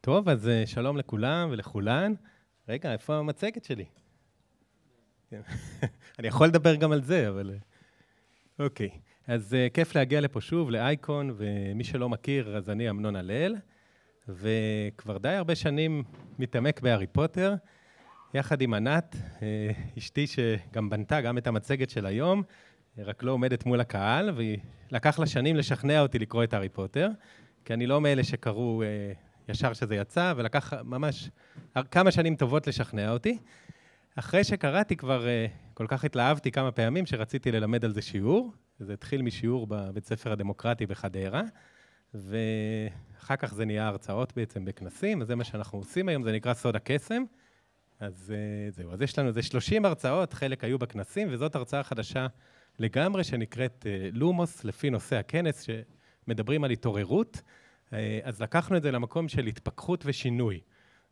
טוב, אז אה, שלום לכולם ולכולן. רגע, איפה המצגת שלי? כן, אני יכול לדבר גם על זה, אבל... אה, אוקיי, אז אה, כיף להגיע לפה שוב, לאייקון, ומי שלא מכיר, אז אני אמנון הלל, וכבר די הרבה שנים מתעמק בהארי פוטר, יחד עם ענת, אשתי שגם בנתה גם את המצגת של היום, רק לא עומדת מול הקהל, ולקח לה שנים לשכנע אותי לקרוא את הארי פוטר, כי אני לא מאלה שקראו ישר שזה יצא, ולקח ממש כמה שנים טובות לשכנע אותי. אחרי שקראתי כבר אה, כל כך התלהבתי כמה פעמים שרציתי ללמד על זה שיעור. זה התחיל משיעור בבית ספר הדמוקרטי בחדרה, ואחר כך זה נהיה הרצאות בעצם בכנסים, אז זה מה שאנחנו עושים היום, זה נקרא סוד הקסם. אז אה, זהו, אז יש לנו איזה 30 הרצאות, חלק היו בכנסים, וזאת הרצאה חדשה לגמרי, שנקראת אה, לומוס, לפי נושא הכנס, שמדברים על התעוררות. אה, אז לקחנו את זה למקום של התפכחות ושינוי.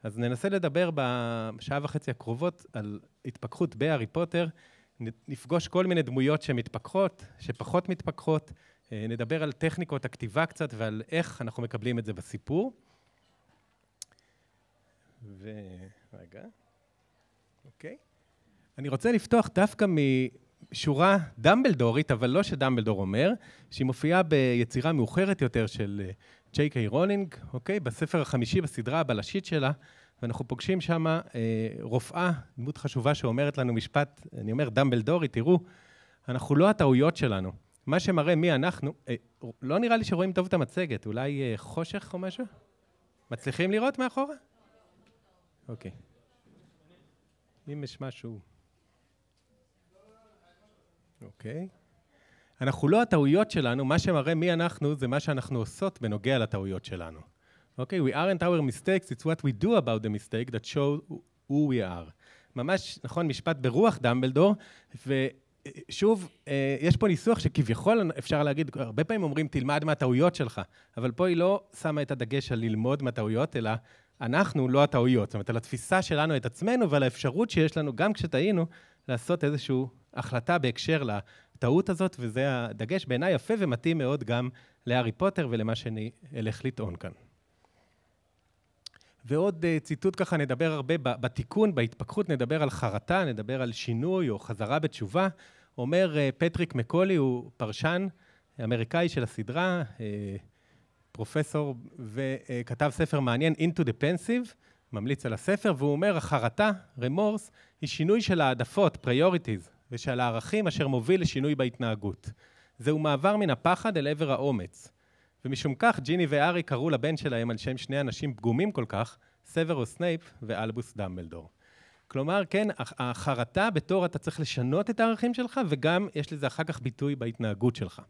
אז ננסה לדבר בשעה וחצי הקרובות על התפכחות בהארי פוטר. נפגוש כל מיני דמויות שמתפכחות, שפחות מתפכחות, אה, נדבר על טכניקות הכתיבה קצת ועל איך אנחנו מקבלים את זה בסיפור. ו... רגע, אוקיי. אני רוצה לפתוח דווקא משורה דמבלדורית, אבל לא שדמבלדור אומר, שהיא מופיעה ביצירה מאוחרת יותר של אה, ג'יי קיי רולינג, אוקיי? בספר החמישי בסדרה הבלשית שלה, ואנחנו פוגשים שם אה, רופאה, דמות חשובה שאומרת לנו משפט, אני אומר, דמבלדורי, תראו, אנחנו לא הטעויות שלנו. מה שמראה מי אנחנו, אה, לא נראה לי שרואים טוב את המצגת, אולי אה, חושך או משהו? מצליחים לראות מאחורה? אוקיי. אם יש משהו... אוקיי. אנחנו לא הטעויות שלנו, מה שמראה מי אנחנו זה מה שאנחנו עושות בנוגע לטעויות שלנו. אוקיי? Okay? We aren't our mistakes, it's what we do about the mistake that show who we are. ממש, נכון, משפט ברוח דמבלדור, ושוב, אה, יש פה ניסוח שכביכול אפשר להגיד, הרבה פעמים אומרים, תלמד מהטעויות שלך, אבל פה היא לא שמה את הדגש על ללמוד מהטעויות, אלא אנחנו לא הטעויות, זאת אומרת, על התפיסה שלנו את עצמנו ועל האפשרות שיש לנו, גם כשטעינו, לעשות איזושהי החלטה בהקשר הטעות הזאת, וזה הדגש בעיניי יפה ומתאים מאוד גם להארי פוטר ולמה שאני אלך לטעון כאן. ועוד אה, ציטוט ככה, נדבר הרבה בתיקון, בהתפכחות, נדבר על חרטה, נדבר על שינוי או חזרה בתשובה. אומר אה, פטריק מקולי, הוא פרשן אמריקאי של הסדרה, אה, פרופסור, וכתב ספר מעניין, Into the Pensive, ממליץ על הספר, והוא אומר, החרטה, רמורס, היא שינוי של העדפות, פריוריטיז, ושל הערכים אשר מוביל לשינוי בהתנהגות. זהו מעבר מן הפחד אל עבר האומץ. ומשום כך ג'יני וארי קראו לבן שלהם על שם שני אנשים פגומים כל כך, סברו סנייפ ואלבוס דמבלדור. כלומר, כן, החרטה בתור אתה צריך לשנות את הערכים שלך, וגם יש לזה אחר כך ביטוי בהתנהגות שלך.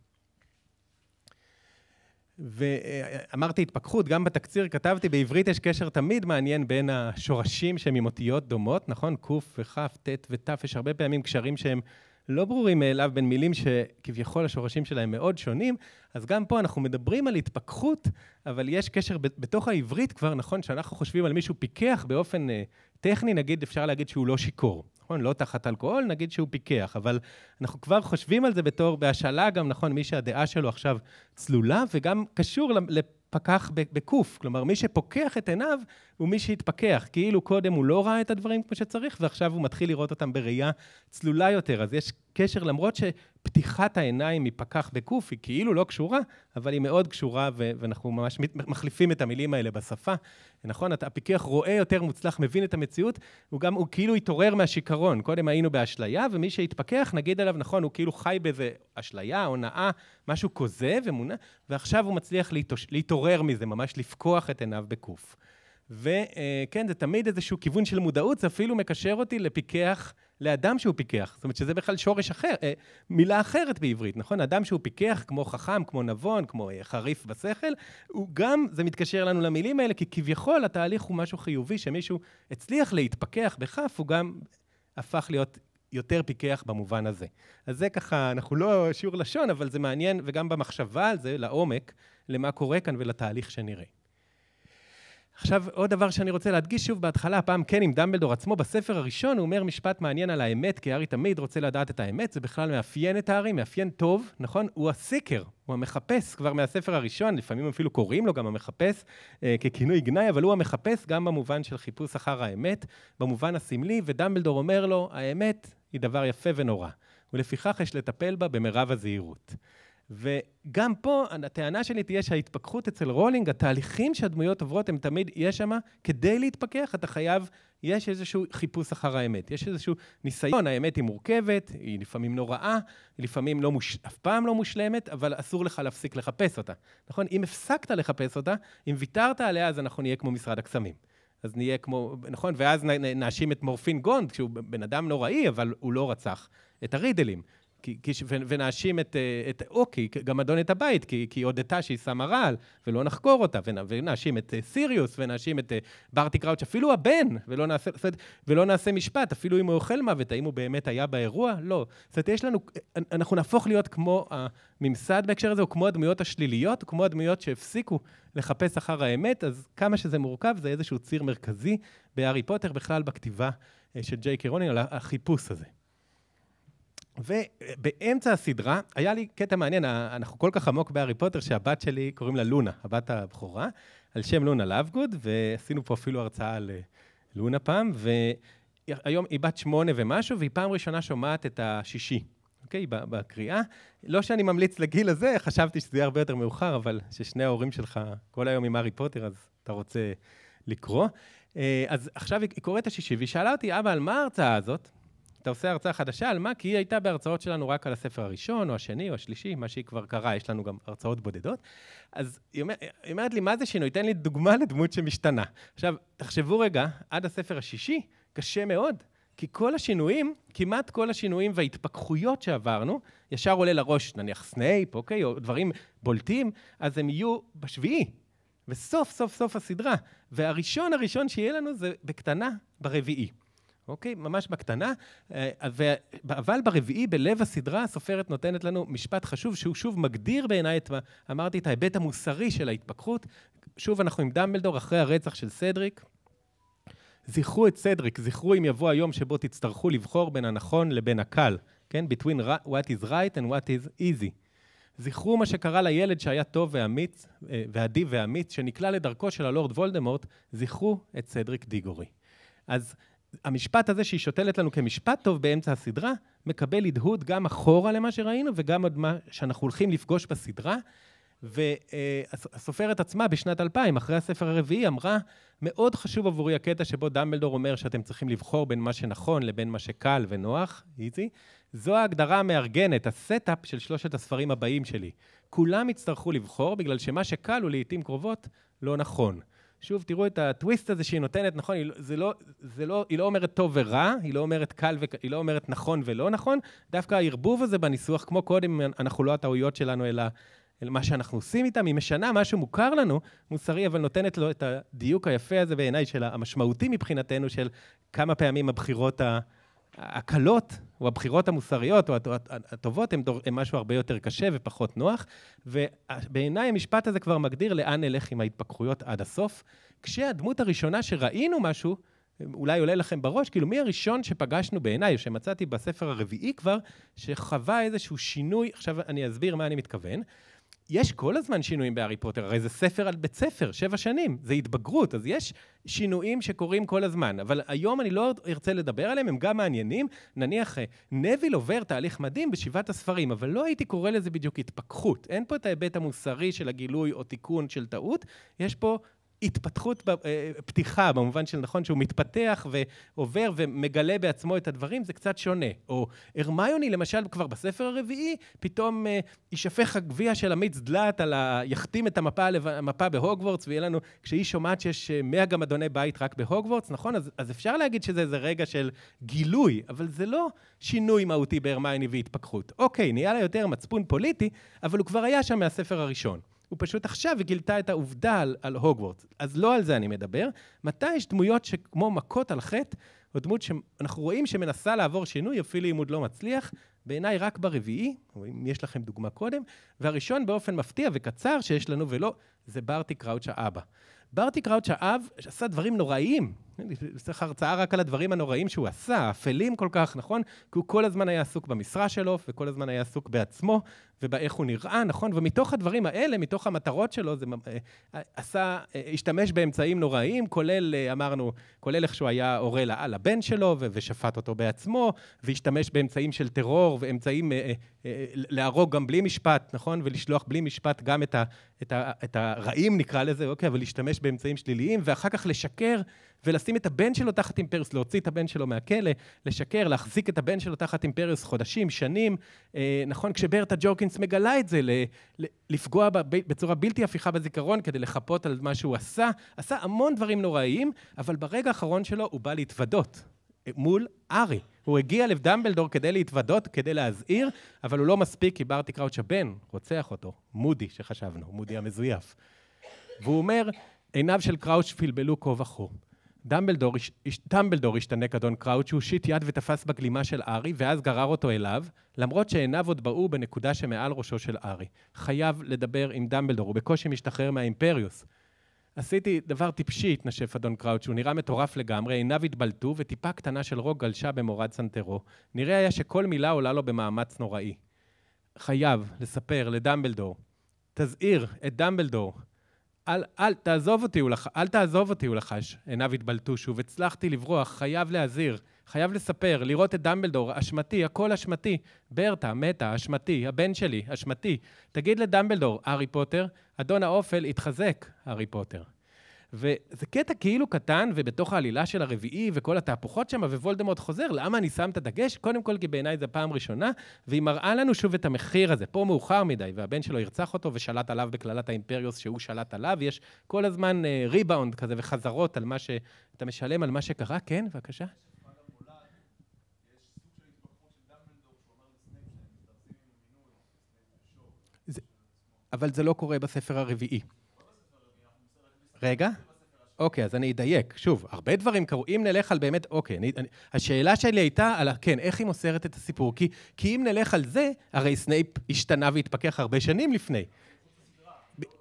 ואמרתי התפכחות, גם בתקציר כתבתי, בעברית יש קשר תמיד מעניין בין השורשים שהם עם אותיות דומות, נכון? ק' וכ', ט' ות', יש הרבה פעמים קשרים שהם לא ברורים מאליו בין מילים שכביכול השורשים שלהם מאוד שונים, אז גם פה אנחנו מדברים על התפכחות, אבל יש קשר בתוך העברית כבר, נכון, שאנחנו חושבים על מישהו פיקח באופן אה, טכני, נגיד, אפשר להגיד שהוא לא שיכור. נכון? לא תחת אלכוהול, נגיד שהוא פיקח, אבל אנחנו כבר חושבים על זה בתור בהשאלה גם, נכון? מי שהדעה שלו עכשיו צלולה, וגם קשור לפקח בקוף. כלומר, מי שפוקח את עיניו הוא מי שהתפקח. כאילו קודם הוא לא ראה את הדברים כמו שצריך, ועכשיו הוא מתחיל לראות אותם בראייה צלולה יותר. אז יש קשר, למרות שפתיחת העיניים מפקח וקוף היא כאילו לא קשורה, אבל היא מאוד קשורה, ו- ואנחנו ממש מחליפים את המילים האלה בשפה. נכון, הפיקח רואה יותר מוצלח, מבין את המציאות, הוא גם, הוא כאילו התעורר מהשיכרון. קודם היינו באשליה, ומי שהתפכח, נגיד עליו, נכון, הוא כאילו חי באיזה אשליה, הונאה, משהו כוזב, אמונה, ועכשיו הוא מצליח להתעורר מזה, ממש לפקוח את עיניו בקוף. וכן, אה, זה תמיד איזשהו כיוון של מודעות, זה אפילו מקשר אותי לפיקח. לאדם שהוא פיקח. זאת אומרת שזה בכלל שורש אחר, אה, מילה אחרת בעברית, נכון? אדם שהוא פיקח, כמו חכם, כמו נבון, כמו אה, חריף בשכל, הוא גם, זה מתקשר לנו למילים האלה, כי כביכול התהליך הוא משהו חיובי, שמישהו הצליח להתפקח בכף, הוא גם הפך להיות יותר פיקח במובן הזה. אז זה ככה, אנחנו לא שיעור לשון, אבל זה מעניין, וגם במחשבה על זה, לעומק, למה קורה כאן ולתהליך שנראה. עכשיו, עוד דבר שאני רוצה להדגיש שוב בהתחלה, הפעם כן עם דמבלדור עצמו, בספר הראשון הוא אומר משפט מעניין על האמת, כי הארי תמיד רוצה לדעת את האמת, זה בכלל מאפיין את הארי, מאפיין טוב, נכון? הוא הסיקר, הוא המחפש כבר מהספר הראשון, לפעמים אפילו קוראים לו גם המחפש, אה, ככינוי גנאי, אבל הוא המחפש גם במובן של חיפוש אחר האמת, במובן הסמלי, ודמבלדור אומר לו, האמת היא דבר יפה ונורא, ולפיכך יש לטפל בה במרב הזהירות. וגם פה הטענה שלי תהיה שההתפכחות אצל רולינג, התהליכים שהדמויות עוברות הם תמיד, יש שם, כדי להתפכח אתה חייב, יש איזשהו חיפוש אחר האמת, יש איזשהו ניסיון, האמת היא מורכבת, היא לפעמים נוראה, לא היא לפעמים לא מוש... אף פעם לא מושלמת, אבל אסור לך להפסיק לחפש אותה, נכון? אם הפסקת לחפש אותה, אם ויתרת עליה, אז אנחנו נהיה כמו משרד הקסמים. אז נהיה כמו, נכון? ואז נאשים את מורפין גונד, שהוא בן אדם נוראי, אבל הוא לא רצח את הרידלים. כי, כי, ונאשים את, אה, את אוקי, גם אדון את הבית, כי כי היא הודתה שהיא שמה רעל, ולא נחקור אותה, ונאשים את אה, סיריוס, ונאשים את אה, ברטי קראוץ', אפילו הבן, ולא נעשה, ולא נעשה משפט, אפילו אם הוא אוכל מוות, האם הוא באמת היה באירוע? לא. זאת אומרת, יש לנו, אנחנו נהפוך להיות כמו הממסד בהקשר הזה, או כמו הדמויות השליליות, או כמו הדמויות שהפסיקו לחפש אחר האמת, אז כמה שזה מורכב, זה איזשהו ציר מרכזי בהארי פוטר, בכלל בכתיבה של ג'יי קרונינג, על החיפוש הזה. ובאמצע הסדרה היה לי קטע מעניין, אנחנו כל כך עמוק בהארי פוטר, שהבת שלי, קוראים לה לונה, הבת הבכורה, על שם לונה לאבגוד, ועשינו פה אפילו הרצאה על אה, לונה פעם, והיום היא בת שמונה ומשהו, והיא פעם ראשונה שומעת את השישי, אוקיי? בקריאה. לא שאני ממליץ לגיל הזה, חשבתי שזה יהיה הרבה יותר מאוחר, אבל ששני ההורים שלך כל היום עם הארי פוטר, אז אתה רוצה לקרוא. אה, אז עכשיו היא קוראת השישי, והיא שאלה אותי, אבא, על מה ההרצאה הזאת? אתה עושה הרצאה חדשה, על מה? כי היא הייתה בהרצאות שלנו רק על הספר הראשון, או השני, או השלישי, מה שהיא כבר קרה, יש לנו גם הרצאות בודדות. אז היא, אומר, היא אומרת לי, מה זה שינוי? תן לי דוגמה לדמות שמשתנה. עכשיו, תחשבו רגע, עד הספר השישי, קשה מאוד, כי כל השינויים, כמעט כל השינויים וההתפכחויות שעברנו, ישר עולה לראש, נניח סנייפ, אוקיי, או דברים בולטים, אז הם יהיו בשביעי, וסוף סוף סוף הסדרה. והראשון הראשון שיהיה לנו זה בקטנה ברביעי. אוקיי? ממש בקטנה. אה, אבל ברביעי, בלב הסדרה, הסופרת נותנת לנו משפט חשוב, שהוא שוב מגדיר בעיניי את אמרתי, את ההיבט המוסרי של ההתפכחות. שוב, אנחנו עם דמבלדור אחרי הרצח של סדריק. זכרו את סדריק, זכרו אם יבוא היום שבו תצטרכו לבחור בין הנכון לבין הקל, כן? between what is right and what is easy. זכרו מה שקרה לילד שהיה טוב ואמיץ, אה, ואדיב ואמיץ, שנקלע לדרכו של הלורד וולדמורט, זכרו את סדריק דיגורי. אז המשפט הזה שהיא שותלת לנו כמשפט טוב באמצע הסדרה, מקבל הדהוד גם אחורה למה שראינו וגם עוד מה שאנחנו הולכים לפגוש בסדרה. והסופרת עצמה בשנת 2000, אחרי הספר הרביעי, אמרה, מאוד חשוב עבורי הקטע שבו דמבלדור אומר שאתם צריכים לבחור בין מה שנכון לבין מה שקל ונוח, איזי. זו ההגדרה המארגנת, הסטאפ של שלושת הספרים הבאים שלי. כולם יצטרכו לבחור בגלל שמה שקל הוא לעיתים קרובות לא נכון. שוב, תראו את הטוויסט הזה שהיא נותנת, נכון? היא, לא- זה לא, זה לא, היא לא אומרת טוב ורע, היא לא אומרת קל ו... היא לא אומרת נכון ולא נכון, דווקא הערבוב הזה בניסוח, כמו קודם, אנחנו לא הטעויות שלנו, אלא, אל מה שאנחנו עושים איתם, היא משנה משהו מוכר לנו, מוסרי, אבל נותנת לו את הדיוק היפה הזה בעיניי, של המשמעותי מבחינתנו, של כמה פעמים הבחירות ה... הקלות או הבחירות המוסריות, או הטובות, הן, משהו הרבה יותר קשה ופחות נוח, ובעיניי המשפט הזה כבר מגדיר לאן נלך עם ההתפכחויות עד הסוף. כשהדמות הראשונה שראינו משהו, אולי עולה לכם בראש, כאילו מי הראשון שפגשנו בעיניי, או שמצאתי בספר הרביעי כבר, שחווה איזשהו שינוי, עכשיו אני אסביר מה אני מתכוון. יש כל הזמן שינויים בהארי פוטר, הרי זה ספר על בית ספר, שבע שנים, זה התבגרות, אז יש שינויים שקורים כל הזמן, אבל היום אני לא ארצה לדבר עליהם, הם גם מעניינים. נניח, אה, נביל עובר תהליך מדהים בשבעת הספרים, אבל לא הייתי קורא לזה בדיוק התפכחות. אין פה את ההיבט המוסרי של הגילוי או תיקון של טעות, יש פה התפתחות, אה, אה, פתיחה, במובן של נכון שהוא מתפתח ועובר ומגלה בעצמו את הדברים, זה קצת שונה. או הרמיוני, למשל, כבר בספר הרביעי, פתאום אה, יישפך אה, הגביע של המיץ דלעת על ה... יחתים את המפה, המפה בהוגוורטס, ויהיה לנו, כשהיא שומעת שיש 100 גמדוני בית רק בהוגוורטס, נכון? אז, אז אפשר להגיד שזה איזה רגע של גילוי, אבל זה לא שינוי מהותי בהרמיוני והתפכחות. אוקיי, נהיה לה יותר מצפון פוליטי, אבל הוא כבר היה שם מהספר הראשון. הוא פשוט עכשיו גילתה את העובדה על, על הוגוורטס. אז לא על זה אני מדבר. מתי יש דמויות שכמו מכות על חטא, או דמות שאנחנו רואים שמנסה לעבור שינוי, אפילו אם עוד לא מצליח, בעיניי רק ברביעי, או אם יש לכם דוגמה קודם, והראשון באופן מפתיע וקצר שיש לנו ולא, זה ברטי קראוץ' האבא. ברטי קראוץ' האב עשה דברים נוראיים צריך הרצאה רק על הדברים הנוראים שהוא עשה, אפלים כל כך, נכון? כי הוא כל הזמן היה עסוק במשרה שלו, וכל הזמן היה עסוק בעצמו, ובאיך הוא נראה, נכון? ומתוך הדברים האלה, מתוך המטרות שלו, זה אה, עשה, אה, השתמש באמצעים נוראים, כולל, אה, אמרנו, כולל איך שהוא היה הורה לבן שלו, ושפט אותו בעצמו, והשתמש באמצעים של טרור, ואמצעים להרוג גם בלי משפט, נכון? ולשלוח בלי משפט גם את, ה, את, ה, את הרעים, נקרא לזה, אוקיי, אבל להשתמש באמצעים שליליים, ואחר כך לשקר. ולשים את הבן שלו תחת אימפרס, להוציא את הבן שלו מהכלא, לשקר, להחזיק את הבן שלו תחת אימפרס חודשים, שנים. אה, נכון, כשברטה ג'ורקינס מגלה את זה, ל, ל, לפגוע בב, בצורה בלתי הפיכה בזיכרון כדי לחפות על מה שהוא עשה, עשה המון דברים נוראיים, אבל ברגע האחרון שלו הוא בא להתוודות אה, מול ארי. הוא הגיע לדמבלדור כדי להתוודות, כדי להזהיר, אבל הוא לא מספיק, כי ברטי קראוץ' הבן רוצח אותו, מודי שחשבנו, מודי המזויף. והוא אומר, עיניו של קראוץ' פלבלו כה וכה. דמבלדור, השתנק אדון קראוט שהוא שיט יד ותפס בגלימה של ארי, ואז גרר אותו אליו, למרות שעיניו עוד באו בנקודה שמעל ראשו של ארי. חייב לדבר עם דמבלדור, הוא בקושי משתחרר מהאימפריוס. עשיתי דבר טיפשי, התנשף אדון קראוט שהוא נראה מטורף לגמרי, עיניו התבלטו, וטיפה קטנה של רוק גלשה במורד סנטרו. נראה היה שכל מילה עולה לו במאמץ נוראי. חייב לספר לדמבלדור. תזהיר את דמבלדור. אל, אל תעזוב אותי, הוא לח... אל תעזוב אותי, הוא לחש. עיניו התבלטו שוב. הצלחתי לברוח, חייב להזהיר, חייב לספר, לראות את דמבלדור, אשמתי, הכל אשמתי. ברטה, מתה, אשמתי, הבן שלי, אשמתי. תגיד לדמבלדור, הארי פוטר, אדון האופל התחזק, הארי פוטר. וזה קטע כאילו קטן, ובתוך העלילה של הרביעי וכל התהפוכות שם, ווולדמורט חוזר, למה אני שם את הדגש? קודם כל, כי בעיניי זו פעם ראשונה, והיא מראה לנו שוב את המחיר הזה. פה מאוחר מדי, והבן שלו ירצח אותו ושלט עליו בקללת האימפריוס שהוא שלט עליו, יש כל הזמן אה, uh, ריבאונד כזה וחזרות על מה ש... אתה משלם על מה שקרה, כן, בבקשה. אבל זה לא קורה בספר הרביעי. רגע. אוקיי, אז אני אדייק. שוב, הרבה דברים קרו. אם נלך על באמת, אוקיי, אני, אני, השאלה שלי הייתה על, כן, איך היא מוסרת את הסיפור? כי, כי אם נלך על זה, הרי סנייפ השתנה והתפכח הרבה שנים לפני.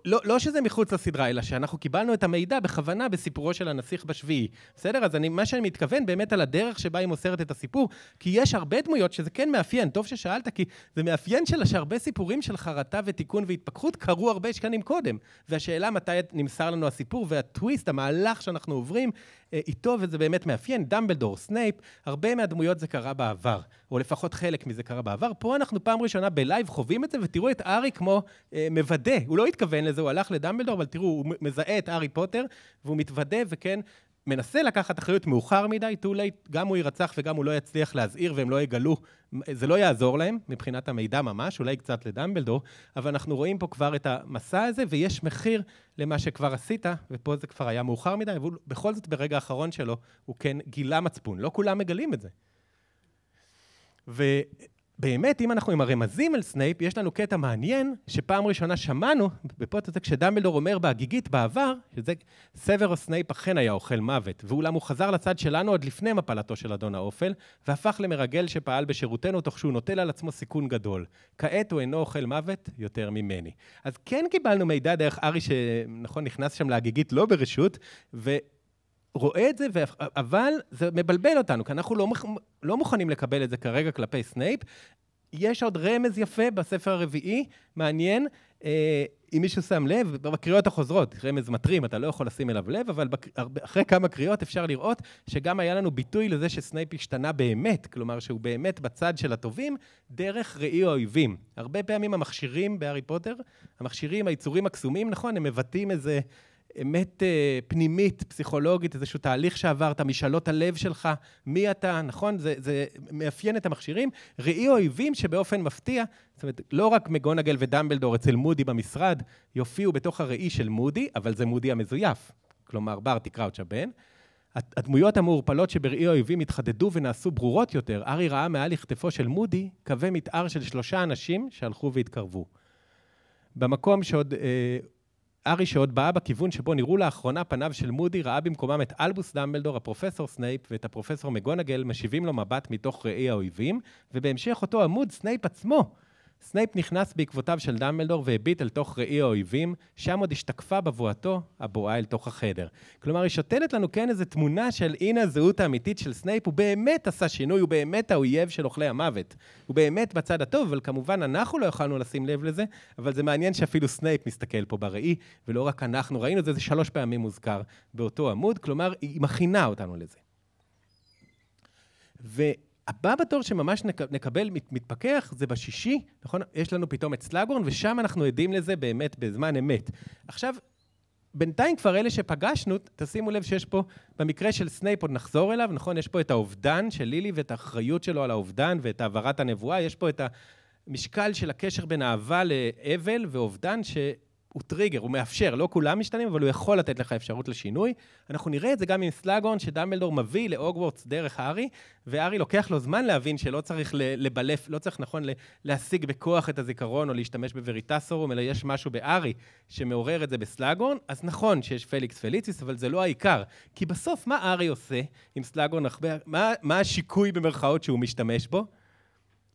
לא, לא שזה מחוץ לסדרה, אלא שאנחנו קיבלנו את המידע בכוונה בסיפורו של הנסיך בשביעי. בסדר? אז אני, מה שאני מתכוון באמת על הדרך שבה היא מוסרת את הסיפור, כי יש הרבה דמויות שזה כן מאפיין, טוב ששאלת, כי זה מאפיין שלה שהרבה סיפורים של חרטה ותיקון והתפכחות קרו הרבה שנים קודם. והשאלה מתי נמסר לנו הסיפור והטוויסט, המהלך שאנחנו עוברים אה, איתו, וזה באמת מאפיין, דמבלדור, סנייפ, הרבה מהדמויות זה קרה בעבר, או לפחות חלק מזה קרה בעבר. פה אנחנו פעם ראשונה בלייב חווים את זה, ותראו את ארי כמו אה, מוודא, הוא לא התכוון לזה. וזה, הוא הלך לדמבלדור, אבל תראו, הוא מזהה את הארי פוטר, והוא מתוודה, וכן, מנסה לקחת אחריות מאוחר מדי, too late, גם הוא יירצח וגם הוא לא יצליח להזהיר והם לא יגלו, זה לא יעזור להם מבחינת המידע ממש, אולי קצת לדמבלדור, אבל אנחנו רואים פה כבר את המסע הזה ויש מחיר למה שכבר עשית, ופה זה כבר היה מאוחר מדי, ובכל זאת ברגע האחרון שלו הוא כן גילה מצפון, לא כולם מגלים את זה. ו- באמת, אם אנחנו עם הרמזים על סנייפ, יש לנו קטע מעניין, שפעם ראשונה שמענו בפוט הזה כשדמבלדור אומר בהגיגית בעבר, שזה סוורוס סנייפ אכן היה אוכל מוות, ואולם הוא חזר לצד שלנו עוד לפני מפלתו של אדון האופל, והפך למרגל שפעל בשירותנו תוך שהוא נוטל על עצמו סיכון גדול. כעת הוא אינו אוכל מוות יותר ממני. אז כן קיבלנו מידע דרך ארי, שנכון, נכנס שם להגיגית לא ברשות, ו... רואה את זה, אבל זה מבלבל אותנו, כי אנחנו לא, לא מוכנים לקבל את זה כרגע כלפי סנייפ. יש עוד רמז יפה בספר הרביעי, מעניין, אה, אם מישהו שם לב, בקריאות החוזרות, רמז מטרים, אתה לא יכול לשים אליו לב, אבל בק... אחרי כמה קריאות אפשר לראות שגם היה לנו ביטוי לזה שסנייפ השתנה באמת, כלומר שהוא באמת בצד של הטובים, דרך ראי האויבים. הרבה פעמים המכשירים בהארי פוטר, המכשירים, היצורים הקסומים, נכון, הם מבטאים איזה... אמת אה, פנימית, פסיכולוגית, איזשהו תהליך שעברת, משאלות הלב שלך, מי אתה, נכון? זה, זה מאפיין את המכשירים. ראי אויבים שבאופן מפתיע, זאת אומרת, לא רק מגונגל ודמבלדור אצל מודי במשרד, יופיעו בתוך הראי של מודי, אבל זה מודי המזויף. כלומר, ברטי קראוץ' הבן. הדמויות המעורפלות שבראי האויבים התחדדו ונעשו ברורות יותר. ארי ראה מעל לכתפו של מודי קווי מתאר של שלושה אנשים שהלכו והתקרבו. במקום שעוד אה, ארי שעוד באה בכיוון שבו נראו לאחרונה פניו של מודי ראה במקומם את אלבוס דמבלדור, הפרופסור סנייפ ואת הפרופסור מגונגל משיבים לו מבט מתוך ראי האויבים, ובהמשך אותו עמוד סנייפ עצמו סנייפ נכנס בעקבותיו של דמבלדור והביט אל תוך ראי האויבים, שם עוד השתקפה בבואתו הבועה אל תוך החדר. כלומר, היא שותלת לנו כן איזו תמונה של הנה הזהות האמיתית של סנייפ, הוא באמת עשה שינוי, הוא באמת האויב של אוכלי המוות. הוא באמת בצד הטוב, אבל כמובן אנחנו לא יכולנו לשים לב לזה, אבל זה מעניין שאפילו סנייפ מסתכל פה בראי, ולא רק אנחנו, ראינו את זה, זה שלוש פעמים מוזכר באותו עמוד, כלומר, היא מכינה אותנו לזה. ו... הבא בתור שממש נקבל, מתפכח, זה בשישי, נכון? יש לנו פתאום את סלאגורן, ושם אנחנו עדים לזה באמת בזמן אמת. עכשיו, בינתיים כבר אלה שפגשנו, תשימו לב שיש פה, במקרה של סנייפ עוד נחזור אליו, נכון? יש פה את האובדן של לילי ואת האחריות שלו על האובדן ואת העברת הנבואה, יש פה את המשקל של הקשר בין אהבה לאבל ואובדן, ש... הוא טריגר, הוא מאפשר, לא כולם משתנים, אבל הוא יכול לתת לך אפשרות לשינוי. אנחנו נראה את זה גם עם סלאגון, שדמבלדור מביא להוגוורטס דרך הארי, והארי לוקח לו זמן להבין שלא צריך לבלף, לא צריך, נכון, להשיג בכוח את הזיכרון או להשתמש בווריטסורום, אלא יש משהו בארי שמעורר את זה בסלאגון, אז נכון שיש פליקס פליציס, אבל זה לא העיקר. כי בסוף, מה ארי עושה עם סלאגון, מה, מה השיקוי במרכאות שהוא משתמש בו?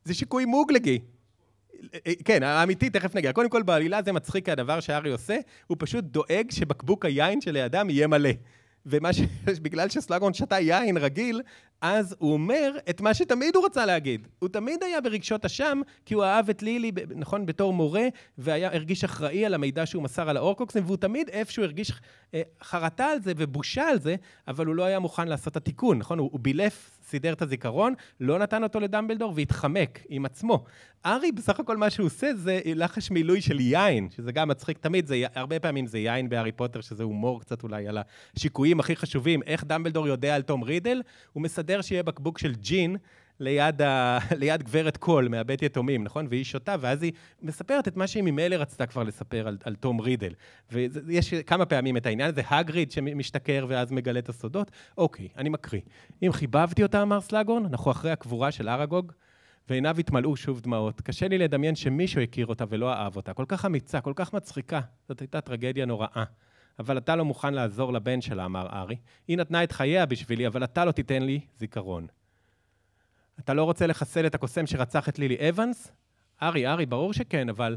זה שיקוי מוגלגי. כן, האמיתי, תכף נגיע. קודם כל, בעלילה זה מצחיק הדבר שארי עושה, הוא פשוט דואג שבקבוק היין שלידם יהיה מלא. ומה ש... בגלל שסלאגון שתה יין רגיל, אז הוא אומר את מה שתמיד הוא רצה להגיד. הוא תמיד היה ברגשות אשם, כי הוא אהב את לילי, נכון, בתור מורה, והיה הרגיש אחראי על המידע שהוא מסר על האורקוקסים, והוא תמיד איפשהו הרגיש אה, חרטה על זה ובושה על זה, אבל הוא לא היה מוכן לעשות את התיקון, נכון? הוא, הוא בילף סידר את הזיכרון, לא נתן אותו לדמבלדור והתחמק עם עצמו. ארי, בסך הכל מה שהוא עושה זה לחש מילוי של יין, שזה גם מצחיק תמיד, זה, הרבה פעמים זה יין בארי פוטר, שזה הומור קצת אולי על השיקויים הכי חשובים, איך דמבלדור יודע על תום רידל, הוא מסדר שיהיה בקבוק של ג'ין. ליד, ה... ליד גברת קול מהבית יתומים, נכון? והיא שותה, ואז היא מספרת את מה שהיא ממילא רצתה כבר לספר על, על תום רידל. ויש כמה פעמים את העניין הזה, הגריד שמשתכר ואז מגלה את הסודות. אוקיי, אני מקריא. אם חיבבתי אותה, אמר סלאגון, אנחנו אחרי הקבורה של אראגוג, ועיניו התמלאו שוב דמעות. קשה לי לדמיין שמישהו הכיר אותה ולא אהב אותה. כל כך אמיצה, כל כך מצחיקה. זאת הייתה טרגדיה נוראה. אבל אתה לא מוכן לעזור לבן שלה, אמר ארי. היא נתנה את חייה בשבילי, אבל אתה לא תיתן לי זיכרון. אתה לא רוצה לחסל את הקוסם שרצח את לילי אבנס? ארי, ארי, ברור שכן, אבל...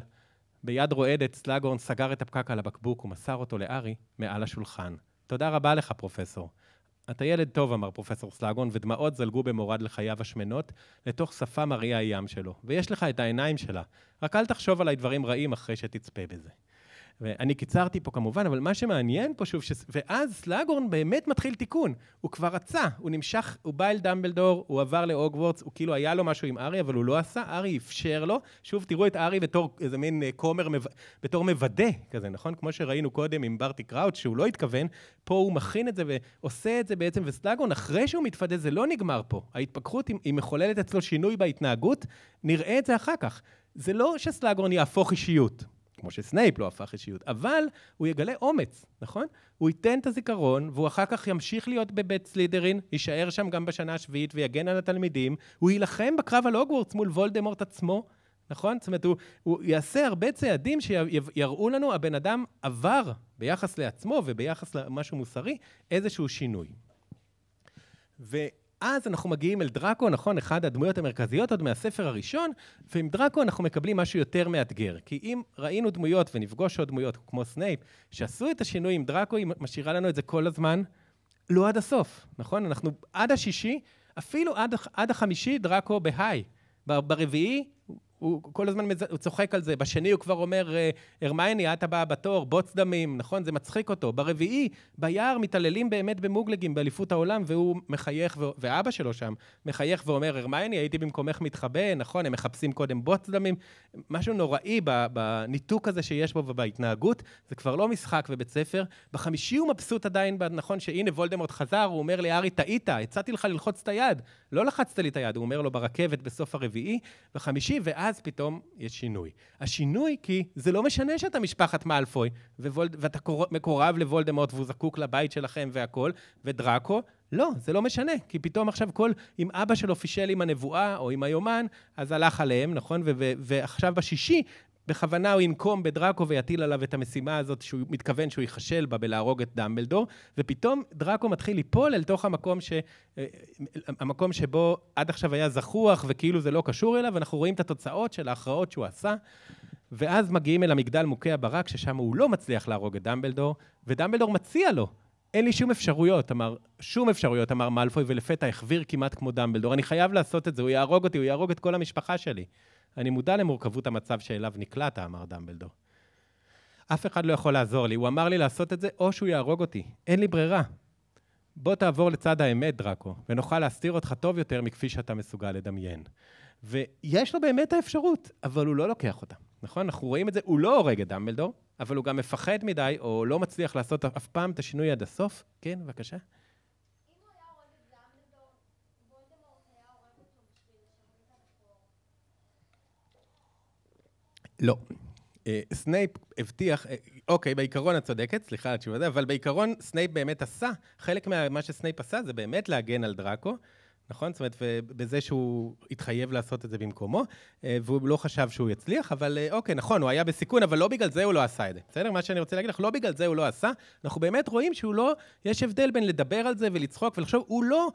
ביד רועדת סלגורן סגר את הפקק על הבקבוק ומסר אותו לארי מעל השולחן. תודה רבה לך, פרופסור. אתה ילד טוב, אמר פרופסור סלגון, ודמעות זלגו במורד לחייו השמנות, לתוך שפה מראה הים שלו. ויש לך את העיניים שלה. רק אל תחשוב עליי דברים רעים אחרי שתצפה בזה. ואני קיצרתי פה כמובן, אבל מה שמעניין פה שוב, ש... ואז סלאגורן באמת מתחיל תיקון. הוא כבר רצה, הוא נמשך, הוא בא אל דמבלדור, הוא עבר להוגוורטס, הוא כאילו היה לו משהו עם ארי, אבל הוא לא עשה, ארי אפשר לו. שוב, תראו את ארי בתור איזה מין אה, כומר, בתור מוודא כזה, נכון? כמו שראינו קודם עם ברטי קראוט, שהוא לא התכוון, פה הוא מכין את זה ועושה את זה בעצם, וסלאגורן, אחרי שהוא מתפדה, זה לא נגמר פה. ההתפכחות, היא, היא מחוללת אצלו שינוי בהתנהגות, נראה את זה אחר כך. זה לא שסלאגורן יהפוך אישיות, כמו שסנייפ לא הפך אישיות, אבל הוא יגלה אומץ, נכון? הוא ייתן את הזיכרון, והוא אחר כך ימשיך להיות בבית סלידרין, יישאר שם גם בשנה השביעית ויגן על התלמידים, הוא יילחם בקרב על הוגוורטס מול וולדמורט עצמו, נכון? זאת אומרת, הוא, הוא יעשה הרבה צעדים שיראו לנו, הבן אדם עבר ביחס לעצמו וביחס למשהו מוסרי, איזשהו שינוי. ו... ואז אנחנו מגיעים אל דראקו, נכון? אחד הדמויות המרכזיות עוד מהספר הראשון, ועם דראקו אנחנו מקבלים משהו יותר מאתגר. כי אם ראינו דמויות ונפגוש עוד דמויות כמו סנייפ, שעשו את השינוי עם דראקו, היא משאירה לנו את זה כל הזמן, לא עד הסוף, נכון? אנחנו עד השישי, אפילו עד, עד החמישי דראקו בהיי. ברביעי הוא כל הזמן מז... הוא צוחק על זה. בשני הוא כבר אומר, אה, הרמייני, את הבאה בתור, בוץ דמים, נכון? זה מצחיק אותו. ברביעי, ביער מתעללים באמת במוגלגים באליפות העולם, והוא מחייך, ו... ואבא שלו שם מחייך ואומר, הרמייני, הייתי במקומך מתחבא, נכון? הם מחפשים קודם בוץ דמים. משהו נוראי בניתוק הזה שיש בו ובהתנהגות. זה כבר לא משחק ובית ספר. בחמישי הוא מבסוט עדיין, נכון? שהנה וולדמורט חזר, הוא אומר לארי, טעית, הצעתי לך ללחוץ את היד. לא לחצת לי את היד, הוא אומר לו ברכבת בסוף הרביעי, בחמישי, ואז ואז פתאום יש שינוי. השינוי כי זה לא משנה שאתה משפחת מאלפוי, ווולד, ואתה מקורב לוולדמורט והוא זקוק לבית שלכם והכול, ודראקו, לא, זה לא משנה, כי פתאום עכשיו כל, אם אבא שלו פישל עם הנבואה או עם היומן, אז הלך עליהם, נכון? ו- ו- ועכשיו בשישי, בכוונה הוא ינקום בדראקו ויטיל עליו את המשימה הזאת שהוא מתכוון שהוא ייכשל בה בלהרוג את דמבלדור, ופתאום דראקו מתחיל ליפול אל תוך המקום, ש... אה, המקום שבו עד עכשיו היה זחוח וכאילו זה לא קשור אליו, ואנחנו רואים את התוצאות של ההכרעות שהוא עשה. ואז מגיעים אל המגדל מוכה הברק, ששם הוא לא מצליח להרוג את דמבלדור, ודמבלדור מציע לו, אין לי שום אפשרויות, אמר, שום אפשרויות, אמר מאלפוי, ולפתע החוויר כמעט כמו דמבלדור, אני חייב לעשות את זה, הוא יהרוג אותי, הוא יהרוג את כל המשפחה שלי. אני מודע למורכבות המצב שאליו נקלעת, אמר דמבלדור. אף אחד לא יכול לעזור לי, הוא אמר לי לעשות את זה או שהוא יהרוג אותי, אין לי ברירה. בוא תעבור לצד האמת, דראקו, ונוכל להסתיר אותך טוב יותר מכפי שאתה מסוגל לדמיין. ויש לו באמת האפשרות, אבל הוא לא לוקח אותה, נכון? אנחנו רואים את זה, הוא לא הורג את דמבלדור, אבל הוא גם מפחד מדי, או לא מצליח לעשות אף פעם את השינוי עד הסוף. כן, בבקשה. לא. אה, סנייפ הבטיח, אה, אוקיי, בעיקרון את צודקת, סליחה על התשובה, הזאת, אבל בעיקרון סנייפ באמת עשה, חלק ממה שסנייפ עשה זה באמת להגן על דראקו, נכון? זאת אומרת, בזה שהוא התחייב לעשות את זה במקומו, אה, והוא לא חשב שהוא יצליח, אבל אוקיי, נכון, הוא היה בסיכון, אבל לא בגלל זה הוא לא עשה את זה. בסדר? מה שאני רוצה להגיד לך, לא בגלל זה הוא לא עשה, אנחנו באמת רואים שהוא לא, יש הבדל בין לדבר על זה ולצחוק ולחשוב, הוא לא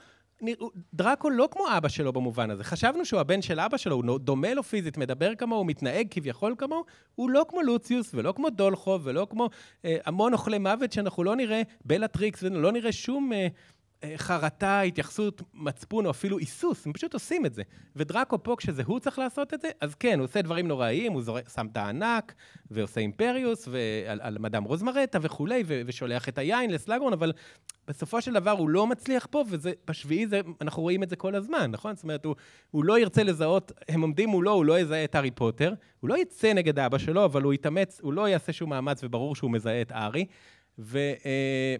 דראקו לא כמו אבא שלו במובן הזה. חשבנו שהוא הבן של אבא שלו, הוא דומה לו פיזית, מדבר כמוהו, מתנהג כביכול כמוהו. הוא לא כמו לוציוס ולא כמו דולחוב ולא כמו אה, המון אוכלי מוות שאנחנו לא נראה, בלאטריקס, לא נראה שום... אה, אה, חרטה, התייחסות, מצפון או אפילו היסוס, הם פשוט עושים את זה. ודראקו פה, כשזה הוא צריך לעשות את זה, אז כן, הוא עושה דברים נוראיים, הוא זור... שם את הענק, ועושה אימפריוס, ועל על מדם רוזמרטה וכולי, ו... ושולח את היין לסלגרון, אבל בסופו של דבר הוא לא מצליח פה, ובשביעי זה, אנחנו רואים את זה כל הזמן, נכון? זאת אומרת, הוא, הוא לא ירצה לזהות, הם עומדים מולו, הוא לא יזהה את הארי פוטר, הוא לא יצא נגד אבא שלו, אבל הוא יתאמץ, הוא לא יעשה שום מאמץ, וברור שהוא מזהה את הארי, ו... אה,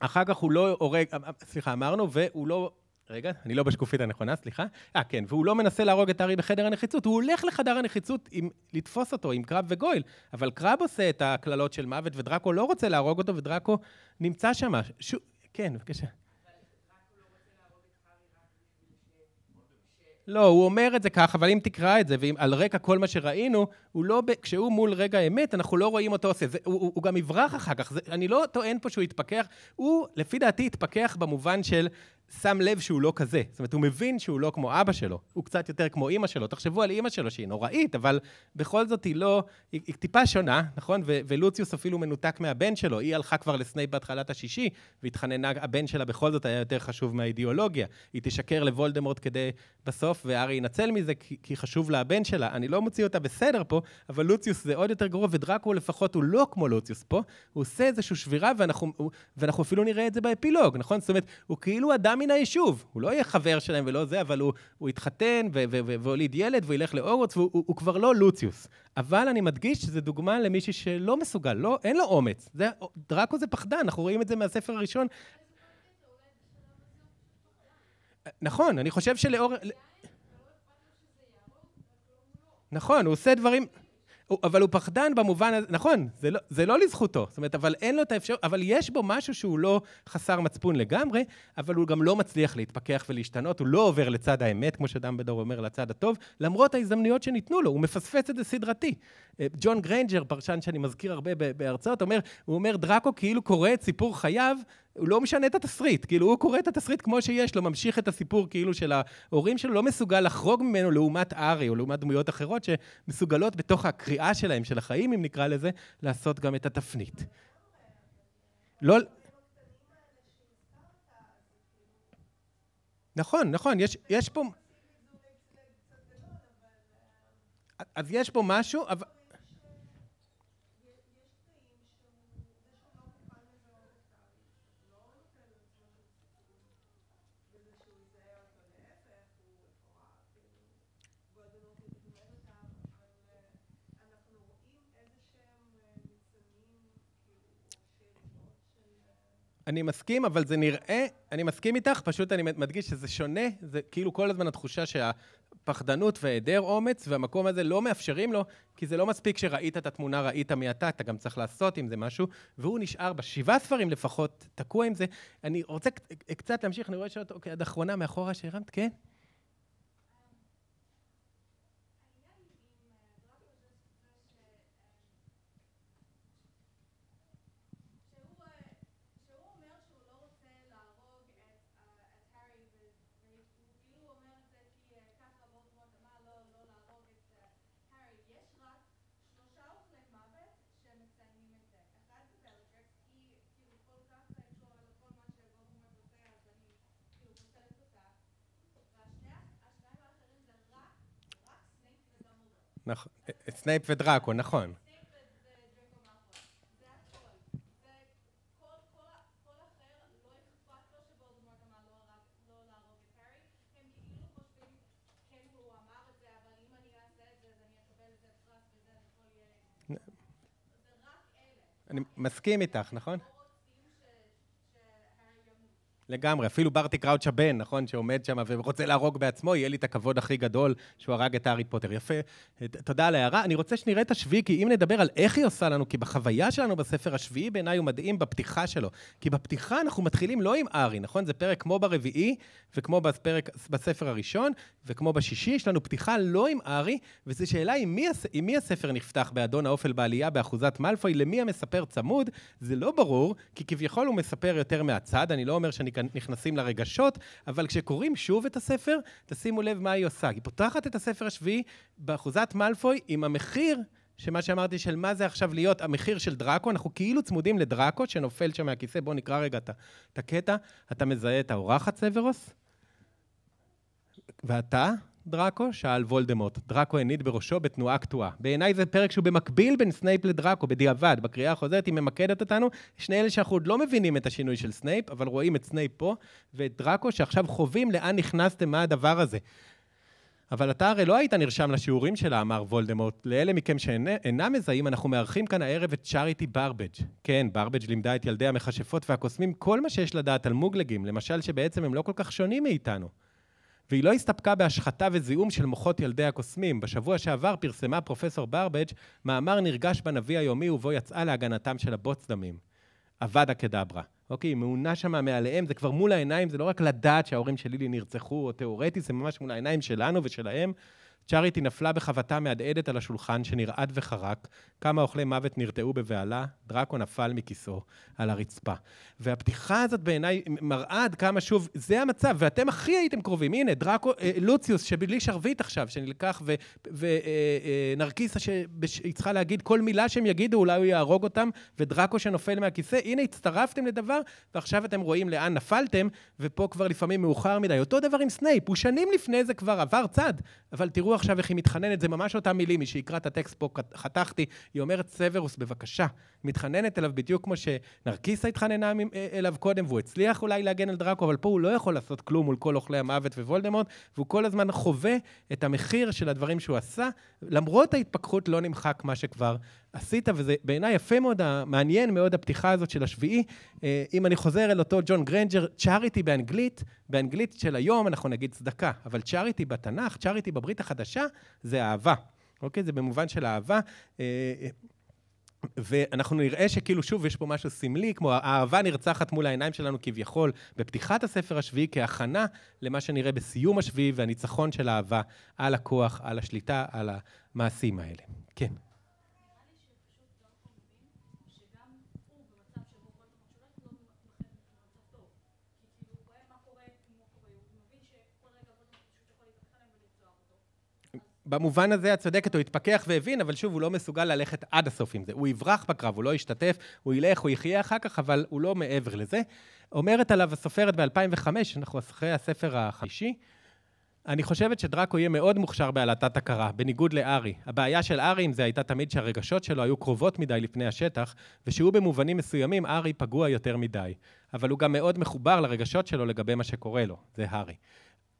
אחר כך הוא לא הורג, אה, אה, סליחה, אמרנו, והוא לא... רגע, אני לא בשקופית הנכונה, סליחה. אה, כן, והוא לא מנסה להרוג את הארי בחדר הנחיצות, הוא הולך לחדר הנחיצות עם, לתפוס אותו עם קרב וגויל, אבל קרב עושה את הקללות של מוות, ודראקו לא רוצה להרוג אותו, ודראקו נמצא שם. ש... כן, בבקשה. לא, הוא אומר את זה ככה, אבל אם תקרא את זה, ועל רקע כל מה שראינו, הוא לא, כשהוא מול רגע אמת, אנחנו לא רואים אותו עושה. זה, הוא, הוא, הוא גם יברח אחר כך. זה, אני לא טוען פה שהוא יתפכח, הוא, לפי דעתי, יתפכח במובן של שם לב שהוא לא כזה. זאת אומרת, הוא מבין שהוא לא כמו אבא שלו, הוא קצת יותר כמו אימא שלו. תחשבו על אימא שלו שהיא נוראית, אבל בכל זאת היא לא... היא, היא טיפה שונה, נכון? ו- ולוציוס אפילו מנותק מהבן שלו. היא הלכה כבר לסנייפ בהתחלת השישי, והתחננה, הבן שלה בכל זאת היה יותר חשוב מהאידיאולוגיה. היא תשקר לוולדמורט כדי... בסוף, והארי ינצל מזה, כי, כי חשוב לה הבן שלה. אני לא מוציא אותה בסדר פה, אבל לוציוס זה עוד יותר גרוע, ודראקו לפחות הוא לא כמו לוציוס פה. הוא עושה איזושהי שבירה, ואנחנו, הוא, ואנחנו אפילו נראה את זה באפילוג, נכון? זאת אומרת, הוא כאילו אדם מן היישוב. הוא לא יהיה חבר שלהם ולא זה, אבל הוא, הוא יתחתן והוליד ילד וילך לאורוץ, והוא הוא, הוא כבר לא לוציוס. אבל אני מדגיש שזו דוגמה למישהי שלא מסוגל, לא, אין לו אומץ. זה, דראקו זה פחדן, אנחנו רואים את זה מהספר הראשון. נכון, אני חושב שלאור... נכון, הוא עושה דברים... אבל הוא פחדן במובן הזה, נכון, זה לא, זה לא לזכותו. זאת אומרת, אבל אין לו את האפשרות, אבל יש בו משהו שהוא לא חסר מצפון לגמרי, אבל הוא גם לא מצליח להתפכח ולהשתנות, הוא לא עובר לצד האמת, כמו שדמבדור אומר, לצד הטוב, למרות ההזדמנויות שניתנו לו, הוא מפספס את זה סדרתי. אה, ג'ון גריינג'ר, פרשן שאני מזכיר הרבה בהרצאות, אומר, הוא אומר, דראקו כאילו קורא את סיפור חייו הוא לא משנה את התסריט, כאילו הוא קורא את התסריט כמו שיש לו, ממשיך את הסיפור כאילו של ההורים שלו, לא מסוגל לחרוג ממנו לעומת ארי או לעומת דמויות אחרות שמסוגלות בתוך הקריאה שלהם, של החיים אם נקרא לזה, לעשות גם את התפנית. לא... נכון, נכון, יש, יש פה... אז יש פה משהו, אבל... אני מסכים, אבל זה נראה, אני מסכים איתך, פשוט אני מדגיש שזה שונה, זה כאילו כל הזמן התחושה שהפחדנות והיעדר אומץ והמקום הזה לא מאפשרים לו, כי זה לא מספיק שראית את התמונה, ראית מי אתה, אתה גם צריך לעשות עם זה משהו, והוא נשאר בשבעה ספרים לפחות תקוע עם זה. אני רוצה קצת להמשיך, אני רואה שאת, אוקיי, עד אחרונה מאחורה שהרמת, כן? נכון. סנייפ ודראקו, נכון. אני מסכים איתך, נכון? לגמרי, אפילו ברטי קראוץ' הבן, נכון, שעומד שם ורוצה להרוג בעצמו, יהיה לי את הכבוד הכי גדול שהוא הרג את הארי פוטר. יפה, תודה על ההערה. אני רוצה שנראה את השביעי, כי אם נדבר על איך היא עושה לנו, כי בחוויה שלנו בספר השביעי בעיניי הוא מדהים בפתיחה שלו. כי בפתיחה אנחנו מתחילים לא עם ארי, נכון? זה פרק כמו ברביעי, וכמו בפרק, בספר הראשון, וכמו בשישי, יש לנו פתיחה לא עם ארי, וזו שאלה עם מי, הס... עם מי הספר נפתח באדון האופל בעלייה באחוזת מאלפוי, למי המספר צמוד, זה לא ברור, כי כביכול הוא מספר יותר מהצד, אני לא אומר שאני נכנסים לרגשות, אבל כשקוראים שוב את הספר, תשימו לב מה היא עושה. היא פותחת את הספר השביעי באחוזת מאלפוי עם המחיר שמה שאמרתי של מה זה עכשיו להיות המחיר של דראקו, אנחנו כאילו צמודים לדראקו שנופל שם מהכיסא. בואו נקרא רגע את הקטע. אתה מזהה את האורחת סוורוס? ואתה? דראקו? שאל וולדמורט. דראקו הניד בראשו בתנועה קטועה. בעיניי זה פרק שהוא במקביל בין סנייפ לדראקו, בדיעבד. בקריאה החוזרת היא ממקדת אותנו, שני אלה שאנחנו עוד לא מבינים את השינוי של סנייפ, אבל רואים את סנייפ פה, ואת דראקו, שעכשיו חווים לאן נכנסתם, מה הדבר הזה. אבל אתה הרי לא היית נרשם לשיעורים שלה, אמר וולדמורט. לאלה מכם שאינם מזהים, אנחנו מארחים כאן הערב את צ'אריטי ברבג'. כן, ברבג' לימדה את ילדי המכשפות והקוסמים כל מה שיש לדעת על מוגלגים, למשל שבעצם הם לא כל כך שונים מאיתנו. והיא לא הסתפקה בהשחתה וזיהום של מוחות ילדי הקוסמים. בשבוע שעבר פרסמה פרופסור ברבג' מאמר נרגש בנביא היומי ובו יצאה להגנתם של הבוצדמים. אבדה כדברה. אוקיי, מעונה שם מעליהם, זה כבר מול העיניים, זה לא רק לדעת שההורים של לילי נרצחו, או תיאורטי, זה ממש מול העיניים שלנו ושלהם. צ'אריטי נפלה בחבטה מהדהדת על השולחן שנרעד וחרק, כמה אוכלי מוות נרתעו בבהלה, דראקו נפל מכיסו על הרצפה. והפתיחה הזאת בעיניי מראה עד כמה שוב, זה המצב, ואתם הכי הייתם קרובים. הנה, דראקו, אה, לוציוס שבלי שרביט עכשיו, שנלקח, ונרקיסה אה, אה, שהיא צריכה להגיד כל מילה שהם יגידו, אולי הוא יהרוג אותם, ודראקו שנופל מהכיסא, הנה הצטרפתם לדבר, ועכשיו אתם רואים לאן נפלתם, ופה כבר לפעמים מאוחר מדי. אותו דבר עם סנייפ, הוא שנים לפני זה כבר עבר צד, אבל תראו עכשיו איך היא מתחננת, זה ממש אותם מילים, היא שיקרא את הטקסט פה, חתכתי, היא אומרת, סוורוס, בבקשה, מתחננת אליו בדיוק כמו שנרקיסה התחננה אה, אליו קודם, והוא הצליח אולי להגן על דראקו, אבל פה הוא לא יכול לעשות כלום מול כל אוכלי המוות ווולדמורט, והוא כל הזמן חווה את המחיר של הדברים שהוא עשה. למרות ההתפכחות לא נמחק מה שכבר עשית, וזה בעיניי יפה מאוד, מעניין מאוד הפתיחה הזאת של השביעי. אה, אם אני חוזר אל אותו ג'ון גרנג'ר, צ'אריטי באנגלית, באנגלית של היום אנחנו נגיד צדקה, אבל צ'אריטי בתנ"ך, צ'אריטי בברית החדשה, זה אהבה. אוקיי? זה במובן של אהבה. אה, ואנחנו נראה שכאילו, שוב, יש פה משהו סמלי, כמו האהבה נרצחת מול העיניים שלנו כביכול בפתיחת הספר השביעי, כהכנה למה שנראה בסיום השביעי והניצחון של האהבה על הכוח, על השליטה, על המעשים האלה. כן. במובן הזה את צודקת, הוא התפכח והבין, אבל שוב, הוא לא מסוגל ללכת עד הסוף עם זה. הוא יברח בקרב, הוא לא ישתתף, הוא ילך, הוא יחיה אחר כך, אבל הוא לא מעבר לזה. אומרת עליו הסופרת ב-2005, אנחנו אחרי הספר החמישי, אני חושבת שדראקו יהיה מאוד מוכשר בהלהטת הכרה, בניגוד לארי. הבעיה של ארי עם זה הייתה תמיד שהרגשות שלו היו קרובות מדי לפני השטח, ושהוא במובנים מסוימים ארי פגוע יותר מדי. אבל הוא גם מאוד מחובר לרגשות שלו לגבי מה שקורה לו, זה הארי.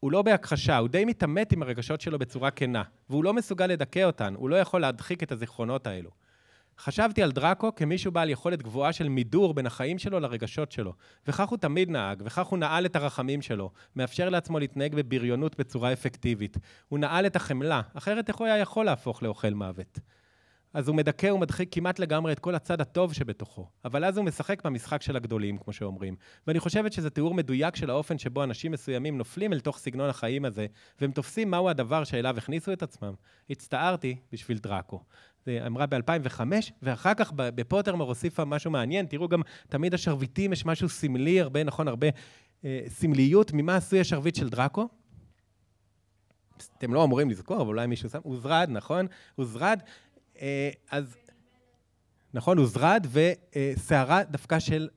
הוא לא בהכחשה, הוא די מתעמת עם הרגשות שלו בצורה כנה, והוא לא מסוגל לדכא אותן, הוא לא יכול להדחיק את הזיכרונות האלו. חשבתי על דראקו כמישהו בעל יכולת גבוהה של מידור בין החיים שלו לרגשות שלו, וכך הוא תמיד נהג, וכך הוא נעל את הרחמים שלו, מאפשר לעצמו להתנהג בבריונות בצורה אפקטיבית. הוא נעל את החמלה, אחרת איך הוא היה יכול להפוך לאוכל מוות? אז הוא מדכא ומדחיק כמעט לגמרי את כל הצד הטוב שבתוכו. אבל אז הוא משחק במשחק של הגדולים, כמו שאומרים. ואני חושבת שזה תיאור מדויק של האופן שבו אנשים מסוימים נופלים אל תוך סגנון החיים הזה, והם תופסים מהו הדבר שאליו הכניסו את עצמם. הצטערתי בשביל דראקו. זה אמרה ב-2005, ואחר כך בפוטרמר הוסיפה משהו מעניין. תראו, גם תמיד השרביטים יש משהו סמלי, הרבה, נכון, הרבה אה, סמליות ממה עשוי השרביט של דראקו. אתם לא אמורים לזכור, אבל אולי מישהו שם, הוזרד, נכון? הוזרד אה, אז נכון, הוזרד, וסערה אה, דווקא של,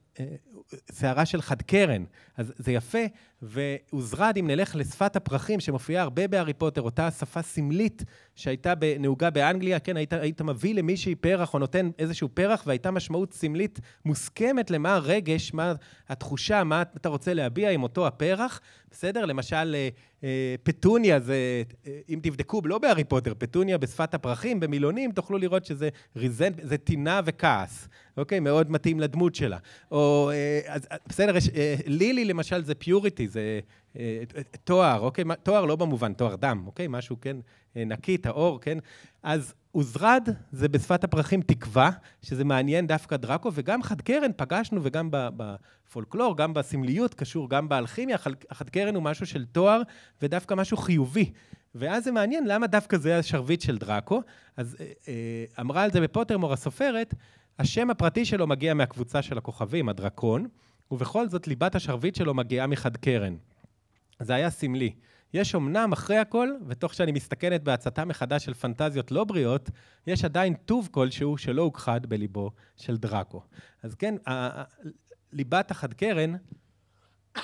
סערה אה, של חד קרן. אז זה יפה ועוזרד, אם נלך לשפת הפרחים, שמופיעה הרבה בהארי פוטר, אותה שפה סמלית שהייתה נהוגה באנגליה, כן, היית, היית מביא למישהי פרח או נותן איזשהו פרח, והייתה משמעות סמלית מוסכמת למה הרגש, מה התחושה, מה אתה רוצה להביע עם אותו הפרח, בסדר? למשל, אה, אה, פטוניה זה, אה, אם תבדקו, לא בהארי פוטר, פטוניה בשפת הפרחים, במילונים, תוכלו לראות שזה ריזן, זה טינה וכעס, אוקיי? מאוד מתאים לדמות שלה. או, אז בסדר, יש, לילי למשל זה פיוריטי. אמרתי, אוקיי, זה אה, תואר, אוקיי? תואר לא במובן, תואר דם, אוקיי? משהו, כן, אה, נקי, טהור, כן? אז עוזרד זה בשפת הפרחים תקווה, שזה מעניין דווקא דראקו, וגם חד קרן פגשנו, וגם בפולקלור, גם בסמליות, קשור גם באלכימיה, חד קרן הוא משהו של תואר, ודווקא משהו חיובי. ואז זה מעניין למה דווקא זה השרביט של דראקו. אז אה, אמרה על זה בפוטרמור הסופרת, השם הפרטי שלו מגיע מהקבוצה של הכוכבים, הדרקון. ובכל זאת ליבת השרביט שלו מגיעה מחד קרן. זה היה סמלי. יש אמנם אחרי הכל, ותוך שאני מסתכנת בהצתה מחדש של פנטזיות לא בריאות, יש עדיין טוב כלשהו שלא הוכחד בליבו של דראקו. אז כן, ליבת החד קרן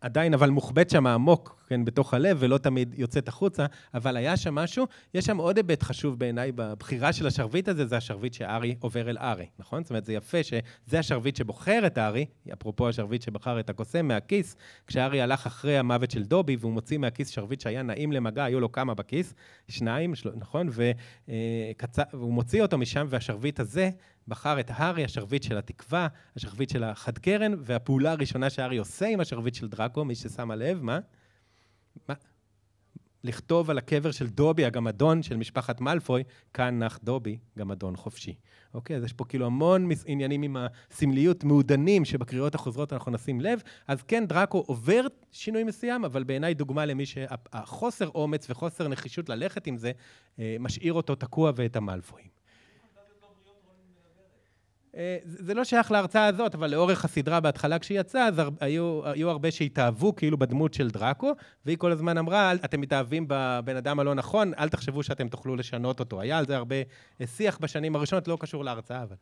עדיין אבל מוחבאת שם עמוק כן, בתוך הלב ולא תמיד יוצאת החוצה, אבל היה שם משהו, יש שם עוד היבט חשוב בעיניי בבחירה של השרביט הזה, זה השרביט שארי עובר אל ארי, נכון? זאת אומרת, זה יפה שזה השרביט שבוחר את ארי, אפרופו השרביט שבחר את הקוסם מהכיס, כשארי הלך אחרי המוות של דובי והוא מוציא מהכיס שרביט שהיה נעים למגע, היו לו כמה בכיס, שניים, של... נכון? ו... אה, קצ... והוא מוציא אותו משם, והשרביט הזה בחר את הארי, השרביט של התקווה, השרביט של החד קרן, והפעולה הראשונה שהארי עושה עם השרביט של דראקו, מי ששמה לב, מה? מה? לכתוב על הקבר של דובי הגמדון של משפחת מאלפוי, כאן נח דובי גמדון חופשי. אוקיי, אז יש פה כאילו המון עניינים עם הסמליות מעודנים שבקריאות החוזרות אנחנו נשים לב. אז כן, דראקו עובר שינוי מסוים, אבל בעיניי דוגמה למי שהחוסר אומץ וחוסר נחישות ללכת עם זה, אה, משאיר אותו תקוע ואת המאלפויים. אה, זה לא שייך להרצאה הזאת, אבל לאורך הסדרה בהתחלה כשהיא יצאה, אז היו, היו הרבה שהתאהבו כאילו בדמות של דראקו, והיא כל הזמן אמרה, אתם מתאהבים בבן אדם הלא נכון, אל תחשבו שאתם תוכלו לשנות אותו. היה על זה הרבה אה, שיח בשנים הראשונות, לא קשור להרצאה, אבל...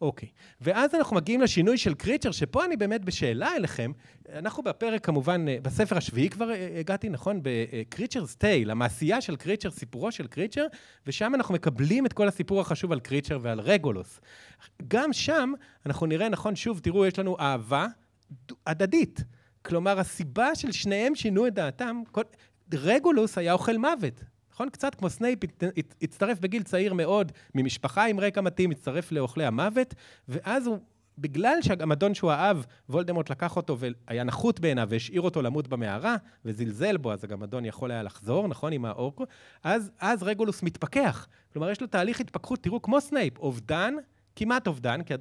אוקיי. ואז אנחנו מגיעים לשינוי של קריצ'ר, שפה אני באמת בשאלה אליכם. אנחנו בפרק, כמובן, אה, בספר השביעי כבר אה, הגעתי, נכון? בקריצ'ר's Tale, המעשייה של קריצ'ר, סיפורו של קריצ'ר, ושם אנחנו מקבלים את כל הסיפור החשוב על קריצ'ר ועל רגולוס. גם שם אנחנו נראה, נכון, שוב, תראו, יש לנו אהבה הדדית. כלומר, הסיבה של שניהם שינו את דעתם, כל... רגולוס היה אוכל מוות, נכון? קצת כמו סנייפ, הצטרף בגיל צעיר מאוד ממשפחה עם רקע מתאים, הצטרף לאוכלי המוות, ואז הוא, בגלל שהמדון שהוא אהב, וולדמורט לקח אותו והיה נחות בעיניו והשאיר אותו למות במערה, וזלזל בו, אז המדון יכול היה לחזור, נכון? עם האורקו, אז, אז רגולוס מתפכח. כלומר, יש לו תהליך התפכחות, תראו, כמו סנייפ, אובדן, כמעט אובדן, כי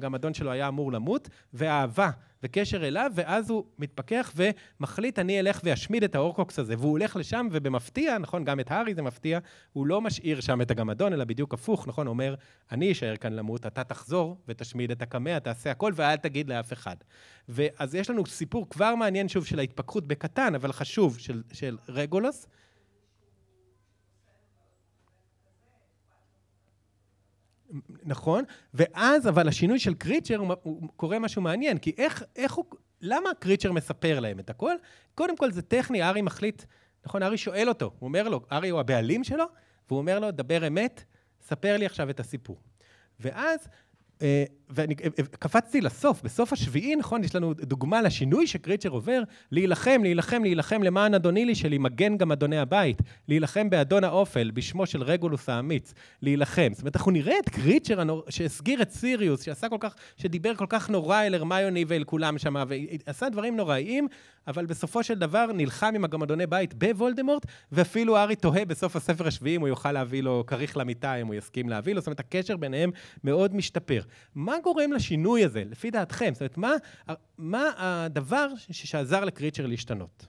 גם אדון שלו היה אמור למות, ואהבה וקשר אליו, ואז הוא מתפכח ומחליט, אני אלך ואשמיד את האורקוקס הזה. והוא הולך לשם, ובמפתיע, נכון, גם את הארי זה מפתיע, הוא לא משאיר שם את הגמדון, אלא בדיוק הפוך, נכון, אומר, אני אשאר כאן למות, אתה תחזור ותשמיד את הקמע, תעשה הכל, ואל תגיד לאף אחד. ואז יש לנו סיפור כבר מעניין, שוב, של ההתפכחות בקטן, אבל חשוב, של, של רגולוס. נכון, ואז, אבל השינוי של קריצ'ר, הוא, הוא קורה משהו מעניין, כי איך, איך הוא, למה קריצ'ר מספר להם את הכל? קודם כל זה טכני, ארי מחליט, נכון, ארי שואל אותו, הוא אומר לו, ארי הוא הבעלים שלו, והוא אומר לו, דבר אמת, ספר לי עכשיו את הסיפור. ואז אה, ואני אה, אה, קפצתי לסוף, בסוף השביעי, נכון, יש לנו דוגמה לשינוי שקריצ'ר עובר, להילחם, להילחם, להילחם למען אדוני לי שלי, מגן גם אדוני הבית, להילחם באדון האופל, בשמו של רגולוס האמיץ, להילחם. זאת אומרת, אנחנו נראה את קריצ'ר הנור... שהסגיר את סיריוס, שעשה כל כך, שדיבר כל כך נורא אל הרמיוני ואל כולם שם, ועשה דברים נוראיים, אבל בסופו של דבר נלחם עם הגמדוני בית בוולדמורט, ואפילו הארי תוהה בסוף הספר השביעי אם הוא יוכל להביא לו כריך למיטה, אם הוא יסכים להביא לו, זאת אומרת, הקשר ביניהם מאוד משתפר. מה גורם לשינוי הזה, לפי דעתכם? זאת אומרת, מה, מה הדבר שעזר לקריצ'ר להשתנות?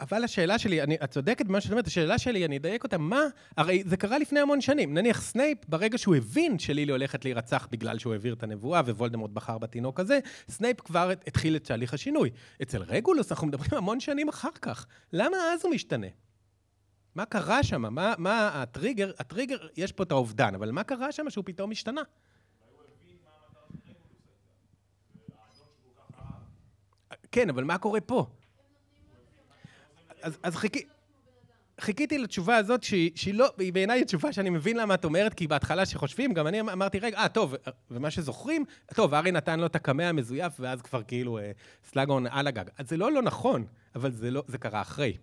אבל השאלה שלי, אני, את צודקת במה שאת אומרת, השאלה שלי, אני אדייק אותה, מה, הרי זה קרה לפני המון שנים. נניח סנייפ, ברגע שהוא הבין שלילי הולכת להירצח בגלל שהוא העביר את הנבואה ווולדמורט בחר בתינוק הזה, סנייפ כבר התחיל את תהליך השינוי. אצל רגולוס אנחנו מדברים המון שנים אחר כך. למה אז הוא משתנה? מה קרה שם? מה, מה הטריגר, הטריגר, יש פה את האובדן, אבל מה קרה שם שהוא פתאום השתנה? כן, אבל מה קורה פה? אז, אז חיכי, חיכיתי לתשובה הזאת, שהיא, שהיא לא, היא בעיניי תשובה שאני מבין למה את אומרת, כי בהתחלה שחושבים, גם אני אמרתי, רגע, אה, טוב, ומה שזוכרים, טוב, ארי נתן לו את הקמע המזויף, ואז כבר כאילו אה, סלאגון על הגג. אז זה לא לא נכון, אבל זה לא, זה קרה אחרי.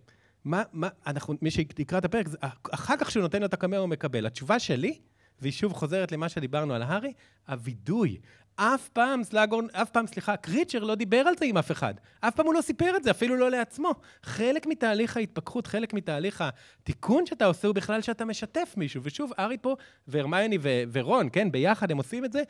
מה, מה, אנחנו, מי שיקרא את הפרק, אה, אחר כך שהוא נותן לו את הקמע הוא מקבל. התשובה שלי, והיא שוב חוזרת למה שדיברנו על הארי, הווידוי, אף פעם סלאגון, אף פעם, סליחה, קריצ'ר לא דיבר על זה עם אף אחד. אף פעם הוא לא סיפר את זה, אפילו לא לעצמו. חלק מתהליך ההתפכחות, חלק מתהליך התיקון שאתה עושה, הוא בכלל שאתה משתף מישהו. ושוב, ארי פה, והרמיוני ורון, כן, ביחד הם עושים את זה,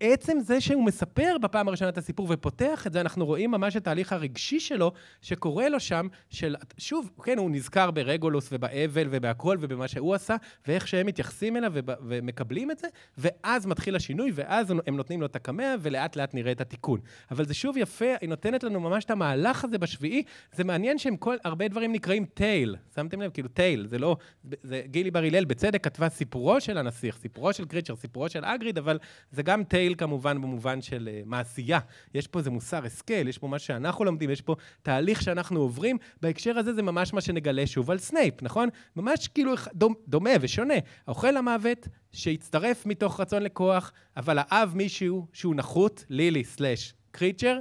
עצם זה שהוא מספר בפעם הראשונה את הסיפור ופותח את זה, אנחנו רואים ממש את ההליך הרגשי שלו, שקורה לו שם, של, שוב, כן, הוא נזכר ברגולוס ובאבל ובהכול ובמה שהוא עשה, ואיך שהם מתייחסים אליו וב, ומקבלים את זה, ואז מתחיל השינוי, ואז הם נותנים לו את הקמע, ולאט לאט נראה את התיקון. אבל זה שוב יפה, היא נותנת לנו ממש את המהלך הזה בשביעי, זה מעניין שהם כל, הרבה דברים נקראים טייל, שמתם לב? כאילו טייל, זה לא, זה גילי בר הלל בצדק כתבה סיפורו של הנסיך, סיפורו של קריצ'ר, סיפורו של אגריד, אבל זה גם טייל. סקייל כמובן במובן של אה, מעשייה. יש פה איזה מוסר השכל, יש פה מה שאנחנו לומדים, יש פה תהליך שאנחנו עוברים. בהקשר הזה זה ממש מה שנגלה שוב על סנייפ, נכון? ממש כאילו דומה ושונה. האוכל המוות שהצטרף מתוך רצון לכוח, אבל האב מישהו שהוא נחות, לילי סלאש קריצ'ר,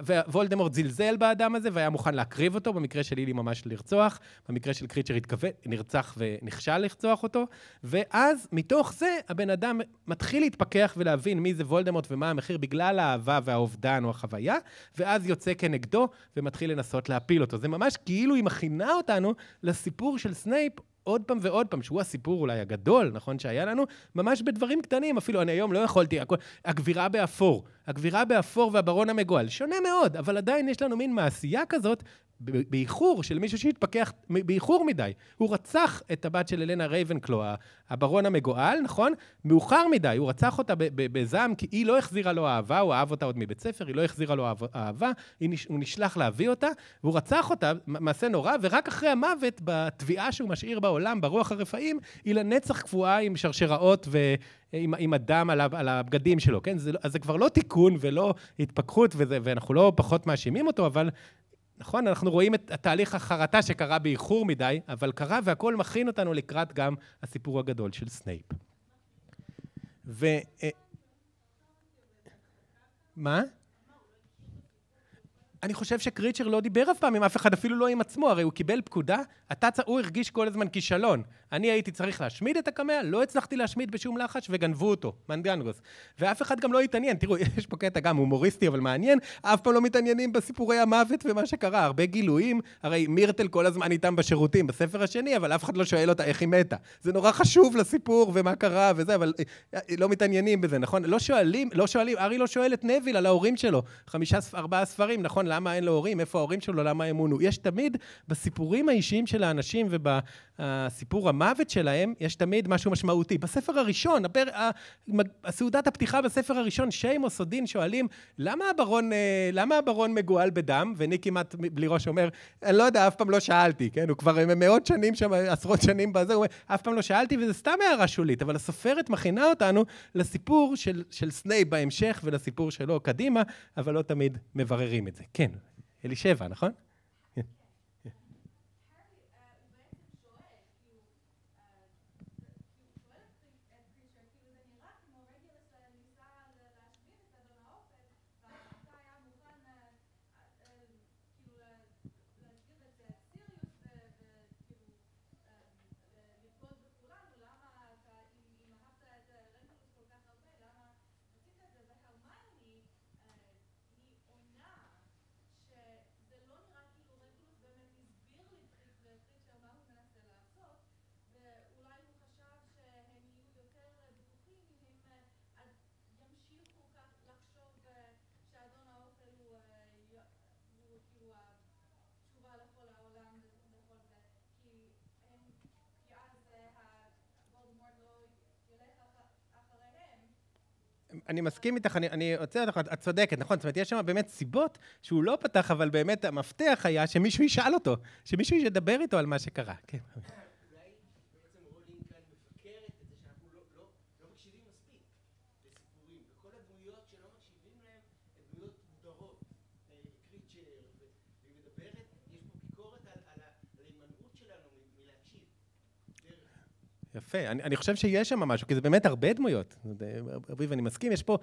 ווולדמורט זלזל באדם הזה והיה מוכן להקריב אותו, במקרה של אילי ממש לרצוח, במקרה של קריצ'ר התכוון, נרצח ונכשל לרצוח אותו, ואז מתוך זה הבן אדם מתחיל להתפכח ולהבין מי זה וולדמורט ומה המחיר בגלל האהבה והאובדן או החוויה, ואז יוצא כנגדו ומתחיל לנסות להפיל אותו. זה ממש כאילו היא מכינה אותנו לסיפור של סנייפ עוד פעם ועוד פעם, שהוא הסיפור אולי הגדול, נכון, שהיה לנו, ממש בדברים קטנים, אפילו אני היום לא יכולתי, הכל, הגבירה באפור, הגבירה באפור והברון המגועל, שונה מאוד, אבל עדיין יש לנו מין מעשייה כזאת באיחור של מישהו שהתפכח באיחור מדי. הוא רצח את הבת של אלנה רייבנקלו, הברון המגואל, נכון? מאוחר מדי, הוא רצח אותה בזעם כי היא לא החזירה לו אהבה, הוא אהב אותה עוד מבית ספר, היא לא החזירה לו אהבה, הוא נשלח להביא אותה, והוא רצח אותה, מעשה נורא, ורק אחרי המוות, בתביעה שהוא משאיר בעולם, ברוח הרפאים, היא לנצח קבועה עם שרשראות ו... עם, עם הדם על, על הבגדים שלו, כן? זה, לא- אז זה כבר לא תיקון ולא התפכחות, ואנחנו לא פחות מאשימים אותו, אבל נכון, אנחנו רואים את התהליך החרטה שקרה באיחור מדי, אבל קרה והכל מכין אותנו לקראת גם הסיפור הגדול של סנייפ. ו... אה, מה? אני חושב שקריצ'ר לא דיבר אף פעם עם אף אחד, אפילו לא עם עצמו, הרי הוא קיבל פקודה, אתה, הוא הרגיש כל הזמן כישלון. אני הייתי צריך להשמיד את הקמע, לא הצלחתי להשמיד בשום לחש, וגנבו אותו, מנדנגוס. ואף אחד גם לא התעניין, תראו, יש פה קטע גם הומוריסטי, אבל מעניין, אף פעם לא מתעניינים בסיפורי המוות ומה שקרה, הרבה גילויים, הרי מירטל כל הזמן איתם בשירותים בספר השני, אבל אף אחד לא שואל אותה איך היא מתה. זה נורא חשוב לסיפור ומה קרה וזה, אבל אה, אה, לא מתעניינים בזה, נכון? לא שואלים, לא שואלים, ארי לא שואל את נביל על ההורים שלו, חמישה, ארבעה ספרים, נכון? למה אין לו הורים? איפה ההורים שלו? למה הם מונו? יש תמיד בסיפורים האישיים של האנשים וב... הסיפור המוות שלהם, יש תמיד משהו משמעותי. בספר הראשון, הפר, הסעודת הפתיחה בספר הראשון, שיימוס או דין שואלים, למה הברון, אה, למה הברון מגואל בדם? ואני כמעט בלי ראש אומר, אני לא יודע, אף פעם לא שאלתי, כן? הוא כבר מאות שנים שם, עשרות שנים בזה, הוא אומר, אף פעם לא שאלתי, וזה סתם הערה שולית, אבל הסופרת מכינה אותנו לסיפור של, של סנייפ בהמשך ולסיפור שלו קדימה, אבל לא תמיד מבררים את זה. כן, אלישבע, נכון? אני מסכים איתך, אני, אני רוצה אותך, את צודקת, נכון? זאת אומרת, יש שם באמת סיבות שהוא לא פתח, אבל באמת המפתח היה שמישהו ישאל אותו, שמישהו ידבר איתו על מה שקרה. כן. יפה. אני, אני חושב שיש שם משהו, כי זה באמת הרבה דמויות. אביב, אני מסכים, יש פה...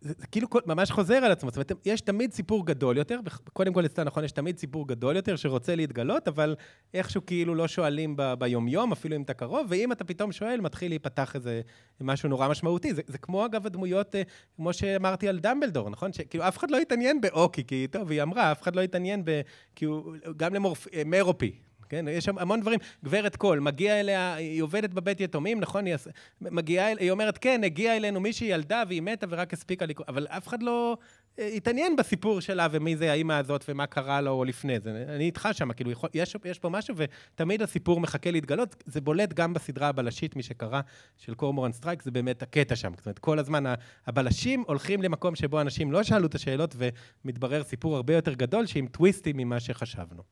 זה, זה כאילו כל, ממש חוזר על עצמו. זאת אומרת, יש תמיד סיפור גדול יותר, קודם כל אצלנו נכון, יש תמיד סיפור גדול יותר שרוצה להתגלות, אבל איכשהו כאילו לא שואלים ב, ביומיום, אפילו אם אתה קרוב, ואם אתה פתאום שואל, מתחיל להיפתח איזה משהו נורא משמעותי. זה, זה כמו, אגב, הדמויות, אה, כמו שאמרתי על דמבלדור, נכון? שכאילו אף אחד לא התעניין באוקי, כי טוב, היא אמרה, אף אחד לא התעניין ב... כאילו, גם למורפי, אה, מרופי, כן? יש שם המון דברים. גברת קול, מגיעה אליה, היא עובדת בבית יתומים, נכון? היא, מגיעה, היא אומרת, כן, הגיעה אלינו מישהי ילדה והיא מתה ורק הספיקה לקרוא, אבל אף אחד לא אה, התעניין בסיפור שלה ומי זה האימא הזאת ומה קרה לו לפני זה. אני איתך שם, כאילו, יכול, יש, יש פה משהו ותמיד הסיפור מחכה להתגלות. זה בולט גם בסדרה הבלשית, מי שקרא, של קורמורן סטרייק, זה באמת הקטע שם. זאת אומרת, כל הזמן הבלשים הולכים למקום שבו אנשים לא שאלו את השאלות ומתברר סיפור הרבה יותר גדול שעם טוויסטים ממה שחשבנו.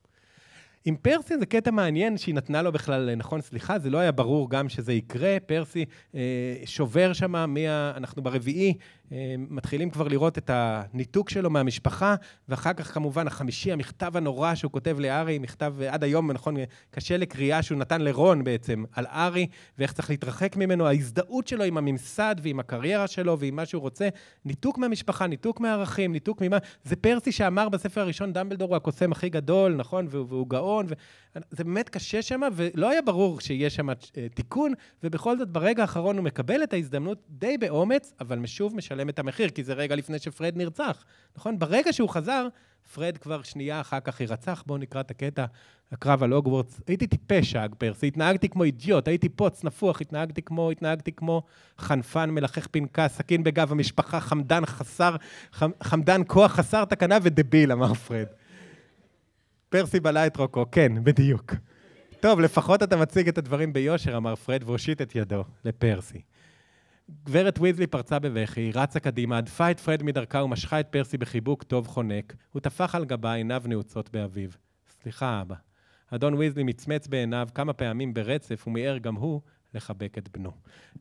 עם פרסי זה קטע מעניין שהיא נתנה לו בכלל, אה, נכון, סליחה, זה לא היה ברור גם שזה יקרה. פרסי אה, שובר שם, מה, אנחנו ברביעי, אמ, מתחילים כבר לראות את הניתוק שלו מהמשפחה, ואחר כך כמובן החמישי, המכתב הנורא שהוא כותב לארי, מכתב אה, עד היום, נכון, קשה לקריאה שהוא נתן לרון בעצם, על ארי, ואיך צריך להתרחק ממנו, ההזדהות שלו עם הממסד ועם הקריירה שלו ועם מה שהוא רוצה, ניתוק מהמשפחה, ניתוק מהערכים, ניתוק ממה... זה פרסי שאמר בספר הראשון, דמבלדור הוא הקוסם הכי גדול, נכון, והוא, והוא גאון, ו... זה באמת קשה שם, ולא היה ברור שיש שם אה, תיקון, ובכל זאת ברגע האחרון הוא מקבל את ההזדמנות די באומץ, אבל משוב משלם לשלם את המחיר, כי זה רגע לפני שפרד נרצח, נכון? ברגע שהוא חזר, פרד כבר שנייה אחר כך יירצח, בואו נקרא את הקטע, הקרב על הוגוורטס. הייתי טיפש, האג פרסי, התנהגתי כמו אידיוט, הייתי פוץ, נפוח, התנהגתי כמו, התנהגתי כמו חנפן, מלחך פנקס, סכין בגב המשפחה, חמדן חסר, חמ, חמדן כוח חסר תקנה ודביל, אמר פרד. פרסי בלה את רוקו, כן, בדיוק. טוב, לפחות אתה מציג את הדברים ביושר, אמר פרד והושיט את ידו לפרסי. גברת ויזלי פרצה בבכי, רצה קדימה, עדפה את פרד מדרכה ומשכה את פרסי בחיבוק טוב חונק. הוא טפח על גבה, עיניו נעוצות באביו. סליחה, אבא. אדון ויזלי מצמץ בעיניו כמה פעמים ברצף, ומיהר גם הוא לחבק את בנו.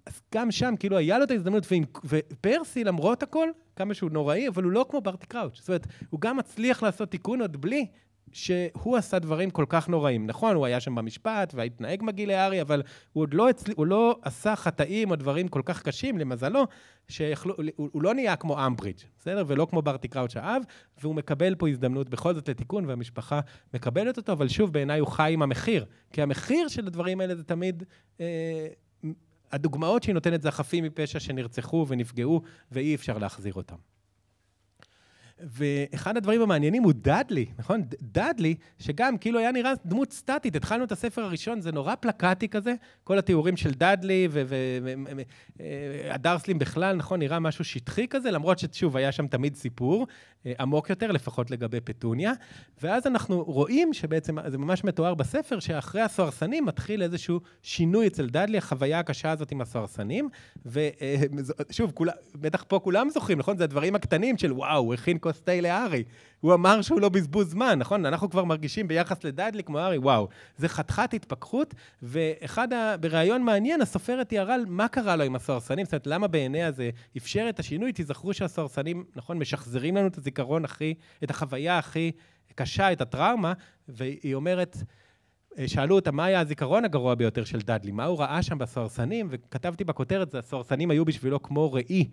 אז גם שם, כאילו, היה לו את ההזדמנות, ועם, ופרסי, למרות הכל, כמה שהוא נוראי, אבל הוא לא כמו ברטי קראוץ'. זאת אומרת, הוא גם מצליח לעשות תיקון עוד בלי שהוא עשה דברים כל כך נוראים. נכון, הוא היה שם במשפט והתנהג מגעיל הארי, אבל הוא עוד לא, הצל... הוא לא עשה חטאים או דברים כל כך קשים, למזלו, שיכלו... הוא לא נהיה כמו אמברידג', בסדר? ולא כמו ברטי קראוץ' האב, והוא מקבל פה הזדמנות בכל זאת לתיקון, והמשפחה מקבלת אותו, אבל שוב, בעיניי הוא חי עם המחיר. כי המחיר של הדברים האלה זה תמיד... אה, הדוגמאות שהיא נותנת זה החפים מפשע שנרצחו ונפגעו, ואי אפשר להחזיר אותם. ואחד הדברים המעניינים הוא דאדלי, נכון? דאדלי, שגם כאילו היה נראה דמות סטטית. התחלנו את הספר הראשון, זה נורא פלקטי כזה, כל התיאורים של דאדלי והדרסלים אה, בכלל, נכון? נראה משהו שטחי כזה, למרות ששוב, היה שם תמיד סיפור אה, עמוק יותר, לפחות לגבי פטוניה. ואז אנחנו רואים שבעצם, זה ממש מתואר בספר, שאחרי הסוהרסנים מתחיל איזשהו שינוי אצל דאדלי, החוויה הקשה הזאת עם הסוהרסנים. ושוב, אה, בטח פה כולם זוכרים, נכון? זה הדברים הקטנים של וואו, הוא הכין... כוס תה לארי. הוא אמר שהוא לא בזבוז זמן, נכון? אנחנו כבר מרגישים ביחס לדאדלי כמו ארי, וואו, זה חתיכת התפכחות, ואחד, ה... בריאיון מעניין, הסופרת תיארה מה קרה לו עם הסוהרסנים, זאת אומרת, למה בעיניה זה אפשר את השינוי, תיזכרו שהסוהרסנים, נכון, משחזרים לנו את הזיכרון הכי, את החוויה הכי קשה, את הטראומה, והיא אומרת, אה, שאלו אותה מה היה הזיכרון הגרוע ביותר של דאדלי, מה הוא ראה שם בסוהרסנים, וכתבתי בכותרת, הסוהרסנים היו בשבילו כמו ראי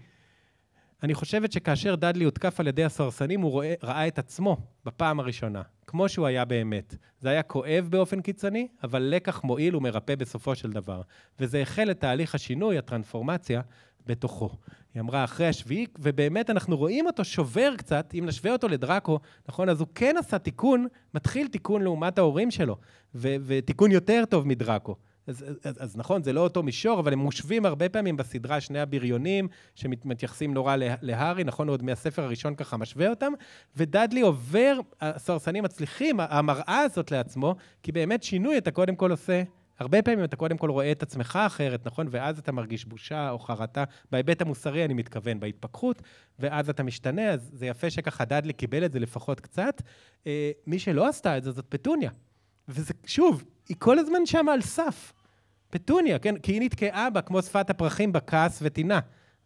אני חושבת שכאשר דאדלי הותקף על ידי הסרסנים, הוא רואה, ראה את עצמו בפעם הראשונה, כמו שהוא היה באמת. זה היה כואב באופן קיצוני, אבל לקח מועיל ומרפא בסופו של דבר. וזה החל את תהליך השינוי, הטרנספורמציה, בתוכו. היא אמרה, אחרי השביעי, ובאמת אנחנו רואים אותו שובר קצת, אם נשווה אותו לדראקו, נכון? אז הוא כן עשה תיקון, מתחיל תיקון לעומת ההורים שלו, ותיקון יותר טוב מדראקו. אז, אז, אז נכון, זה לא אותו מישור, אבל הם מושווים הרבה פעמים בסדרה, שני הבריונים, שמתייחסים נורא לה, להארי, נכון, עוד מהספר הראשון ככה משווה אותם, ודאדלי עובר, הסוהרסנים מצליחים, המראה הזאת לעצמו, כי באמת שינוי אתה קודם כל עושה. הרבה פעמים אתה קודם כל רואה את עצמך אחרת, נכון? ואז אתה מרגיש בושה או חרטה. בהיבט המוסרי אני מתכוון, בהתפכחות, ואז אתה משתנה, אז זה יפה שככה דאדלי קיבל את זה לפחות קצת. אה, מי שלא עשתה את זה זאת פטוניה. וזה, שוב, היא כל הזמן שם על סף. פטוניה, כן? כי היא נתקעה בה כמו שפת הפרחים בכעס וטינה.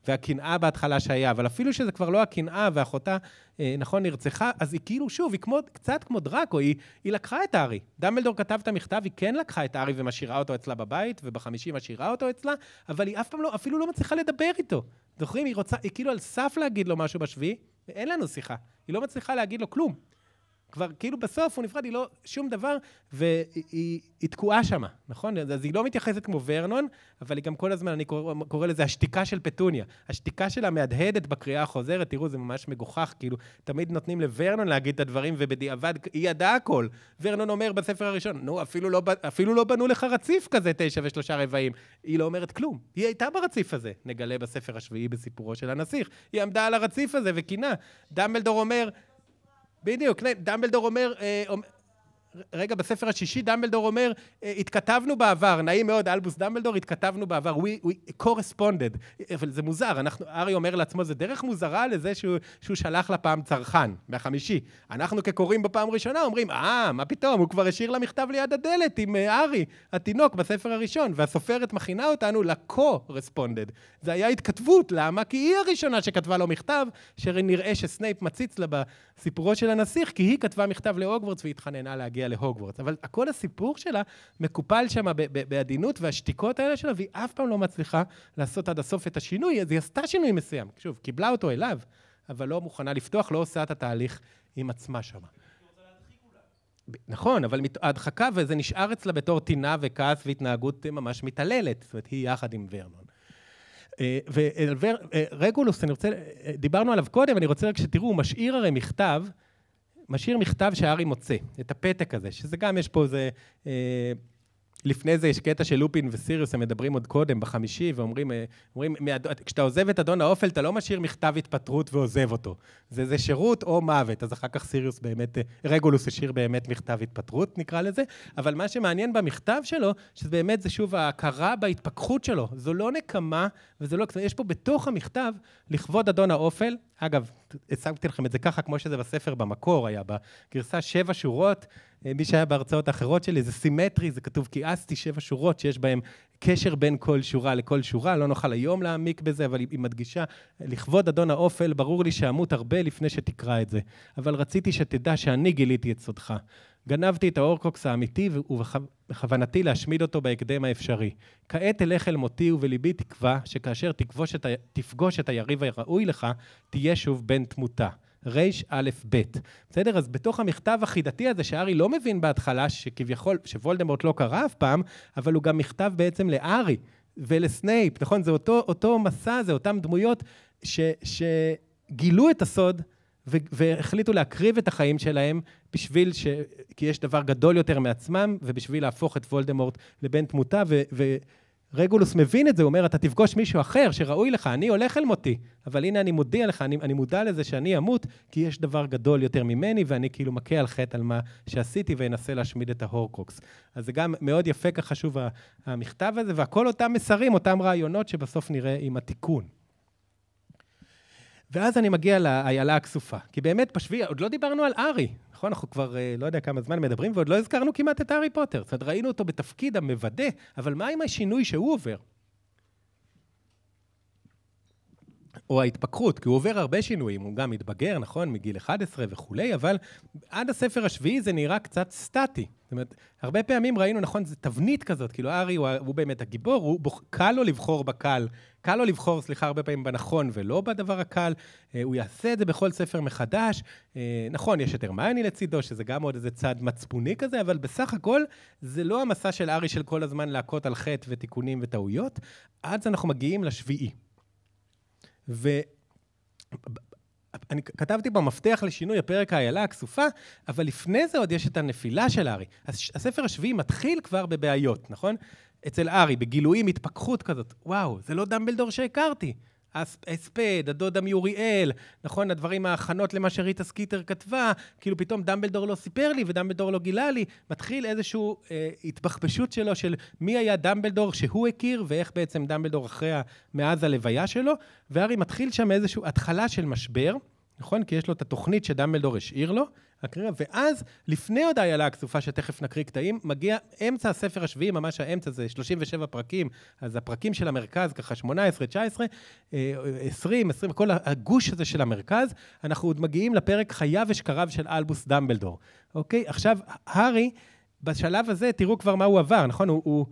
והקנאה בהתחלה שהיה, אבל אפילו שזה כבר לא הקנאה ואחותה, אה, נכון, נרצחה, אז היא כאילו, שוב, היא כמו, קצת כמו דראקו, היא, היא לקחה את הארי. דמבלדור כתב את המכתב, היא כן לקחה את הארי ומשאירה אותו אצלה בבית, ובחמישי משאירה אותו אצלה, אבל היא אף פעם לא, אפילו לא מצליחה לדבר איתו. זוכרים? היא רוצה, היא כאילו על סף להגיד לו משהו בשביעי, ואין לנו שיחה. היא לא מצליחה להגיד לו כלום. כבר כאילו בסוף הוא נפרד, היא לא שום דבר, והיא היא, היא תקועה שם, נכון? אז היא לא מתייחסת כמו ורנון, אבל היא גם כל הזמן, אני קורא, קורא לזה השתיקה של פטוניה. השתיקה שלה מהדהדת בקריאה החוזרת, תראו, זה ממש מגוחך, כאילו, תמיד נותנים לוורנון להגיד את הדברים, ובדיעבד היא ידעה הכל. ורנון אומר בספר הראשון, נו, אפילו לא, אפילו לא בנו לך רציף כזה, תשע ושלושה רבעים. היא לא אומרת כלום. היא הייתה ברציף הזה, נגלה בספר השביעי בסיפורו של הנסיך. היא עמדה על הרציף הזה וקינה. דמבלדור אומר, בדיוק, דמבלדור אה, אומר... רגע, בספר השישי דמבלדור אומר, אה, התכתבנו בעבר, נעים מאוד, אלבוס דמבלדור, התכתבנו בעבר, we, we corresponded. אבל זה מוזר, אנחנו, ארי אומר לעצמו, זה דרך מוזרה לזה שהוא, שהוא שלח לפעם צרכן, מהחמישי. אנחנו כקוראים בפעם הראשונה אומרים, אה, מה פתאום, הוא כבר השאיר לה ליד הדלת עם אה, ארי, התינוק, בספר הראשון, והסופרת מכינה אותנו ל-co-responded. זה היה התכתבות, למה? כי היא הראשונה שכתבה לו מכתב, שנראה שסנייפ מציץ לה סיפורו של הנסיך, כי היא כתבה מכתב להוגוורטס והתחננה להגיע להוגוורטס. אבל כל הסיפור שלה מקופל שם בעדינות, והשתיקות האלה שלה, והיא אף פעם לא מצליחה לעשות עד הסוף את השינוי, אז היא עשתה שינוי מסוים. שוב, קיבלה אותו אליו, אבל לא מוכנה לפתוח, לא עושה את התהליך עם עצמה שם. נכון, אבל ההדחקה, וזה נשאר אצלה בתור טינה וכעס והתנהגות ממש מתעללת. זאת אומרת, היא יחד עם ורנון. אה, ורגולוס, אה, אה, אני רוצה, דיברנו עליו קודם, אני רוצה רק שתראו, הוא משאיר הרי מכתב, משאיר מכתב שהארי מוצא, את הפתק הזה, שזה גם יש פה איזה... לפני זה יש קטע של לופין וסיריוס, הם מדברים עוד קודם, בחמישי, ואומרים, אה, אומרים, כשאתה עוזב את אדון האופל, אתה לא משאיר מכתב התפטרות ועוזב אותו. זה, זה שירות או מוות. אז אחר כך סיריוס באמת, אה, רגולוס השאיר באמת מכתב התפטרות, נקרא לזה, אבל מה שמעניין במכתב שלו, שזה באמת, זה שוב ההכרה בהתפכחות שלו. זו לא נקמה, וזה לא... יש פה בתוך המכתב, לכבוד אדון האופל, אגב, הצגתי לכם את זה ככה, כמו שזה בספר במקור היה, בגרסה שבע שורות, אה, מי שהיה בהרצאות האחרות שלי, זה סימטרי, זה כתוב כיאסתי שבע שורות שיש בהן קשר בין כל שורה לכל שורה, לא נוכל היום להעמיק בזה, אבל היא מדגישה, לכבוד אדון האופל, ברור לי שאמות הרבה לפני שתקרא את זה, אבל רציתי שתדע שאני גיליתי את סודך. גנבתי את האורקוקס האמיתי ובכוונתי להשמיד אותו בהקדם האפשרי. כעת אלך אל מותי ובליבי תקווה שכאשר את ה... תפגוש את היריב הראוי לך, תהיה שוב בן תמותה. ב'. בסדר? אז בתוך המכתב החידתי הזה, שארי לא מבין בהתחלה, שכביכול, שוולדמורט לא קרא אף פעם, אבל הוא גם מכתב בעצם לארי ולסנייפ, נכון? זה אותו, אותו מסע, זה אותן דמויות ש, שגילו את הסוד. ו- והחליטו להקריב את החיים שלהם בשביל ש... כי יש דבר גדול יותר מעצמם, ובשביל להפוך את וולדמורט לבן תמותה, ו- רגולוס מבין את זה, הוא אומר, אתה תפגוש מישהו אחר שראוי לך, אני הולך אל מותי, אבל הנה אני מודיע לך, אני, אני מודע לזה שאני אמות, כי יש דבר גדול יותר ממני, ואני כאילו מכה על חטא על מה שעשיתי, ואנסה להשמיד את ההורקרוקס. אז זה גם מאוד יפה, ככה שוב, המכתב הזה, והכל אותם מסרים, אותם רעיונות, שבסוף נראה עם התיקון. ואז אני מגיע לאיילה הכסופה. כי באמת, בשביעי, עוד לא דיברנו על ארי, נכון? אנחנו כבר אה, לא יודע כמה זמן מדברים, ועוד לא הזכרנו כמעט את הארי פוטר. זאת אומרת, ראינו אותו בתפקיד המוודא, אבל מה עם השינוי שהוא עובר? או ההתפכחות, כי הוא עובר הרבה שינויים, הוא גם מתבגר, נכון? מגיל 11 וכולי, אבל עד הספר השביעי זה נראה קצת סטטי. זאת אומרת, הרבה פעמים ראינו, נכון, זו תבנית כזאת, כאילו ארי הוא, הוא באמת הגיבור, הוא בוח, קל לו לבחור בקל, קל לו לבחור, סליחה, הרבה פעמים בנכון ולא בדבר הקל, אה, הוא יעשה את זה בכל ספר מחדש. אה, נכון, יש את הרמיוני לצידו, שזה גם עוד איזה צעד מצפוני כזה, אבל בסך הכל זה לא המסע של ארי של כל הזמן להכות על חטא ותיקונים וטעויות, עד שאנחנו מגיעים לשביעי. ו... אני כתבתי במפתח לשינוי הפרק האיילה הכסופה, אבל לפני זה עוד יש את הנפילה של הארי. הספר השביעי מתחיל כבר בבעיות, נכון? אצל ארי, בגילויים, התפכחות כזאת. וואו, זה לא דמבלדור שהכרתי. ההספד, הדודה מיוריאל, נכון? הדברים, ההכנות למה שריטה סקיטר כתבה, כאילו פתאום דמבלדור לא סיפר לי ודמבלדור לא גילה לי, מתחיל איזושהי אה, התבחבשות שלו של מי היה דמבלדור שהוא הכיר, ואיך בעצם דמבלדור אחרי, מאז הלוויה שלו, והארי מתחיל שם איזושהי התחלה של משבר, נכון? כי יש לו את התוכנית שדמבלדור השאיר לו, הקריירה, ואז, לפני עוד איילה הכסופה, שתכף נקריא קטעים, מגיע אמצע הספר השביעי, ממש האמצע זה 37 פרקים, אז הפרקים של המרכז, ככה 18, 19, 20, 20, כל הגוש הזה של המרכז, אנחנו עוד מגיעים לפרק חיה ושקריו של אלבוס דמבלדור. אוקיי? עכשיו, הארי... בשלב הזה, תראו כבר מה הוא עבר, נכון? הוא, הוא,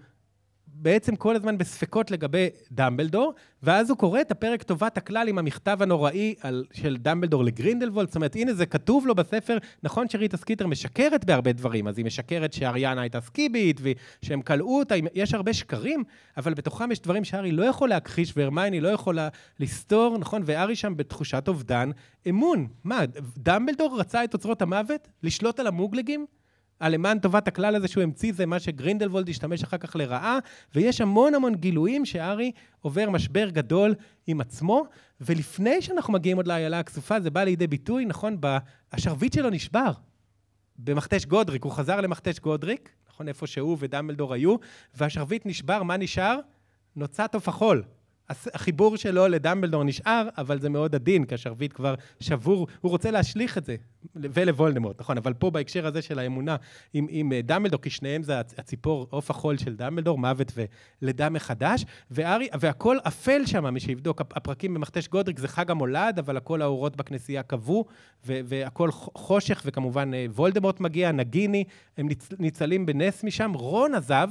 בעצם כל הזמן בספקות לגבי דמבלדור, ואז הוא קורא את הפרק טובת הכלל עם המכתב הנוראי על, של דמבלדור לגרינדלוולד. זאת אומרת, הנה זה כתוב לו בספר. נכון שריטה סקיטר משקרת בהרבה דברים, אז היא משקרת שאריאנה הייתה סקיבית, ושהם כלאו אותה, יש הרבה שקרים, אבל בתוכם יש דברים שהארי לא יכול להכחיש, והרמייני לא יכולה לסתור, נכון? והארי שם בתחושת אובדן אמון. מה, דמבלדור רצה את אוצרות המוות? לשלוט על המוגלגים? הלמען טובת הכלל הזה שהוא המציא, זה מה שגרינדלוולד השתמש אחר כך לרעה, ויש המון המון גילויים שארי עובר משבר גדול עם עצמו, ולפני שאנחנו מגיעים עוד לאיילה הכסופה, זה בא לידי ביטוי, נכון? השרביט שלו נשבר במכתש גודריק, הוא חזר למכתש גודריק, נכון? איפה שהוא ודמבלדור היו, והשרביט נשבר, מה נשאר? נוצת עוף החול. החיבור שלו לדמבלדור נשאר, אבל זה מאוד עדין, כי השרביט כבר שבור, הוא רוצה להשליך את זה, ולוולדמורט, נכון, אבל פה בהקשר הזה של האמונה עם, עם אה, דמבלדור, כי שניהם זה הציפור, עוף החול של דמבלדור, מוות ולידה מחדש, וארי, והכל אפל שם, מי שיבדוק, הפרקים במכתש גודריק זה חג המולד, אבל הכל האורות בכנסייה קבעו, והכל חושך, וכמובן אה, וולדמורט מגיע, נגיני, הם ניצ, ניצלים בנס משם, רון עזב,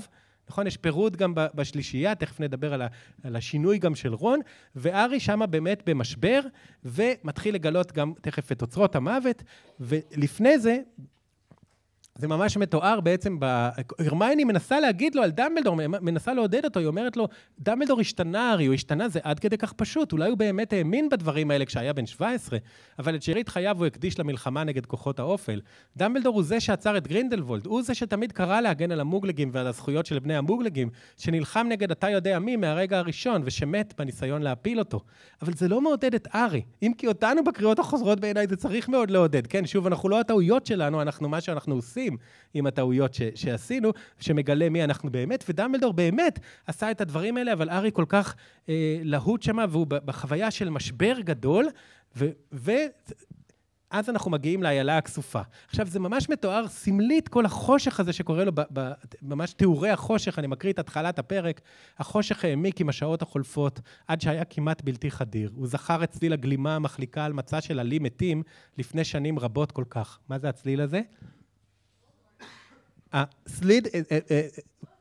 נכון? יש פירוד גם בשלישייה, תכף נדבר על, ה, על השינוי גם של רון, וארי שמה באמת במשבר, ומתחיל לגלות גם תכף את אוצרות המוות, ולפני זה, זה ממש מתואר בעצם, ב... הרמייני מנסה להגיד לו על דמבלדור, מנסה לעודד אותו, היא אומרת לו, דמבלדור השתנה הרי, הוא השתנה, זה עד כדי כך פשוט, אולי הוא באמת האמין בדברים האלה כשהיה בן 17, אבל את שארית חייו הוא הקדיש למלחמה נגד כוחות האופל. דמבלדור הוא זה שעצר את גרינדלוולד, הוא זה שתמיד קרא להגן על המוגלגים ועל הזכויות של בני המוגלגים, שנלחם נגד אתה יודע מי מהרגע הראשון, ושמת בניסיון להפיל אותו. אבל זה לא מעודד את ארי, אם כי אותנו בקריאות החוזרות בעיניי זה צריך מאוד לעודד. כן, שוב, אנחנו לא הטעויות שלנו, אנחנו מה שאנחנו עושים. מתמודדים עם הטעויות ש, שעשינו, שמגלה מי אנחנו באמת, ודמבלדור באמת עשה את הדברים האלה, אבל ארי כל כך אה, להוט שמה, והוא בחוויה של משבר גדול, ו... ו אז אנחנו מגיעים לאיילה הכסופה. עכשיו, זה ממש מתואר סמלית, כל החושך הזה שקורה לו, ב, ב, ממש תיאורי החושך, אני מקריא את התחלת הפרק. החושך העמיק עם השעות החולפות, עד שהיה כמעט בלתי חדיר. הוא זכר את צליל הגלימה המחליקה על מצע של עלים מתים לפני שנים רבות כל כך. מה זה הצליל הזה? הסליד, אה, אה, אה,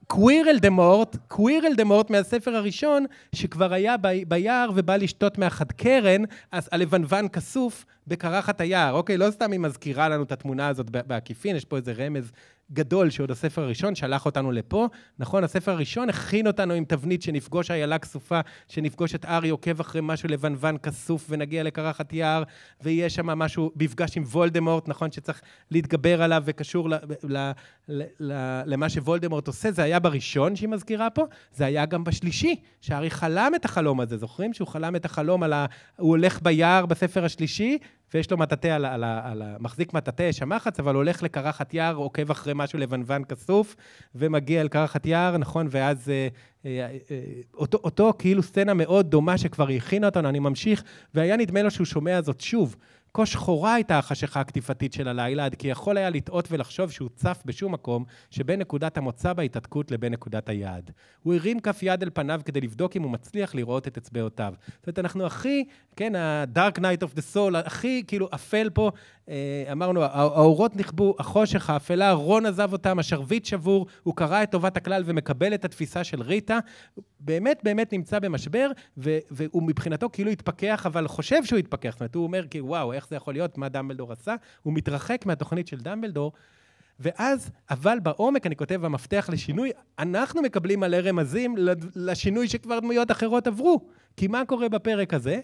קוויר אל דה מורט, קוויר אל דה מורט מהספר הראשון, שכבר היה ביער ובא לשתות מהחד קרן, אז הלבנוון כסוף בקרחת היער. אוקיי, לא סתם היא מזכירה לנו את התמונה הזאת בעקיפין, יש פה איזה רמז גדול שעוד הספר הראשון שלח אותנו לפה. נכון, הספר הראשון הכין אותנו עם תבנית שנפגוש איילה כסופה, שנפגוש את ארי עוקב אחרי משהו לבנוון כסוף ונגיע לקרחת יער, ויהיה שם משהו, מפגש עם וולדמורט, נכון, שצריך להתגבר עליו וקשור ל, ל, ל, ל, למה שוולדמורט עושה. זה היה בראשון שהיא מזכירה פה, זה היה גם בשלישי, שארי חלם את החלום הזה. זוכרים שהוא חלם את החלום על ה... הוא הולך ביער בספר השלישי, ויש לו מטאטא על, על, על, ה... מחזיק מטאטא, מחץ, אבל הולך לקרחת יער, עוקב אחרי משהו לבנוון כסוף, ומגיע אל קרחת יער, נכון? ואז אה, אה, אה, אותו, אותו כאילו סצנה מאוד דומה שכבר הכינה אותנו, אני ממשיך, והיה נדמה לו שהוא שומע זאת שוב. כה שחורה הייתה החשיכה הקטיפתית של הלילה, עד כי יכול היה לטעות ולחשוב שהוא צף בשום מקום שבין נקודת המוצא בהתעתקות לבין נקודת היעד. הוא הרים כף יד אל פניו כדי לבדוק אם הוא מצליח לראות את אצבעותיו. זאת אומרת, אנחנו הכי, כן, ה-dark night of the soul, הכי כאילו אפל פה, אה, אמרנו, האורות נכבו, החושך, האפלה, רון עזב אותם, השרביט שבור, הוא קרא את טובת הכלל ומקבל את התפיסה של ריטה. באמת באמת נמצא במשבר, והוא מבחינתו כאילו התפכח, אבל חושב שהוא התפכח. זאת אומרת, הוא אומר, כי וואו, איך זה יכול להיות, מה דמבלדור עשה? הוא מתרחק מהתוכנית של דמבלדור. ואז, אבל בעומק, אני כותב, המפתח לשינוי, אנחנו מקבלים מלא רמזים לשינוי שכבר דמויות אחרות עברו. כי מה קורה בפרק הזה?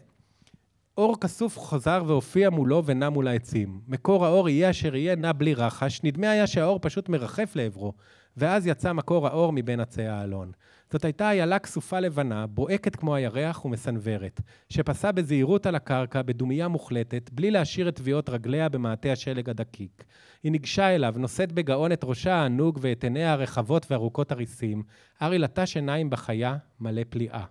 אור כסוף חזר והופיע מולו ונע מול העצים. מקור האור יהיה אשר יהיה, נע בלי רחש. נדמה היה שהאור פשוט מרחף לעברו, ואז יצא מקור האור מבין עצי האלון. זאת הייתה איילה כסופה לבנה, בוהקת כמו הירח ומסנוורת, שפסה בזהירות על הקרקע, בדומייה מוחלטת, בלי להשאיר את טביעות רגליה במעטה השלג הדקיק. היא ניגשה אליו, נושאת בגאון את ראשה הענוג ואת עיניה הרחבות וארוכות הריסים, ארי לטש עיניים בחיה, מלא פליאה.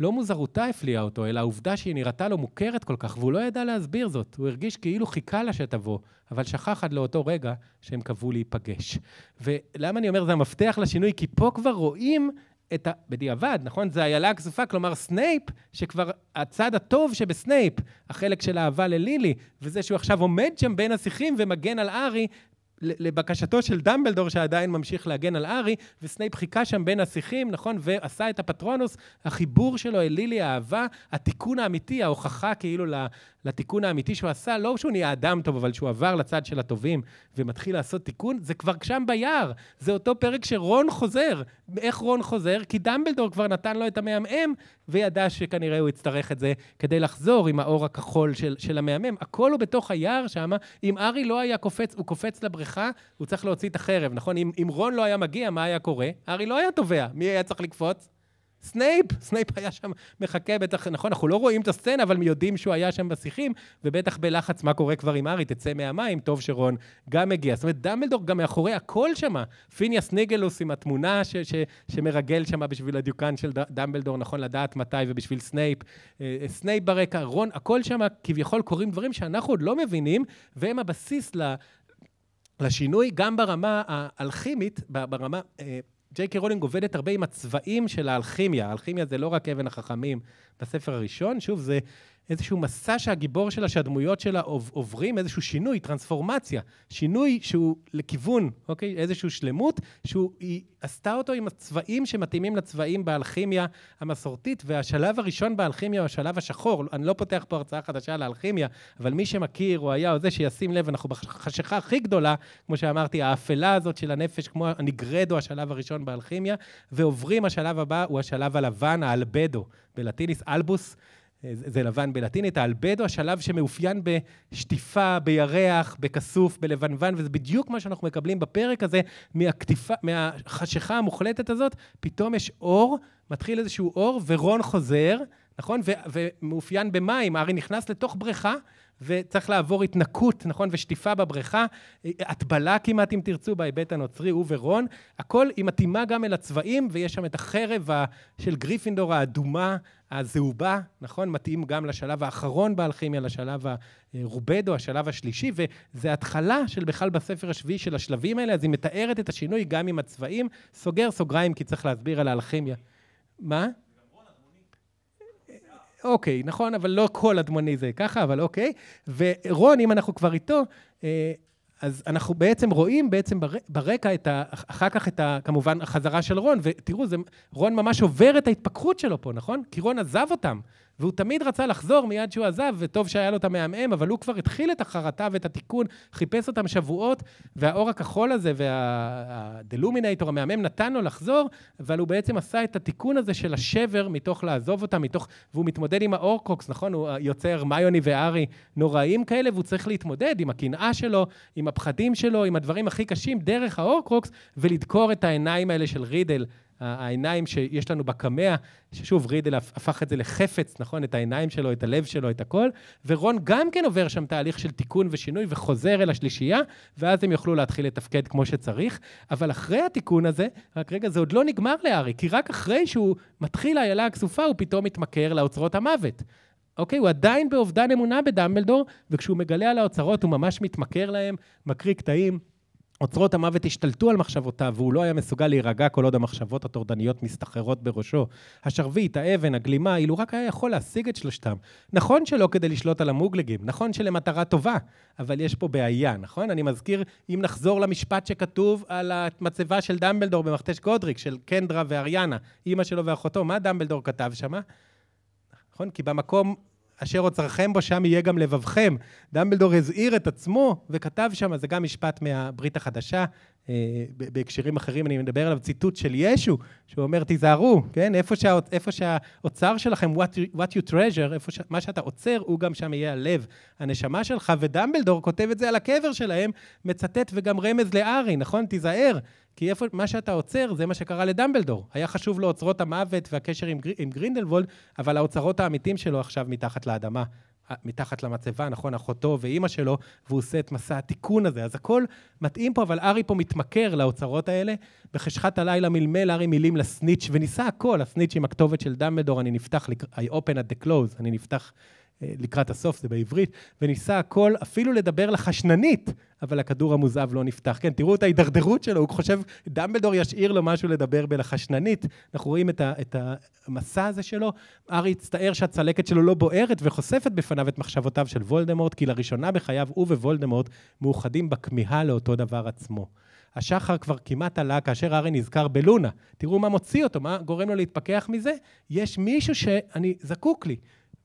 לא מוזרותה הפליאה אותו, אלא העובדה שהיא נראתה לו מוכרת כל כך, והוא לא ידע להסביר זאת. הוא הרגיש כאילו חיכה לה שתבוא, אבל שכח עד לאותו רגע שהם קבעו להיפגש. ולמה אני אומר זה המפתח לשינוי? כי פה כבר רואים את ה... בדיעבד, נכון? זה איילה הכסופה, כלומר סנייפ, שכבר הצד הטוב שבסנייפ, החלק של אהבה ללילי, וזה שהוא עכשיו עומד שם בין השיחים ומגן על ארי, לבקשתו של דמבלדור שעדיין ממשיך להגן על ארי, וסנייפ חיכה שם בין השיחים, נכון? ועשה את הפטרונוס, החיבור שלו אל לילי האהבה, התיקון האמיתי, ההוכחה כאילו לתיקון האמיתי שהוא עשה, לא שהוא נהיה אדם טוב, אבל שהוא עבר לצד של הטובים ומתחיל לעשות תיקון, זה כבר שם ביער. זה אותו פרק שרון חוזר. איך רון חוזר? כי דמבלדור כבר נתן לו את המעמעם, וידע שכנראה הוא יצטרך את זה כדי לחזור עם האור הכחול של, של המעמעם. הכל הוא בתוך היער שם, אם ארי לא היה קופץ, הוא קופץ לבריכה. לך, הוא צריך להוציא את החרב, נכון? אם, אם רון לא היה מגיע, מה היה קורה? הארי לא היה תובע. מי היה צריך לקפוץ? סנייפ! סנייפ היה שם מחכה, בטח, נכון, אנחנו לא רואים את הסצנה, אבל יודעים שהוא היה שם בשיחים, ובטח בלחץ מה קורה כבר עם ארי, תצא מהמים, טוב שרון גם מגיע. זאת אומרת, דמבלדור גם מאחורי הכל שם, פיניאס ניגלוס עם התמונה ש- ש- שמרגל שם בשביל הדיוקן של ד- דמבלדור, נכון, לדעת מתי, ובשביל סנייפ. אה, אה סנייפ ברקע, רון, הכל שם, כביכול קורים דברים שאנחנו עוד לא מבינים, והם הבסיס ל- לשינוי גם ברמה האלכימית, ברמה... אה, ג'יי קי רולינג עובדת הרבה עם הצבעים של האלכימיה. האלכימיה זה לא רק אבן החכמים בספר הראשון, שוב, זה איזשהו מסע שהגיבור שלה, שהדמויות שלה עוברים איזשהו שינוי, טרנספורמציה, שינוי שהוא לכיוון, אוקיי? איזושהי שלמות, שהיא עשתה אותו עם הצבעים שמתאימים לצבעים באלכימיה המסורתית, והשלב הראשון באלכימיה הוא השלב השחור. אני לא פותח פה הרצאה חדשה על האלכימיה, אבל מי שמכיר או היה או זה, שישים לב, אנחנו בחשיכה הכי גדולה, כמו שאמרתי, האפלה הזאת של הנפש, כמו הנגרדו, השלב הראשון באלכימיה, ועוברים, השלב הבא הוא השלב הלבן, האלבדו, בלטיניס, אלבוס, אה, זה לבן בלטינית, האלבדו, השלב שמאופיין בשטיפה, בירח, בכסוף, בלבנוון, וזה בדיוק מה שאנחנו מקבלים בפרק הזה, מהכתיפה, מהחשיכה המוחלטת הזאת, פתאום יש אור, מתחיל איזשהו אור, ורון חוזר, נכון? ו- ומאופיין במים, הארי נכנס לתוך בריכה, וצריך לעבור התנקות, נכון? ושטיפה בבריכה, הטבלה כמעט, אם תרצו, בהיבט הנוצרי, הוא ורון. הכל, היא מתאימה גם אל הצבעים, ויש שם את החרב של גריפינדור האדומה, הזהובה, נכון? מתאים גם לשלב האחרון באלכימיה, לשלב הרובדו, השלב השלישי, וזה התחלה של בכלל בספר השביעי של השלבים האלה, אז היא מתארת את השינוי גם עם הצבעים. סוגר סוגריים, כי צריך להסביר על האלכימיה. מה? אוקיי, נכון, אבל לא כל אדמוני זה ככה, אבל אוקיי. ורון, אם אנחנו כבר איתו, אה, אז אנחנו בעצם רואים בעצם ברקע את ה... אחר כך את ה... כמובן, החזרה של רון, ותראו, זה, רון ממש עובר את ההתפכחות שלו פה, נכון? כי רון עזב אותם. והוא תמיד רצה לחזור מיד שהוא עזב, וטוב שהיה לו את המעמעם, אבל הוא כבר התחיל את החרטה ואת התיקון, חיפש אותם שבועות, והאור הכחול הזה והדלומינטור וה- המעמעם, נתן לו לחזור, אבל הוא בעצם עשה את התיקון הזה של השבר מתוך לעזוב אותם, מתוך... והוא מתמודד עם האורקוקס, נכון? הוא יוצר מיוני וארי נוראים כאלה, והוא צריך להתמודד עם הקנאה שלו, עם הפחדים שלו, עם הדברים הכי קשים דרך האורקוקס, ולדקור את העיניים האלה של רידל העיניים שיש לנו בקמע, ששוב, רידל הפך את זה לחפץ, נכון? את העיניים שלו, את הלב שלו, את הכל, ורון גם כן עובר שם תהליך של תיקון ושינוי וחוזר אל השלישייה, ואז הם יוכלו להתחיל לתפקד כמו שצריך. אבל אחרי התיקון הזה, רק רגע, זה עוד לא נגמר לארי, כי רק אחרי שהוא מתחיל האיילה הכסופה, הוא פתאום מתמכר לאוצרות המוות. אוקיי? הוא עדיין באובדן אמונה בדמבלדור, וכשהוא מגלה על האוצרות הוא ממש מתמכר להם, מקריא קטעים, אוצרות המוות השתלטו על מחשבותיו, והוא לא היה מסוגל להירגע כל עוד המחשבות הטורדניות מסתחררות בראשו. השרביט, האבן, הגלימה, אילו רק היה יכול להשיג את שלושתם. נכון שלא כדי לשלוט על המוגלגים, נכון שלמטרה טובה, אבל יש פה בעיה, נכון? אני מזכיר, אם נחזור למשפט שכתוב על המצבה של דמבלדור במכתש גודריק, של קנדרה ואריאנה, אימא שלו ואחותו, מה דמבלדור כתב שמה? נכון? כי במקום אשר אוצרכם בו, שם יהיה גם לבבכם. דמבלדור הזהיר את עצמו וכתב שם, זה גם משפט מהברית החדשה, אה, בהקשרים אחרים אני מדבר עליו, ציטוט של ישו, שהוא אומר, תיזהרו, כן? איפה, שה, איפה שהאוצר שלכם, what you, what you treasure, איפה ש, מה שאתה עוצר, הוא גם שם יהיה הלב, הנשמה שלך, ודמבלדור כותב את זה על הקבר שלהם, מצטט וגם רמז לארי, נכון? תיזהר. כי איפה, מה שאתה עוצר זה מה שקרה לדמבלדור. היה חשוב לו אוצרות המוות והקשר עם, גר, עם גרינדלוולד, אבל האוצרות האמיתיים שלו עכשיו מתחת לאדמה. אה, מתחת למצבה, נכון, אחותו ואימא שלו, והוא עושה את מסע התיקון הזה. אז הכל מתאים פה, אבל ארי פה מתמכר לאוצרות האלה. בחשכת הלילה מלמל ארי מילים לסניץ', וניסה הכל, הסניץ' עם הכתובת של דמבלדור, אני נפתח, I open at the close, אני נפתח אה, לקראת הסוף, זה בעברית, וניסה הכל אפילו לדבר לחשננית, אבל הכדור המוזהב לא נפתח. כן, תראו את ההידרדרות שלו, הוא חושב, דמבלדור ישאיר לו משהו לדבר בלחשננית. אנחנו רואים את, ה, את המסע הזה שלו. ארי הצטער שהצלקת שלו לא בוערת וחושפת בפניו את מחשבותיו של וולדמורט, כי לראשונה בחייו הוא ווולדמורט מאוחדים בכמיהה לאותו דבר עצמו. השחר כבר כמעט עלה כאשר ארי נזכר בלונה. תראו מה מוציא אותו, מה גורם לו להתפכח מזה? יש מישהו שאני זקוק לי,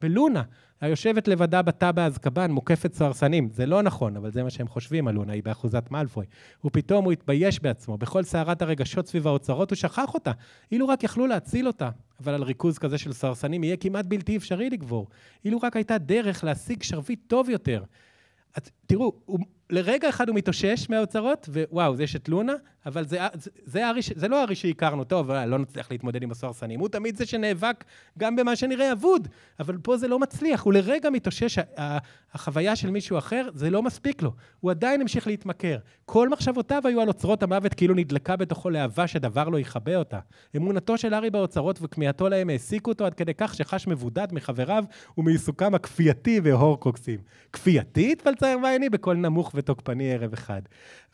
בלונה. היושבת לבדה בתא באזקבן, מוקפת סוהרסנים. זה לא נכון, אבל זה מה שהם חושבים אלונה היא באחוזת מאלפוי. ופתאום הוא התבייש בעצמו. בכל סערת הרגשות סביב האוצרות הוא שכח אותה. אילו רק יכלו להציל אותה. אבל על ריכוז כזה של סוהרסנים יהיה כמעט בלתי אפשרי לגבור. אילו רק הייתה דרך להשיג שרביט טוב יותר. את, תראו, הוא, לרגע אחד הוא מתאושש מהאוצרות, ווואו, זה יש את לונה, אבל זה, זה, זה, הרי, זה לא הארי שהכרנו טוב, אה, לא נצליח להתמודד עם הסוהרסנים. הוא תמיד זה שנאבק גם במה שנראה אבוד, אבל פה זה לא מצליח. הוא לרגע מתאושש, החוויה של מישהו אחר, זה לא מספיק לו. הוא עדיין המשיך להתמכר. כל מחשבותיו היו על אוצרות המוות, כאילו נדלקה בתוכו להבה שדבר לא יכבה אותה. אמונתו של הארי באוצרות וכמיהתו להם העסיקו אותו עד כדי כך שחש מבודד מחבריו ומעיסוקם הכפייתי והורקוקסים. כפייתי? התפלצה הרמייני, בקול נמוך ותוקפני ערב אחד.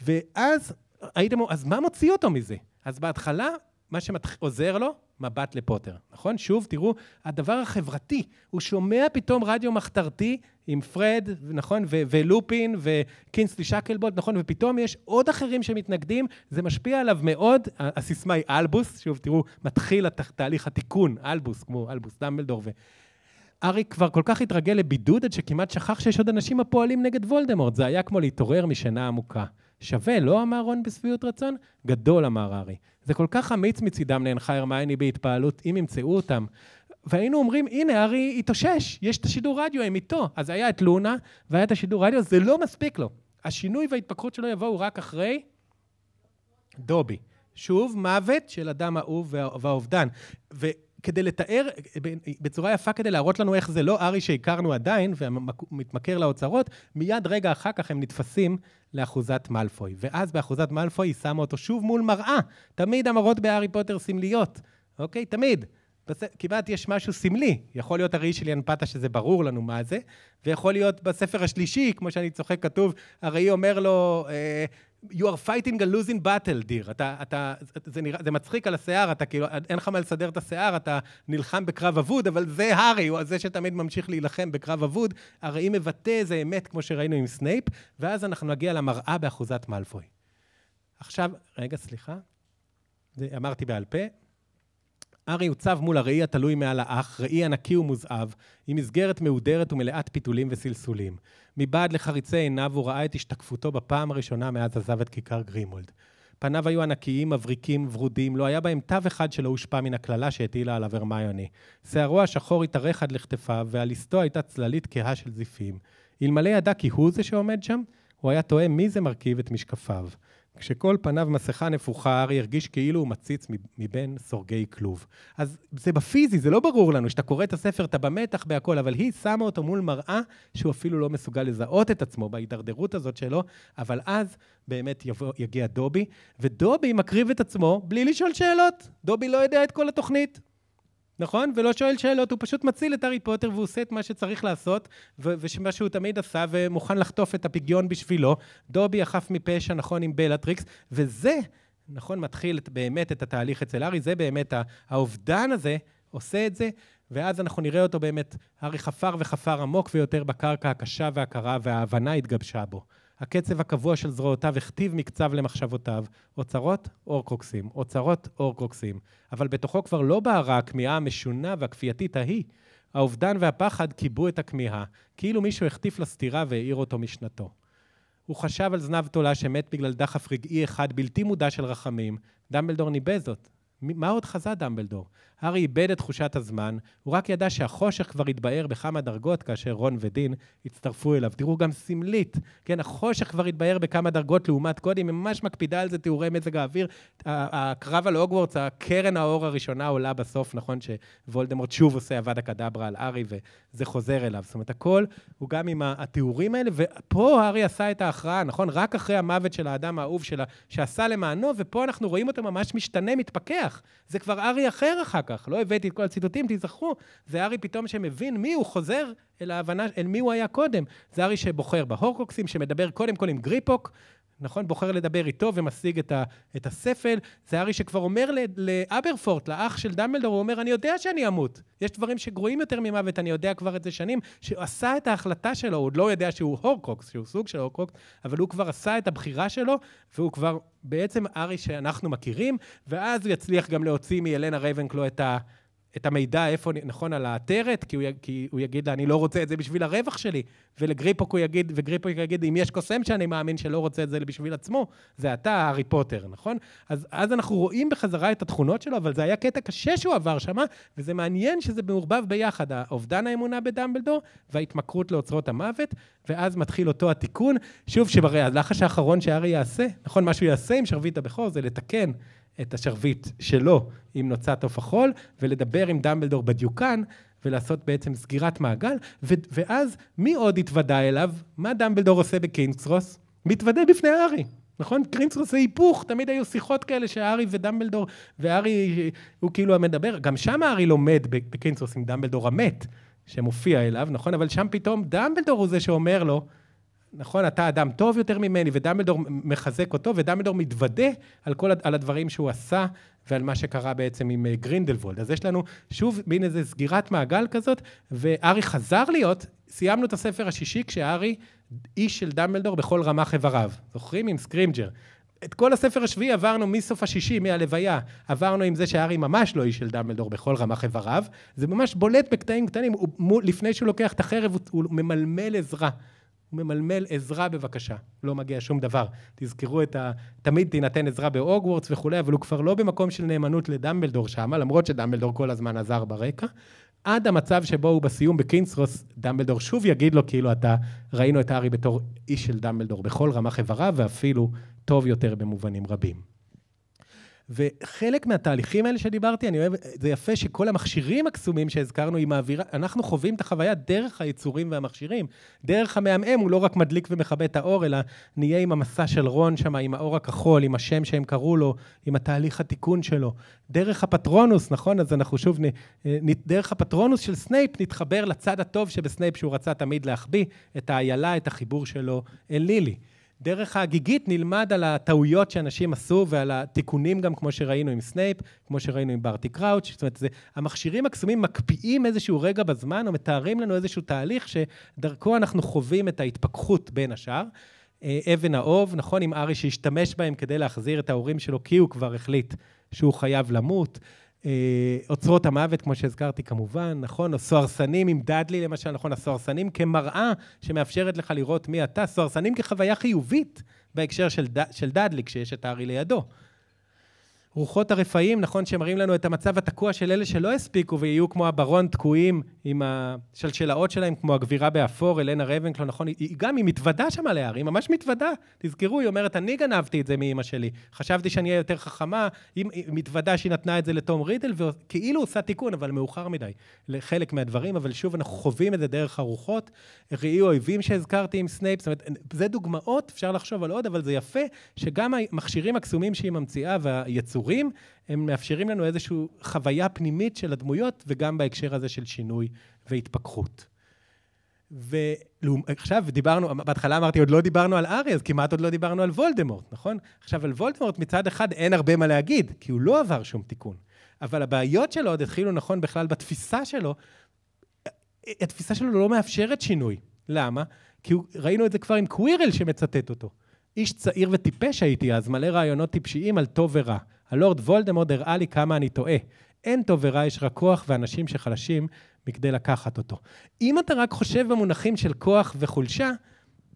ואז הייתם, אז מה מוציא אותו מזה? אז בהתחלה, מה שעוזר לו, מבט לפוטר, נכון? שוב, תראו, הדבר החברתי, הוא שומע פתאום רדיו מחתרתי עם פרד, נכון? ו- ולופין וקינסלי שקלבולד, נכון? ופתאום יש עוד אחרים שמתנגדים, זה משפיע עליו מאוד. הסיסמה היא אלבוס, שוב, תראו, מתחיל הת- תהליך התיקון, אלבוס, כמו אלבוס דמבלדור ו- ארי כבר כל כך התרגל לבידוד עד שכמעט שכח שיש עוד אנשים הפועלים נגד וולדמורט. זה היה כמו להתעורר משינה עמוקה. שווה, לא אמר רון בשביעות רצון? גדול, אמר ארי. זה כל כך אמיץ מצידם, נאנחה הרמייני בהתפעלות, אם ימצאו אותם. והיינו אומרים, הנה, ארי התאושש, יש את השידור רדיו, הם איתו. אז היה את לונה, והיה את השידור רדיו, זה לא מספיק לו. השינוי וההתפקחות שלו יבואו רק אחרי דובי. שוב, מוות של אדם האהוב והאובדן. ו- כדי לתאר בצורה יפה, כדי להראות לנו איך זה לא ארי שהכרנו עדיין, ומתמכר לאוצרות, מיד רגע אחר כך הם נתפסים לאחוזת מאלפוי. ואז באחוזת מאלפוי היא שמה אותו שוב מול מראה. תמיד המראות בארי פוטר סמליות, אוקיי? תמיד. בס... כמעט יש משהו סמלי. יכול להיות הראי של ינפתה, שזה ברור לנו מה זה, ויכול להיות בספר השלישי, כמו שאני צוחק, כתוב, הראי אומר לו, אה, You are fighting a losing battle, dear. אתה, אתה, זה, נרא, זה מצחיק על השיער, אתה כאילו, אין לך מה לסדר את השיער, אתה נלחם בקרב אבוד, אבל זה הארי, הוא זה שתמיד ממשיך להילחם בקרב אבוד. הרי אם מבטא איזה אמת, כמו שראינו עם סנייפ, ואז אנחנו נגיע למראה באחוזת מאלפוי. עכשיו, רגע, סליחה. זה אמרתי בעל פה, ארי הוצב מול הראי התלוי מעל האח, ראי ענקי ומוזהב, עם מסגרת מהודרת ומלאת פיתולים וסלסולים. מבעד לחריצי עיניו הוא ראה את השתקפותו בפעם הראשונה מאז עזב את כיכר גרימולד. פניו היו ענקיים, מבריקים, ורודים, לא היה בהם תו אחד שלא הושפע מן הקללה שהטילה עליו הרמיוני. שערו השחור התארך עד לכתפיו, ועל לסתו הייתה צללית קהה של זיפים. אלמלא ידע כי הוא זה שעומד שם, הוא היה תוהה מי זה מרכיב את משקפיו. כשכל פניו מסכה נפוחה, הרי הרגיש כאילו הוא מציץ מבין סורגי כלוב. אז זה בפיזי, זה לא ברור לנו. כשאתה קורא את הספר, אתה במתח בהכל, אבל היא שמה אותו מול מראה שהוא אפילו לא מסוגל לזהות את עצמו בהידרדרות הזאת שלו, אבל אז באמת יבוא, יגיע דובי, ודובי מקריב את עצמו בלי לשאול שאלות. דובי לא יודע את כל התוכנית. נכון? ולא שואל שאלות, הוא פשוט מציל את הארי פוטר והוא עושה את מה שצריך לעשות, ומה שהוא תמיד עשה, ומוכן לחטוף את הפיגיון בשבילו. דובי החף מפשע, נכון, עם בלאטריקס, וזה, נכון, מתחיל באמת את התהליך אצל הארי, זה באמת האובדן הזה, עושה את זה, ואז אנחנו נראה אותו באמת, הארי חפר וחפר עמוק ויותר בקרקע הקשה והקרה, וההבנה התגבשה בו. הקצב הקבוע של זרועותיו הכתיב מקצב למחשבותיו, אוצרות אורקרוקסים, אוצרות אורקרוקסים, אבל בתוכו כבר לא בערה הכמיהה המשונה והכפייתית ההיא. האובדן והפחד קיבעו את הכמיהה, כאילו מישהו החטיף לה סטירה והעיר אותו משנתו. הוא חשב על זנב תולה שמת בגלל דחף רגעי אחד בלתי מודע של רחמים. דמבלדור ניבא זאת. מה עוד חזה דמבלדור? הארי איבד את תחושת הזמן, הוא רק ידע שהחושך כבר התבהר בכמה דרגות כאשר רון ודין הצטרפו אליו. תראו גם סמלית, כן, החושך כבר התבהר בכמה דרגות לעומת קודם, היא ממש מקפידה על זה תיאורי מזג האוויר. הקרב על הוגוורטס, הקרן האור הראשונה עולה בסוף, נכון שוולדמורט שוב עושה אבד הקדברה על הארי וזה חוזר אליו. זאת אומרת, הכל הוא גם עם התיאורים האלה, ופה הארי עשה את ההכרעה, נכון? רק אחרי המוות של האדם האהוב שלה, שעשה למענו, ופה אנחנו רואים אותו ממש משתנה, מתפכח. זה כבר ארי אחר אחר כך. לא הבאתי את כל הציטוטים, תיזכרו, זה הארי פתאום שמבין מי הוא, חוזר אל ההבנה, אל מי הוא היה קודם. זה הארי שבוחר בהורקוקסים, שמדבר קודם כל עם גריפוק, נכון? בוחר לדבר איתו ומשיג את, ה, את הספל. זה הארי שכבר אומר לאברפורט, לאח של דמבלדור, הוא אומר, אני יודע שאני אמות. יש דברים שגרועים יותר ממוות, אני יודע כבר את זה שנים, שעשה את ההחלטה שלו, הוא עוד לא יודע שהוא הורקוקס, שהוא סוג של הורקוקס, אבל הוא כבר עשה את הבחירה שלו, והוא כבר בעצם הארי שאנחנו מכירים, ואז הוא יצליח גם להוציא מאלנה רייבנקלו את ה... את המידע, איפה, נכון, על העטרת, כי, הוא, כי הוא יגיד לה, אני לא רוצה את זה בשביל הרווח שלי. ולגריפוק הוא יגיד, וגריפוק יגיד, אם יש קוסם שאני מאמין שלא רוצה את זה בשביל עצמו, זה אתה, הארי פוטר, נכון? אז, אז אנחנו רואים בחזרה את התכונות שלו, אבל זה היה קטע קשה שהוא עבר שם, וזה מעניין שזה מעורבב ביחד, אובדן האמונה בדמבלדור וההתמכרות לאוצרות המוות, ואז מתחיל אותו התיקון. שוב, שהרי הלחש האחרון שהארי יעשה, נכון, מה שהוא יעשה עם שרביט הבכור זה לתקן את השרביט שלו עם נוצת עוף החול, ולדבר עם דמבלדור בדיוקן, ולעשות בעצם סגירת מעגל, ו- ואז מי עוד התוודה אליו? מה דמבלדור עושה בקינגסרוס? מתוודה בפני הארי. נכון? קרינסרוס זה היפוך, תמיד היו שיחות כאלה שהארי ודמבלדור, והארי הוא כאילו המדבר, גם שם הארי לומד בקרינסרוס עם דמבלדור המת, שמופיע אליו, נכון? אבל שם פתאום דמבלדור הוא זה שאומר לו, נכון, אתה אדם טוב יותר ממני, ודמבלדור מחזק אותו, ודמבלדור מתוודה על כל על הדברים שהוא עשה ועל מה שקרה בעצם עם אה, גרינדלוולד. אז יש לנו שוב מין איזה סגירת מעגל כזאת, וארי חזר להיות, סיימנו את הספר השישי כשארי איש של דמבלדור בכל רמ"ח איבריו. זוכרים? עם סקרימג'ר. את כל הספר השביעי עברנו מסוף השישי, מהלוויה. עברנו עם זה שהארי ממש לא איש של דמבלדור בכל רמ"ח איבריו. זה ממש בולט בקטעים קטנים. הוא, לפני שהוא לוקח את החרב, הוא, הוא ממלמל עזרה. הוא ממלמל עזרה בבקשה, לא מגיע שום דבר. תזכרו את ה... תמיד תינתן עזרה בהוגוורטס וכולי, אבל הוא כבר לא במקום של נאמנות לדמבלדור שמה, למרות שדמבלדור כל הזמן עזר ברקע. עד המצב שבו הוא בסיום בקינסרוס, דמבלדור שוב יגיד לו כאילו אתה, ראינו את הארי בתור איש של דמבלדור בכל רמ"ח איבריו ואפילו טוב יותר במובנים רבים. וחלק מהתהליכים האלה שדיברתי, אני אוהב, זה יפה שכל המכשירים הקסומים שהזכרנו, היא מעבירה, אנחנו חווים את החוויה דרך היצורים והמכשירים. דרך המעמעם הוא לא רק מדליק ומכבה את האור, אלא נהיה עם המסע של רון שם, עם האור הכחול, עם השם שהם קראו לו, עם התהליך התיקון שלו. דרך הפטרונוס, נכון? אז אנחנו שוב, נ, אה, נ, דרך הפטרונוס של סנייפ נתחבר לצד הטוב שבסנייפ, שהוא רצה תמיד להחביא, את האיילה, את החיבור שלו אל לילי. דרך הגיגית נלמד על הטעויות שאנשים עשו ועל התיקונים גם, כמו שראינו עם סנייפ, כמו שראינו עם ברטי קראוץ', זאת אומרת, זה, המכשירים הקסומים מקפיאים איזשהו רגע בזמן, או מתארים לנו איזשהו תהליך שדרכו אנחנו חווים את ההתפכחות בין השאר. אה, אבן האוב, נכון, עם ארי שהשתמש בהם כדי להחזיר את ההורים שלו, כי הוא כבר החליט שהוא חייב למות. אה, אוצרות המוות, כמו שהזכרתי כמובן, נכון? או סוהרסנים עם דאדלי למשל, נכון? הסוהרסנים כמראה שמאפשרת לך לראות מי אתה, סוהרסנים כחוויה חיובית בהקשר של, ד... של דאדלי, כשיש את הארי לידו. רוחות הרפאים, נכון, שמראים לנו את המצב התקוע של אלה שלא הספיקו ויהיו כמו הברון תקועים עם השלשלאות שלהם, כמו הגבירה באפור, אלנה רבנקלו, נכון? היא גם, היא מתוודה שם על ההר, היא ממש מתוודה. תזכרו, היא אומרת, אני גנבתי את זה מאימא שלי. חשבתי שאני אהיה יותר חכמה, היא מתוודה שהיא נתנה את זה לתום רידל, וכאילו עושה תיקון, אבל מאוחר מדי לחלק מהדברים, אבל שוב, אנחנו חווים את זה דרך הרוחות. ראי אויבים שהזכרתי עם סנייפ, זאת אומרת, זה דוגמאות, אפשר לחשוב על עוד, אבל זה יפה שגם המכשירים הקסומים שהיא ממציאה והיצור יצורים, הם מאפשרים לנו איזושהי חוויה פנימית של הדמויות, וגם בהקשר הזה של שינוי והתפכחות. ועכשיו דיברנו, בהתחלה אמרתי, עוד לא דיברנו על ארי, אז כמעט עוד לא דיברנו על וולדמורט, נכון? עכשיו, על וולדמורט מצד אחד אין הרבה מה להגיד, כי הוא לא עבר שום תיקון. אבל הבעיות שלו עוד התחילו, נכון, בכלל בתפיסה שלו. התפיסה שלו לא מאפשרת שינוי. למה? כי הוא, ראינו את זה כבר עם קווירל שמצטט אותו. איש צעיר וטיפש הייתי אז, מלא רעיונות טיפשיים על טוב ורע. הלורד וולדמורד הראה לי כמה אני טועה. אין טוב ורע, יש רק כוח ואנשים שחלשים מכדי לקחת אותו. אם אתה רק חושב במונחים של כוח וחולשה,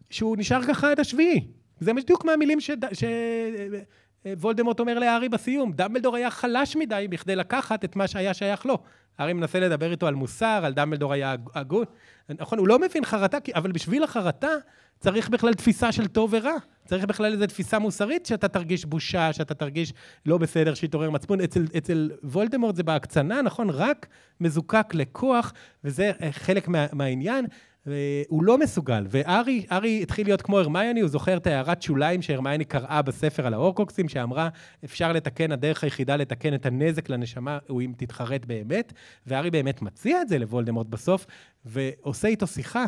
שהוא נשאר ככה עד השביעי. זה בדיוק מהמילים ש... ש... וולדמורט אומר להארי בסיום, דמבלדור היה חלש מדי בכדי לקחת את מה שהיה שייך לו. הארי מנסה לדבר איתו על מוסר, על דמבלדור היה הגון. נכון, הוא לא מבין חרטה, אבל בשביל החרטה צריך בכלל תפיסה של טוב ורע. צריך בכלל איזו תפיסה מוסרית שאתה תרגיש בושה, שאתה תרגיש לא בסדר, שיתעורר מצפון. אצל, אצל וולדמורט זה בהקצנה, נכון? רק מזוקק לכוח, וזה אה, חלק מה, מהעניין. אה, הוא לא מסוגל, וארי התחיל להיות כמו הרמיוני, הוא זוכר את הערת שוליים שהרמיוני קראה בספר על האורקוקסים, שאמרה, אפשר לתקן, הדרך היחידה לתקן את הנזק לנשמה הוא אם תתחרט באמת, וארי באמת מציע את זה לוולדמורט בסוף, ועושה איתו שיחה.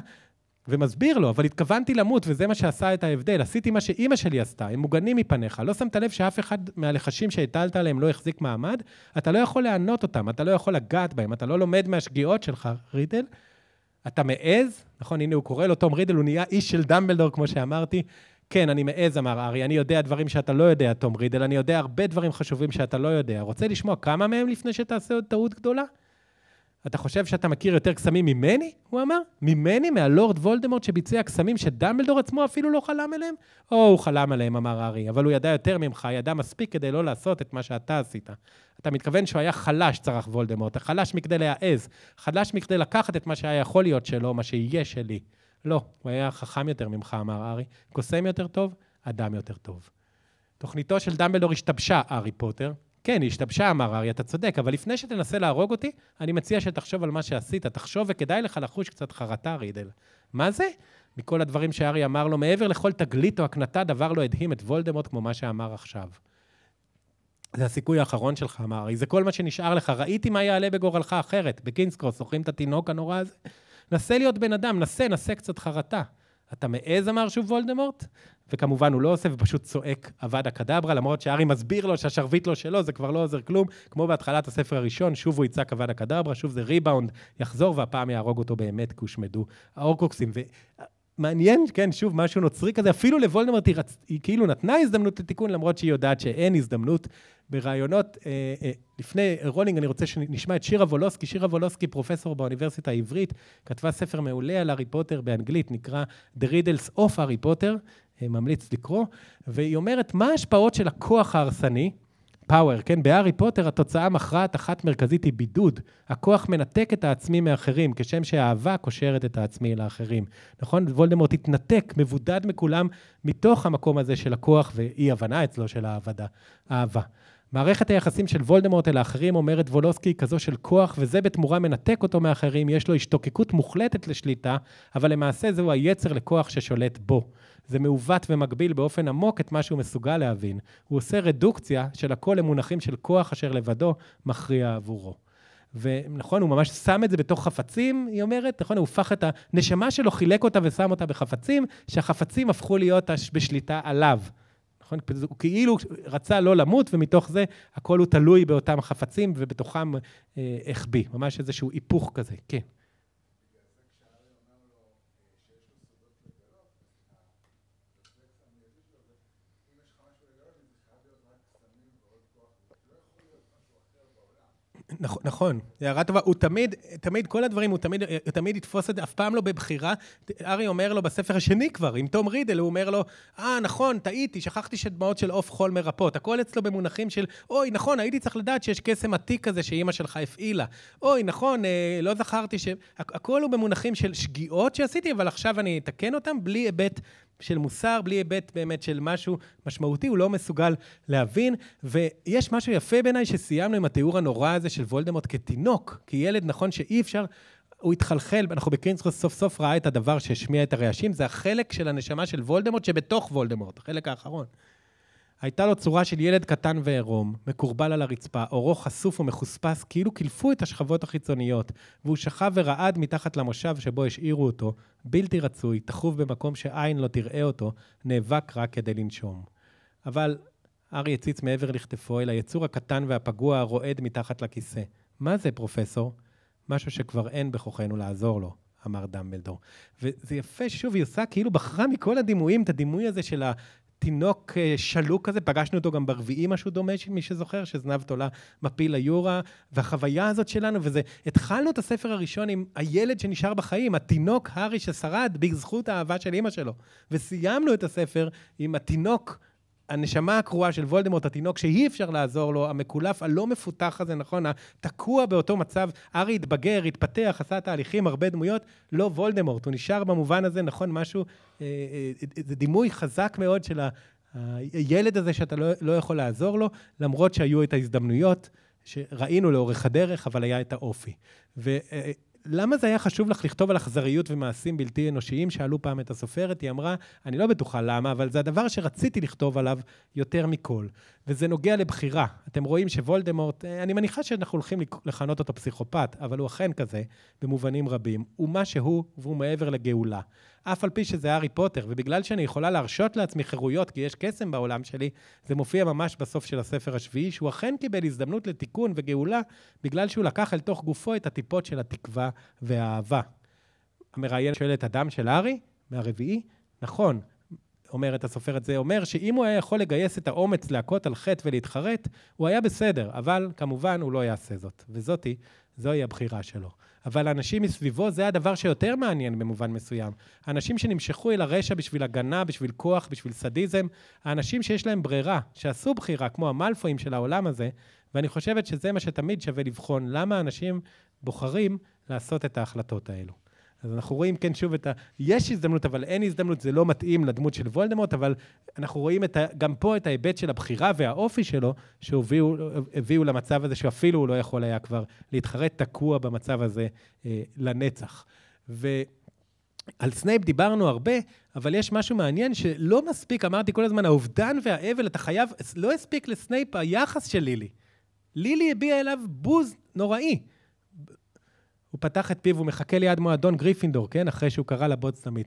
ומסביר לו, אבל התכוונתי למות, וזה מה שעשה את ההבדל. עשיתי מה שאימא שלי עשתה, הם מוגנים מפניך. לא שמת לב שאף אחד מהלחשים שהטלת עליהם לא החזיק מעמד? אתה לא יכול לענות אותם, אתה לא יכול לגעת בהם, אתה לא לומד מהשגיאות שלך, רידל. אתה מעז, נכון, הנה הוא קורא לו תום רידל, הוא נהיה איש של דמבלדור, כמו שאמרתי. כן, אני מעז, אמר ארי, אני יודע דברים שאתה לא יודע, תום רידל, אני יודע הרבה דברים חשובים שאתה לא יודע. רוצה לשמוע כמה מהם לפני שתעשה עוד טעות גדולה? אתה חושב שאתה מכיר יותר קסמים ממני? הוא אמר. ממני? מהלורד וולדמורט שביצע קסמים שדמבלדור עצמו אפילו לא חלם עליהם? או, הוא חלם עליהם, אמר הארי, אבל הוא ידע יותר ממך, ידע מספיק כדי לא לעשות את מה שאתה עשית. אתה מתכוון שהוא היה חלש, צרח וולדמורט, חלש מכדי להעז, חלש מכדי לקחת את מה שהיה יכול להיות שלו, מה שיהיה שלי. לא, הוא היה חכם יותר ממך, אמר הארי. קוסם יותר טוב, אדם יותר טוב. תוכניתו של דמבלדור השתבשה, הארי פוטר, כן, היא השתבשה, אמר אריה, אתה צודק, אבל לפני שתנסה להרוג אותי, אני מציע שתחשוב על מה שעשית, תחשוב וכדאי לך לחוש קצת חרטה, רידל. מה זה? מכל הדברים שארי אמר לו, מעבר לכל תגלית או הקנטה, דבר לא הדהים את וולדמורט כמו מה שאמר עכשיו. זה הסיכוי האחרון שלך, אמר ארי, זה כל מה שנשאר לך, ראיתי מה יעלה בגורלך אחרת. בקינסקרוס, זוכרים את התינוק הנורא הזה? נסה להיות בן אדם, נסה, נסה קצת חרטה. אתה מעז, אמר שוב וולדמורט? וכמובן הוא לא עושה ופשוט צועק אבדה קדברה, למרות שהארי מסביר לו שהשרביט לא שלו, זה כבר לא עוזר כלום. כמו בהתחלת הספר הראשון, שוב הוא יצעק אבדה קדברה, שוב זה ריבאונד, יחזור והפעם יהרוג אותו באמת כי הושמדו האורקוקסים. מעניין, כן, שוב, משהו נוצרי כזה, אפילו לוולדמרט היא, רצ... היא כאילו נתנה הזדמנות לתיקון, למרות שהיא יודעת שאין הזדמנות ברעיונות. אה, אה, לפני רולינג, אני רוצה שנשמע את שירה וולוסקי. שירה וולוסקי, פרופסור באוניברסיטה העברית, כתבה ספר מעולה על הארי פוטר באנגלית, נקרא The Riddles of Harry Potter, אה, ממליץ לקרוא, והיא אומרת, מה ההשפעות של הכוח ההרסני? פאוור, כן? בהארי פוטר התוצאה המכרעת אחת מרכזית היא בידוד. הכוח מנתק את העצמי מאחרים, כשם שהאהבה קושרת את העצמי לאחרים. נכון? וולדמורט התנתק, מבודד מכולם, מתוך המקום הזה של הכוח ואי-הבנה אצלו של העבדה, אהבה. מערכת היחסים של וולדמורט אל האחרים, אומרת וולוסקי, היא כזו של כוח, וזה בתמורה מנתק אותו מאחרים, יש לו השתוקקות מוחלטת לשליטה, אבל למעשה זהו היצר לכוח ששולט בו. זה מעוות ומגביל באופן עמוק את מה שהוא מסוגל להבין. הוא עושה רדוקציה של הכל למונחים של כוח אשר לבדו מכריע עבורו. ונכון, הוא ממש שם את זה בתוך חפצים, היא אומרת, נכון, הוא הפך את הנשמה שלו, חילק אותה ושם אותה בחפצים, שהחפצים הפכו להיות בשליטה עליו. נכון? הוא כאילו רצה לא למות, ומתוך זה הכל הוא תלוי באותם חפצים, ובתוכם אה, החביא. אה, ממש איזשהו היפוך כזה, כן. נכון, נכון, הערה טובה. הוא תמיד, תמיד, כל הדברים, הוא תמיד, הוא תמיד יתפוס את זה, אף פעם לא בבחירה. ארי אומר לו בספר השני כבר, עם תום רידל, הוא אומר לו, אה, נכון, טעיתי, שכחתי שדמעות של עוף חול מרפאות. הכל אצלו במונחים של, אוי, נכון, הייתי צריך לדעת שיש קסם עתיק כזה שאימא שלך הפעילה. אוי, נכון, אה, לא זכרתי ש... הכל הוא במונחים של שגיאות שעשיתי, אבל עכשיו אני אתקן אותם בלי היבט של מוסר, בלי היבט באמת של משהו משמעותי, הוא לא מסוגל להבין. ויש משהו יפה בעיניי שסיימנו עם התיאור הנורא הזה של וולדמורט כתינוק, כילד, כי נכון שאי אפשר... הוא התחלחל, אנחנו בקרינסקוס סוף סוף ראה את הדבר שהשמיע את הרעשים, זה החלק של הנשמה של וולדמורט שבתוך וולדמורט, החלק האחרון. הייתה לו צורה של ילד קטן ועירום, מקורבל על הרצפה, אורו חשוף ומחוספס, כאילו קילפו את השכבות החיצוניות, והוא שכב ורעד מתחת למושב שבו השאירו אותו, בלתי רצוי, תכוף במקום שעין לא תראה אותו, נאבק רק כדי לנשום. אבל ארי הציץ מעבר לכתפו אל היצור הקטן והפגוע הרועד מתחת לכיסא. מה זה, פרופסור? משהו שכבר אין בכוחנו לעזור לו. אמר דמבלדור. וזה יפה, שוב, היא עושה כאילו בחרה מכל הדימויים את הדימוי הזה של ה, תינוק אה, שלוק כזה, פגשנו אותו גם ברביעי, משהו דומה, מי שזוכר, שזנב תולה מפיל ליורה, והחוויה הזאת שלנו, וזה, התחלנו את הספר הראשון עם הילד שנשאר בחיים, התינוק הארי ששרד בזכות האהבה של אימא שלו, וסיימנו את הספר עם התינוק הנשמה הקרועה של וולדמורט, התינוק שאי אפשר לעזור לו, המקולף הלא מפותח הזה, נכון? התקוע באותו מצב, ארי התבגר, התפתח, עשה תהליכים, הרבה דמויות, לא וולדמורט, הוא נשאר במובן הזה, נכון? משהו, אה, אה, זה דימוי חזק מאוד של הילד הזה שאתה לא, לא יכול לעזור לו, למרות שהיו את ההזדמנויות שראינו לאורך הדרך, אבל היה את האופי. ו, אה, למה זה היה חשוב לך לכתוב על אכזריות ומעשים בלתי אנושיים? שאלו פעם את הסופרת, היא אמרה, אני לא בטוחה למה, אבל זה הדבר שרציתי לכתוב עליו יותר מכל. וזה נוגע לבחירה. אתם רואים שוולדמורט, אה, אני מניחה שאנחנו הולכים לכנות אותו פסיכופת, אבל הוא אכן כזה, במובנים רבים. הוא מה שהוא, והוא מעבר לגאולה. אף על פי שזה הארי פוטר, ובגלל שאני יכולה להרשות לעצמי חירויות, כי יש קסם בעולם שלי, זה מופיע ממש בסוף של הספר השביעי, שהוא אכן קיבל הזדמנות לתיקון וגאולה, בגלל שהוא לקח אל תוך גופו את הטיפות של התקווה והאהבה. המראיין שואל את הדם של הארי, מהרביעי, נכון, אומרת הסופרת, זה אומר שאם הוא היה יכול לגייס את האומץ להכות על חטא ולהתחרט, הוא היה בסדר, אבל כמובן הוא לא יעשה זאת. וזאתי, זוהי הבחירה שלו. אבל האנשים מסביבו זה הדבר שיותר מעניין במובן מסוים. האנשים שנמשכו אל הרשע בשביל הגנה, בשביל כוח, בשביל סדיזם, האנשים שיש להם ברירה, שעשו בחירה, כמו המלפואים של העולם הזה, ואני חושבת שזה מה שתמיד שווה לבחון, למה אנשים בוחרים לעשות את ההחלטות האלו. אז אנחנו רואים, כן, שוב את ה... יש הזדמנות, אבל אין הזדמנות, זה לא מתאים לדמות של וולדמורט, אבל אנחנו רואים ה... גם פה את ההיבט של הבחירה והאופי שלו, שהביאו למצב הזה, שאפילו הוא לא יכול היה כבר להתחרט, תקוע במצב הזה אה, לנצח. ו... על סנייפ דיברנו הרבה, אבל יש משהו מעניין שלא מספיק, אמרתי כל הזמן, האובדן והאבל, אתה חייב, לא הספיק לסנייפ היחס של לילי. לילי הביע אליו בוז נוראי. הוא פתח את פיו, הוא מחכה ליד מועדון גריפינדור, כן? אחרי שהוא קרא לבוץ תמיד.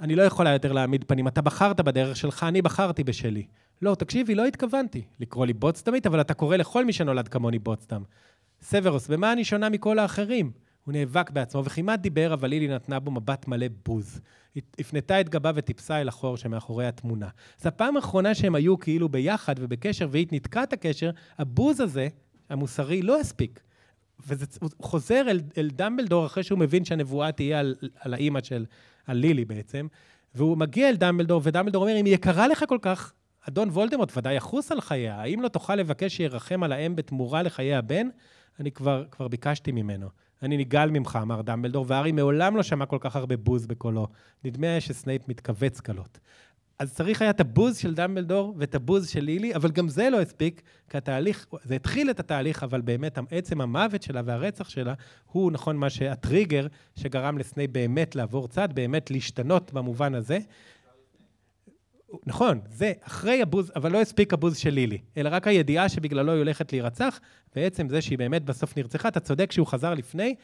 אני לא יכולה יותר להעמיד פנים. אתה בחרת בדרך שלך, אני בחרתי בשלי. לא, תקשיבי, לא התכוונתי לקרוא לי בוץ בוטסטמית, אבל אתה קורא לכל מי שנולד כמוני בוץ תם. סוורוס, במה אני שונה מכל האחרים? הוא נאבק בעצמו וכמעט דיבר, אבל לילי נתנה בו מבט מלא בוז. היא הפנתה את גבה וטיפסה אל החור שמאחורי התמונה. זו הפעם האחרונה שהם היו כאילו ביחד ובקשר, והיא נתקעה את הקשר, הבוז הזה, המוסרי, לא הספיק. והוא חוזר אל, אל דמבלדור אחרי שהוא מבין שהנבואה תהיה על, על האימא של, על לילי בעצם, והוא מגיע אל דמבלדור, ודמבלדור אומר, אם היא יקרה לך כל כך, אדון וולדמורט ודאי יחוס על חייה, האם לא תוכל לבקש שירחם על האם בתמורה לחיי הבן? אני כבר, כבר ביקשתי ממנו. אני נגעל ממך, אמר דמבלדור, והארי מעולם לא שמע כל כך הרבה בוז בקולו. נדמה היה שסנייפ מתכווץ קלות. אז צריך היה את הבוז של דמבלדור ואת הבוז של לילי, אבל גם זה לא הספיק, כי התהליך, זה התחיל את התהליך, אבל באמת עצם המוות שלה והרצח שלה, הוא נכון מה שהטריגר שגרם לסנייפ באמת לעבור צד, באמת להשתנות במובן הזה. נכון, זה אחרי הבוז, אבל לא הספיק הבוז של לילי, אלא רק הידיעה שבגללו היא הולכת להירצח, ועצם זה שהיא באמת בסוף נרצחה, אתה צודק שהוא חזר לפני,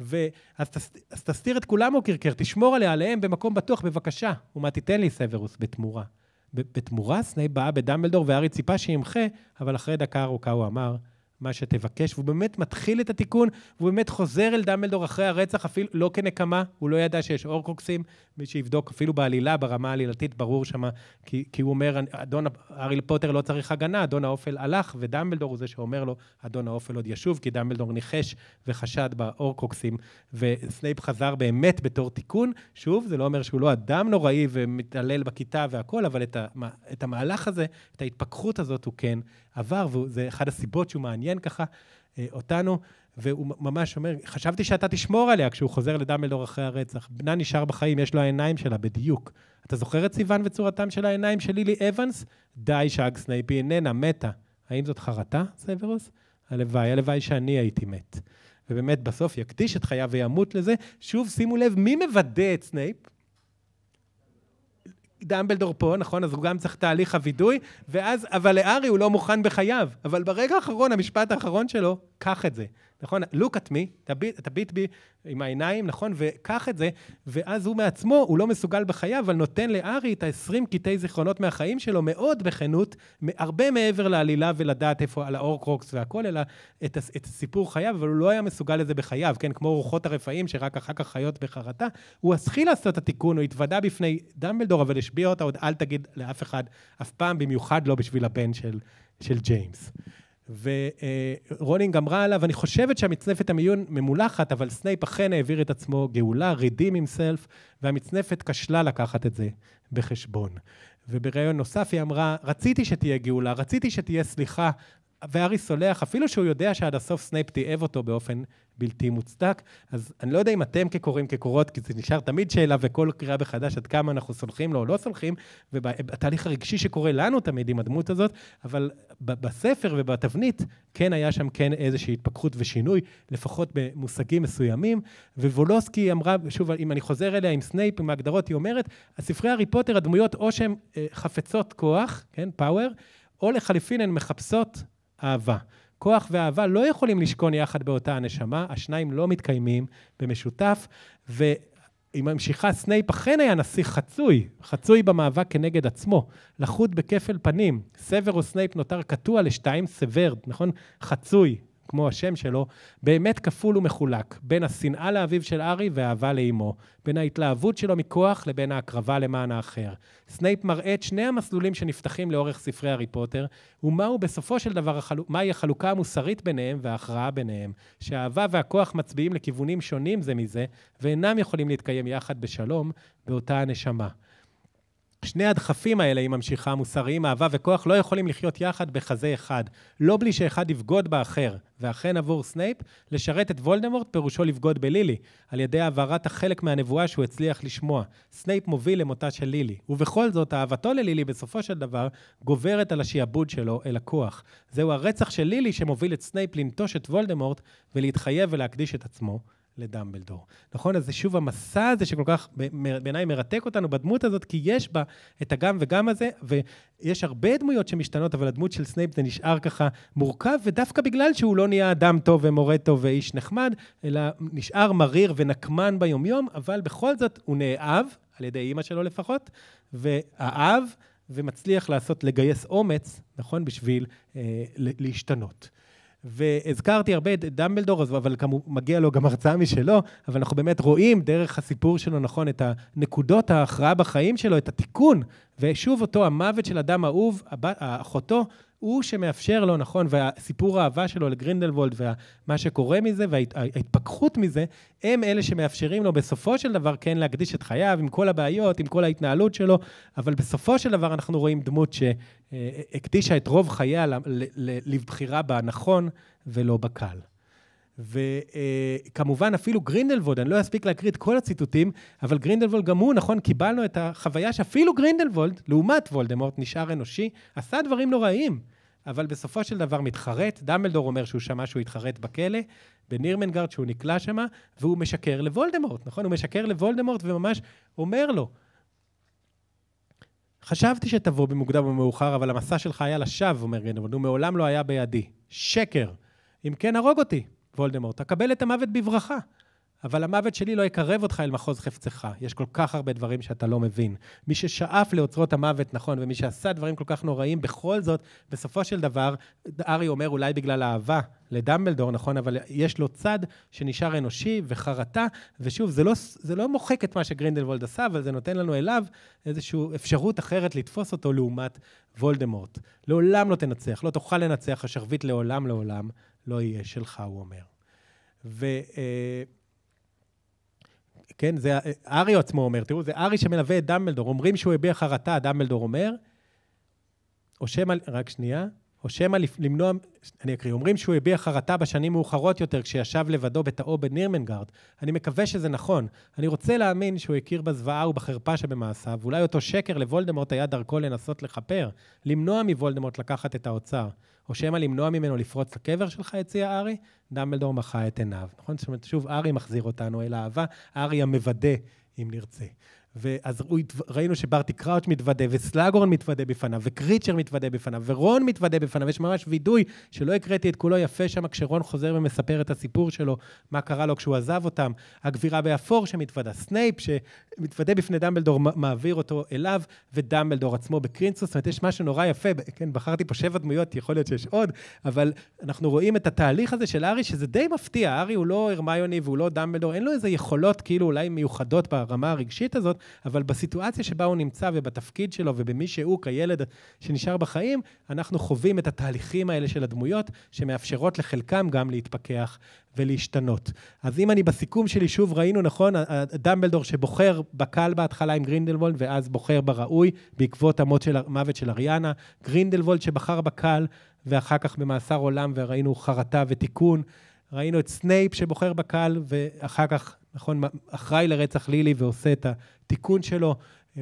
ו... אז, תס... אז תסתיר את כולם, הוא קרקר, תשמור עליה, עליהם במקום בטוח, בבקשה. ומה תיתן לי, סוורוס, בתמורה. ב... בתמורה סנייפ באה בדמבלדור, והארי ציפה שימחה, אבל אחרי דקה ארוכה הוא אמר, מה שתבקש, והוא באמת מתחיל את התיקון, והוא באמת חוזר אל דמבלדור אחרי הרצח, אפילו לא כנקמה, הוא לא ידע שיש אורקוקסים, מי שיבדוק אפילו בעלילה, ברמה העלילתית, ברור שמה, כי, כי הוא אומר, אדון, אריל פוטר לא צריך הגנה, אדון האופל הלך, ודמבלדור הוא זה שאומר לו, אדון האופל עוד ישוב, כי דמבלדור ניחש וחשד באורקוקסים, וסנייפ חזר באמת בתור תיקון, שוב, זה לא אומר שהוא לא אדם נוראי ומתעלל בכיתה והכול, אבל את, המה, את המהלך הזה, את ההתפכחות הזאת הוא כן עבר, וזה אחד הסיבות שהוא מעניין ככה אה, אותנו, והוא ממש אומר, חשבתי שאתה תשמור עליה כשהוא חוזר לדמבלדור אחרי הרצח. בנה נשאר בחיים, יש לו העיניים שלה, בדיוק. אתה זוכר את סיוון וצורתם של העיניים של לילי אבנס? די, שאג סנייפי איננה, מתה. האם זאת חרטה, סייברוס? הלוואי, הלוואי שאני הייתי מת. ובאמת, בסוף יקדיש את חייו וימות לזה. שוב, שימו לב, מי מוודא את סנייפ? דמבלדור פה, נכון? אז הוא גם צריך תהליך הווידוי, ואז, אבל לארי הוא לא מוכן בחייו. אבל ברגע האחרון, המשפט האחרון שלו, קח את זה. נכון? look at me, תביט, בי עם העיניים, נכון? וקח את זה, ואז הוא מעצמו, הוא לא מסוגל בחייו, אבל נותן לארי את ה-20 קטעי זיכרונות מהחיים שלו, מאוד בכנות, הרבה מעבר לעלילה ולדעת איפה, על האורקרוקס והכל, אלא את, את סיפור חייו, אבל הוא לא היה מסוגל לזה בחייו, כן? כמו רוחות הרפאים שרק אחר כך חיות בחרטה. הוא התחיל לעשות את התיקון, הוא התוודה בפני דמבלדור, אבל השביע אותה עוד אל תגיד לאף אחד אף פעם, במיוחד לא בשביל הבן של, של ג'יימס. ורולינג אמרה עליו, אני חושבת שהמצנפת המיון ממולחת, אבל סנייפ אכן העביר את עצמו גאולה, רידים סלף, והמצנפת כשלה לקחת את זה בחשבון. ובראיון נוסף היא אמרה, רציתי שתהיה גאולה, רציתי שתהיה סליחה, והארי סולח, אפילו שהוא יודע שעד הסוף סנייפ תיעב אותו באופן בלתי מוצדק. אז אני לא יודע אם אתם כקוראים, כקוראות, כי זה נשאר תמיד שאלה, וכל קריאה מחדש עד כמה אנחנו סולחים לו או לא סולחים, ובתהליך הרגשי שקורה לנו תמיד עם הדמות הזאת, אבל בספר ובתבנית כן היה שם כן איזושהי התפכחות ושינוי, לפחות במושגים מסוימים. ווולוסקי אמרה, שוב, אם אני חוזר אליה עם סנייפ, עם ההגדרות, היא אומרת, הספרי הארי פוטר, הדמויות או שהן אה, חפצות כוח, כן, פאוור, או לחליפין הן מחפשות אהבה. כוח ואהבה לא יכולים לשכון יחד באותה הנשמה, השניים לא מתקיימים במשותף, והיא ממשיכה, סנייפ אכן היה נסיך חצוי, חצוי במאבק כנגד עצמו, לחוד בכפל פנים. סוורוס סנייפ נותר קטוע לשתיים, סוורד, נכון? חצוי, כמו השם שלו, באמת כפול ומחולק בין השנאה לאביו של ארי והאהבה לאמו, בין ההתלהבות שלו מכוח לבין ההקרבה למען האחר. סנייפ מראה את שני המסלולים שנפתחים לאורך ספרי הארי פוטר, ומהו בסופו של דבר, החל... מהי החלוקה המוסרית ביניהם וההכרעה ביניהם, שהאהבה והכוח מצביעים לכיוונים שונים זה מזה, ואינם יכולים להתקיים יחד בשלום באותה הנשמה. שני הדחפים האלה, היא ממשיכה, מוסריים, אהבה וכוח, לא יכולים לחיות יחד בחזה אחד. לא בלי שאחד יבגוד באחר. ואכן עבור סנייפ, לשרת את וולדמורט פירושו לבגוד בלילי, על ידי העברת החלק מהנבואה שהוא הצליח לשמוע. סנייפ מוביל למותה של לילי. ובכל זאת, אהבתו ללילי בסופו של דבר גוברת על השעבוד שלו אל הכוח. זהו הרצח של לילי שמוביל את סנייפ לנטוש את וולדמורט ולהתחייב ולהקדיש את עצמו לדמבלדור. נכון? אז זה שוב המסע הזה שכל כך בעיניי מרתק אותנו בדמות הזאת, כי יש בה את הגם וגם הזה, ויש הרבה דמויות שמשתנות, אבל הדמות של סנייפ זה נשאר ככה מורכב, ודווקא בגלל שהוא לא נהיה אדם טוב ומורה טוב ואיש נחמד, אלא נשאר מריר ונקמן ביומיום, אבל בכל זאת הוא נאהב, על ידי אימא שלו לפחות, והאב, ומצליח לעשות, לגייס אומץ, נכון? בשביל אה, להשתנות. והזכרתי הרבה את דמבלדור, אבל כמובן מגיע לו גם הרצאה משלו, אבל אנחנו באמת רואים דרך הסיפור שלו, נכון, את הנקודות ההכרעה בחיים שלו, את התיקון. ושוב אותו המוות של אדם אהוב, אחותו, הוא שמאפשר לו, נכון, והסיפור האהבה שלו לגרינדלוולד ומה שקורה מזה וההתפכחות מזה, הם אלה שמאפשרים לו בסופו של דבר כן להקדיש את חייו עם כל הבעיות, עם כל ההתנהלות שלו, אבל בסופו של דבר אנחנו רואים דמות שהקדישה את רוב חייה לבחירה בנכון ולא בקל. וכמובן, אפילו גרינדלוולד, אני לא אספיק להקריא את כל הציטוטים, אבל גרינדלוולד גם הוא, נכון, קיבלנו את החוויה שאפילו גרינדלוולד, לעומת וולדמורט, נשאר אנושי, עשה דברים נוראים, אבל בסופו של דבר מתחרט. דמבלדור אומר שהוא שמע שהוא התחרט בכלא, בנירמנגרד שהוא נקלע שמה, והוא משקר לוולדמורט, נכון? הוא משקר לוולדמורט וממש אומר לו, חשבתי שתבוא במוקדם או במאוחר, אבל המסע שלך היה לשווא, אומר גרינדלוולד, הוא מעולם לא היה בידי. שקר. אם כן, הרוג אותי. וולדמורט, תקבל את המוות בברכה. אבל המוות שלי לא יקרב אותך אל מחוז חפצך. יש כל כך הרבה דברים שאתה לא מבין. מי ששאף לאוצרות המוות, נכון, ומי שעשה דברים כל כך נוראים, בכל זאת, בסופו של דבר, ארי אומר אולי בגלל אהבה לדמבלדור, נכון, אבל יש לו צד שנשאר אנושי וחרטה, ושוב, זה לא, זה לא מוחק את מה שגרינדלוולד עשה, אבל זה נותן לנו אליו איזושהי אפשרות אחרת לתפוס אותו לעומת וולדמורט. לעולם לא תנצח, לא תוכל לנצח, השרביט לעולם לעולם לא יהיה שלך, הוא אומר. ו... אה, כן, זה ארי עצמו אומר, תראו, זה ארי שמלווה את דמבלדור, אומרים שהוא הביע חרטה, דמבלדור אומר, או שמא, רק שנייה, או שמא למנוע, אני אקריא, אומרים שהוא הביע חרטה בשנים מאוחרות יותר כשישב לבדו בתאו בנירמנגרד. אני מקווה שזה נכון. אני רוצה להאמין שהוא הכיר בזוועה ובחרפה שבמעשיו, ואולי אותו שקר לוולדמורט היה דרכו לנסות לכפר, למנוע מוולדמורט לקחת את האוצר. או שמא למנוע ממנו לפרוץ לקבר שלך, הציע ארי, דמבלדור מחה את עיניו. נכון? זאת אומרת, שוב, ארי מחזיר אותנו אל האהבה, ארי המוודא, אם נרצה. ואז ראינו שברטי קראוץ' מתוודה, וסלאגורן מתוודה בפניו, וקריצ'ר מתוודה בפניו, ורון מתוודה בפניו, יש ממש וידוי שלא הקראתי את כולו יפה שם, כשרון חוזר ומספר את הסיפור שלו, מה קרה לו כשהוא עזב אותם, הגבירה באפור שמתוודה, סנייפ שמתוודה בפני דמבלדור, מעביר אותו אליו, ודמבלדור עצמו בקרינסוס, זאת אומרת, יש משהו נורא יפה, כן, בחרתי פה שבע דמויות, יכול להיות שיש עוד, אבל אנחנו רואים את התהליך הזה של ארי, שזה די מפתיע, ארי הוא לא הרמיוני והוא לא דמבלדור, אין לו איזה יכולות כאילו אולי מיוחדות ברמה הרגשית הזאת, אבל בסיטואציה שבה הוא נמצא ובתפקיד שלו ובמי שהוא כילד שנשאר בחיים, אנחנו חווים את התהליכים האלה של הדמויות, שמאפשרות לחלקם גם להתפכח ולהשתנות. אז אם אני בסיכום שלי, שוב ראינו, נכון, דמבלדור שבוחר בקל בהתחלה עם גרינדלוולד, ואז בוחר בראוי בעקבות המות של, המוות של אריאנה, גרינדלוולד שבחר בקל, ואחר כך במאסר עולם, וראינו חרטה ותיקון. ראינו את סנייפ שבוחר בקהל, ואחר כך נכון? אחראי לרצח לילי ועושה את התיקון שלו.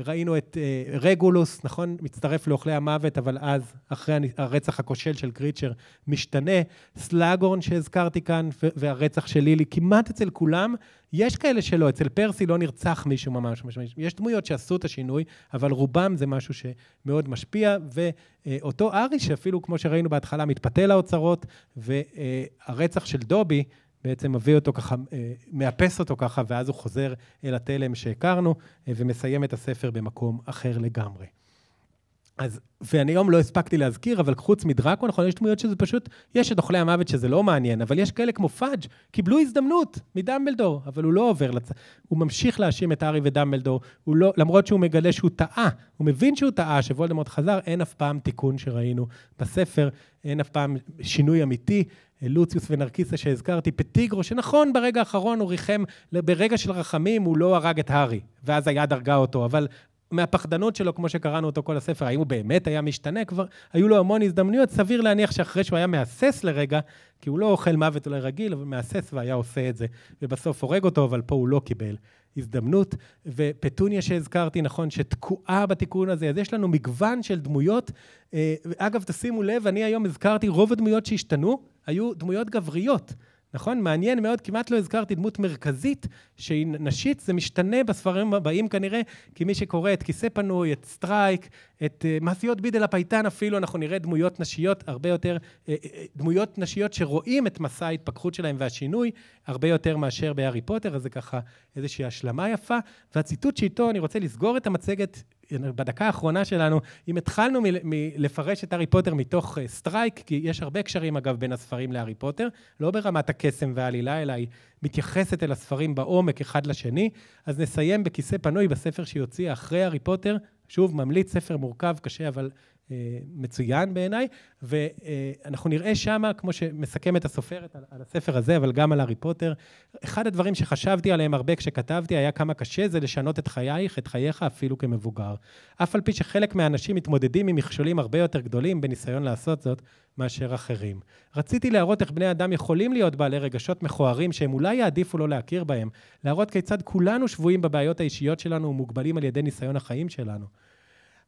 ראינו את אה, רגולוס, נכון? מצטרף לאוכלי המוות, אבל אז, אחרי הרצח הכושל של קריצ'ר, משתנה. סלאגורן שהזכרתי כאן, והרצח של לילי, כמעט אצל כולם, יש כאלה שלא. אצל פרסי לא נרצח מישהו ממש. יש דמויות שעשו את השינוי, אבל רובם זה משהו שמאוד משפיע, ואותו אה, ארי, שאפילו, כמו שראינו בהתחלה, מתפתה לאוצרות, והרצח אה, של דובי, בעצם מביא אותו ככה, אה, מאפס אותו ככה, ואז הוא חוזר אל התלם שהכרנו, אה, ומסיים את הספר במקום אחר לגמרי. אז, ואני היום לא הספקתי להזכיר, אבל חוץ מדראקו, נכון, יש דמויות שזה פשוט, יש את אוכלי המוות שזה לא מעניין, אבל יש כאלה כמו פאג', קיבלו הזדמנות מדמבלדור, אבל הוא לא עובר לצ... הוא ממשיך להאשים את הארי ודמבלדור, הוא לא, למרות שהוא מגלה שהוא טעה, הוא מבין שהוא טעה, שוולדמורט חזר, אין אף פעם תיקון שראינו בספר, אין אף פעם שינוי אמיתי. לוציוס ונרקיסה שהזכרתי, פטיגרו, שנכון, ברגע האחרון הוא ריחם, ברגע של רחמים הוא לא הרג את הארי, ואז היד הרגה אותו, אבל מהפחדנות שלו, כמו שקראנו אותו כל הספר, האם הוא באמת היה משתנה כבר, היו לו המון הזדמנויות, סביר להניח שאחרי שהוא היה מהסס לרגע, כי הוא לא אוכל מוות אולי רגיל, אבל מהסס והיה עושה את זה, ובסוף הורג אותו, אבל פה הוא לא קיבל הזדמנות. ופטוניה שהזכרתי, נכון, שתקועה בתיקון הזה, אז יש לנו מגוון של דמויות. אה, אגב, תשימו לב, אני היום הזכרתי, רוב הדמויות שהשתנו היו דמויות גבריות. נכון? מעניין מאוד, כמעט לא הזכרתי דמות מרכזית שהיא נשית, זה משתנה בספרים הבאים כנראה, כי מי שקורא את כיסא פנוי, את סטרייק, את uh, מעשיות בידל הפייטן אפילו, אנחנו נראה דמויות נשיות הרבה יותר, uh, דמויות נשיות שרואים את מסע ההתפכחות שלהם והשינוי, הרבה יותר מאשר בהארי פוטר, אז זה ככה איזושהי השלמה יפה. והציטוט שאיתו אני רוצה לסגור את המצגת בדקה האחרונה שלנו, אם התחלנו מלפרש את הארי פוטר מתוך אה, סטרייק, כי יש הרבה קשרים, אגב, בין הספרים להארי פוטר, לא ברמת הקסם והעלילה, אלא היא מתייחסת אל הספרים בעומק אחד לשני, אז נסיים בכיסא פנוי בספר שהיא הוציאה אחרי הארי פוטר. שוב, ממליץ ספר מורכב, קשה, אבל אה, מצוין בעיניי, ואנחנו נראה שמה, כמו שמסכמת הסופרת על, על הספר הזה, אבל גם על הארי פוטר, אחד הדברים שחשבתי עליהם הרבה כשכתבתי היה כמה קשה זה לשנות את חייך, את חייך אפילו כמבוגר. אף על פי שחלק מהאנשים מתמודדים עם מכשולים הרבה יותר גדולים בניסיון לעשות זאת מאשר אחרים. רציתי להראות איך בני אדם יכולים להיות בעלי רגשות מכוערים שהם אולי יעדיפו לא להכיר בהם, להראות כיצד כולנו שבויים בבעיות האישיות שלנו ומוגבלים על ידי ניסיון החיים שלנו.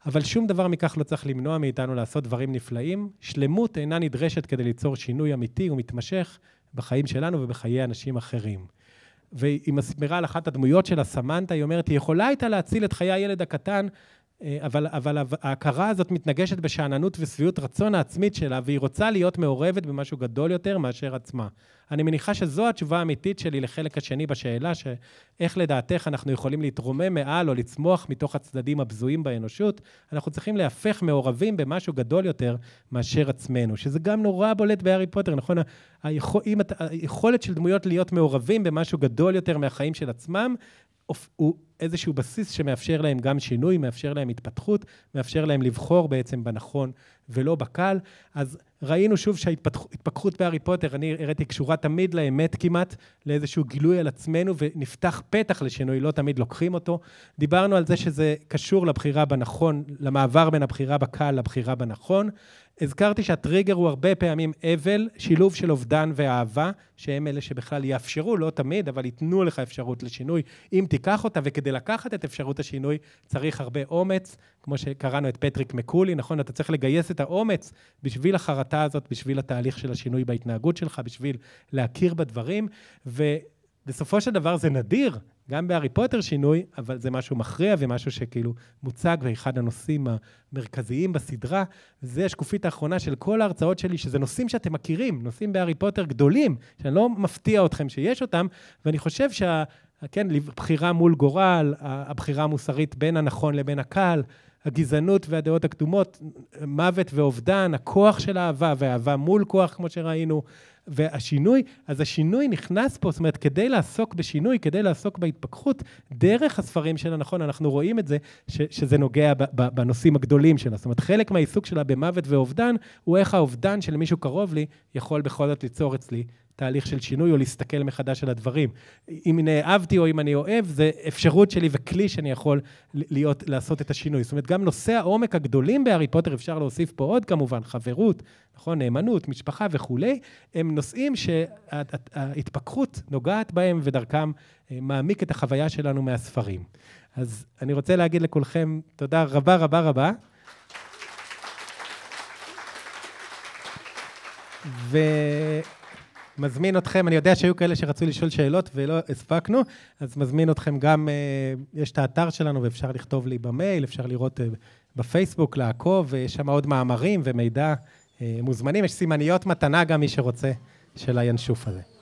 אבל שום דבר מכך לא צריך למנוע מאיתנו לעשות דברים נפלאים. שלמות אינה נדרשת כדי ליצור שינוי אמיתי ומתמשך בחיים שלנו ובחיי אנשים אחרים. והיא מסבירה על אחת הדמויות שלה, סמנטה, היא אומרת, היא יכולה הייתה להציל את חיי הילד הקטן אה, אבל, אבל ההכרה הזאת מתנגשת בשאננות ושביעות רצון העצמית שלה, והיא רוצה להיות מעורבת במשהו גדול יותר מאשר עצמה. אני מניחה שזו התשובה האמיתית שלי לחלק השני בשאלה, שאיך לדעתך אנחנו יכולים להתרומם מעל או לצמוח מתוך הצדדים הבזויים באנושות. אנחנו צריכים להפך מעורבים במשהו גדול יותר מאשר עצמנו, שזה גם נורא בולט בהארי פוטר, נכון? היכול, היכולת של דמויות להיות מעורבים במשהו גדול יותר מהחיים של עצמם, הוא איזשהו בסיס שמאפשר להם גם שינוי, מאפשר להם התפתחות, מאפשר להם לבחור בעצם בנכון ולא בקל. אז ראינו שוב שההתפכחות בהארי פוטר, אני הראיתי, קשורה תמיד לאמת כמעט, לאיזשהו גילוי על עצמנו, ונפתח פתח לשינוי, לא תמיד לוקחים אותו. דיברנו על זה שזה קשור לבחירה בנכון, למעבר בין הבחירה בקל לבחירה בנכון. הזכרתי שהטריגר הוא הרבה פעמים אבל, שילוב של אובדן ואהבה, שהם אלה שבכלל יאפשרו, לא תמיד, אבל ייתנו לך אפשרות לשינוי, אם תיקח אותה, וכדי לקחת את אפשרות השינוי צריך הרבה אומץ, כמו שקראנו את פטריק מקולי, נכון? אתה צריך לגייס את האומץ בשביל החרטה הזאת, בשביל התהליך של השינוי בהתנהגות שלך, בשביל להכיר בדברים, ו... בסופו של דבר זה נדיר, גם בהארי פוטר שינוי, אבל זה משהו מכריע ומשהו שכאילו מוצג, ואחד הנושאים המרכזיים בסדרה, זה השקופית האחרונה של כל ההרצאות שלי, שזה נושאים שאתם מכירים, נושאים בהארי פוטר גדולים, שאני לא מפתיע אתכם שיש אותם, ואני חושב שה... כן, בחירה מול גורל, הבחירה המוסרית בין הנכון לבין הקל, הגזענות והדעות הקדומות, מוות ואובדן, הכוח של אהבה, ואהבה מול כוח, כמו שראינו, והשינוי, אז השינוי נכנס פה, זאת אומרת, כדי לעסוק בשינוי, כדי לעסוק בהתפכחות, דרך הספרים שלה, נכון, אנחנו רואים את זה, ש, שזה נוגע ב, ב, בנושאים הגדולים שלה. זאת אומרת, חלק מהעיסוק שלה במוות ואובדן, הוא איך האובדן של מישהו קרוב לי יכול בכל זאת ליצור אצלי תהליך של שינוי או להסתכל מחדש על הדברים. אם נאהבתי או אם אני אוהב, זה אפשרות שלי וכלי שאני יכול להיות, לעשות את השינוי. זאת אומרת, גם נושא העומק הגדולים בהארי פוטר, אפשר להוסיף פה עוד כמובן, חברות, נכון, נאמנות, משפחה וכולי, הם נושאים שההתפכחות נוגעת בהם ודרכם אה, מעמיק את החוויה שלנו מהספרים. אז אני רוצה להגיד לכולכם תודה רבה רבה רבה. ו... מזמין אתכם, אני יודע שהיו כאלה שרצו לשאול שאלות ולא הספקנו, אז מזמין אתכם גם, אה, יש את האתר שלנו ואפשר לכתוב לי במייל, אפשר לראות אה, בפייסבוק, לעקוב, ויש אה, שם עוד מאמרים ומידע. מוזמנים, יש סימניות מתנה גם מי שרוצה, של הינשוף הזה.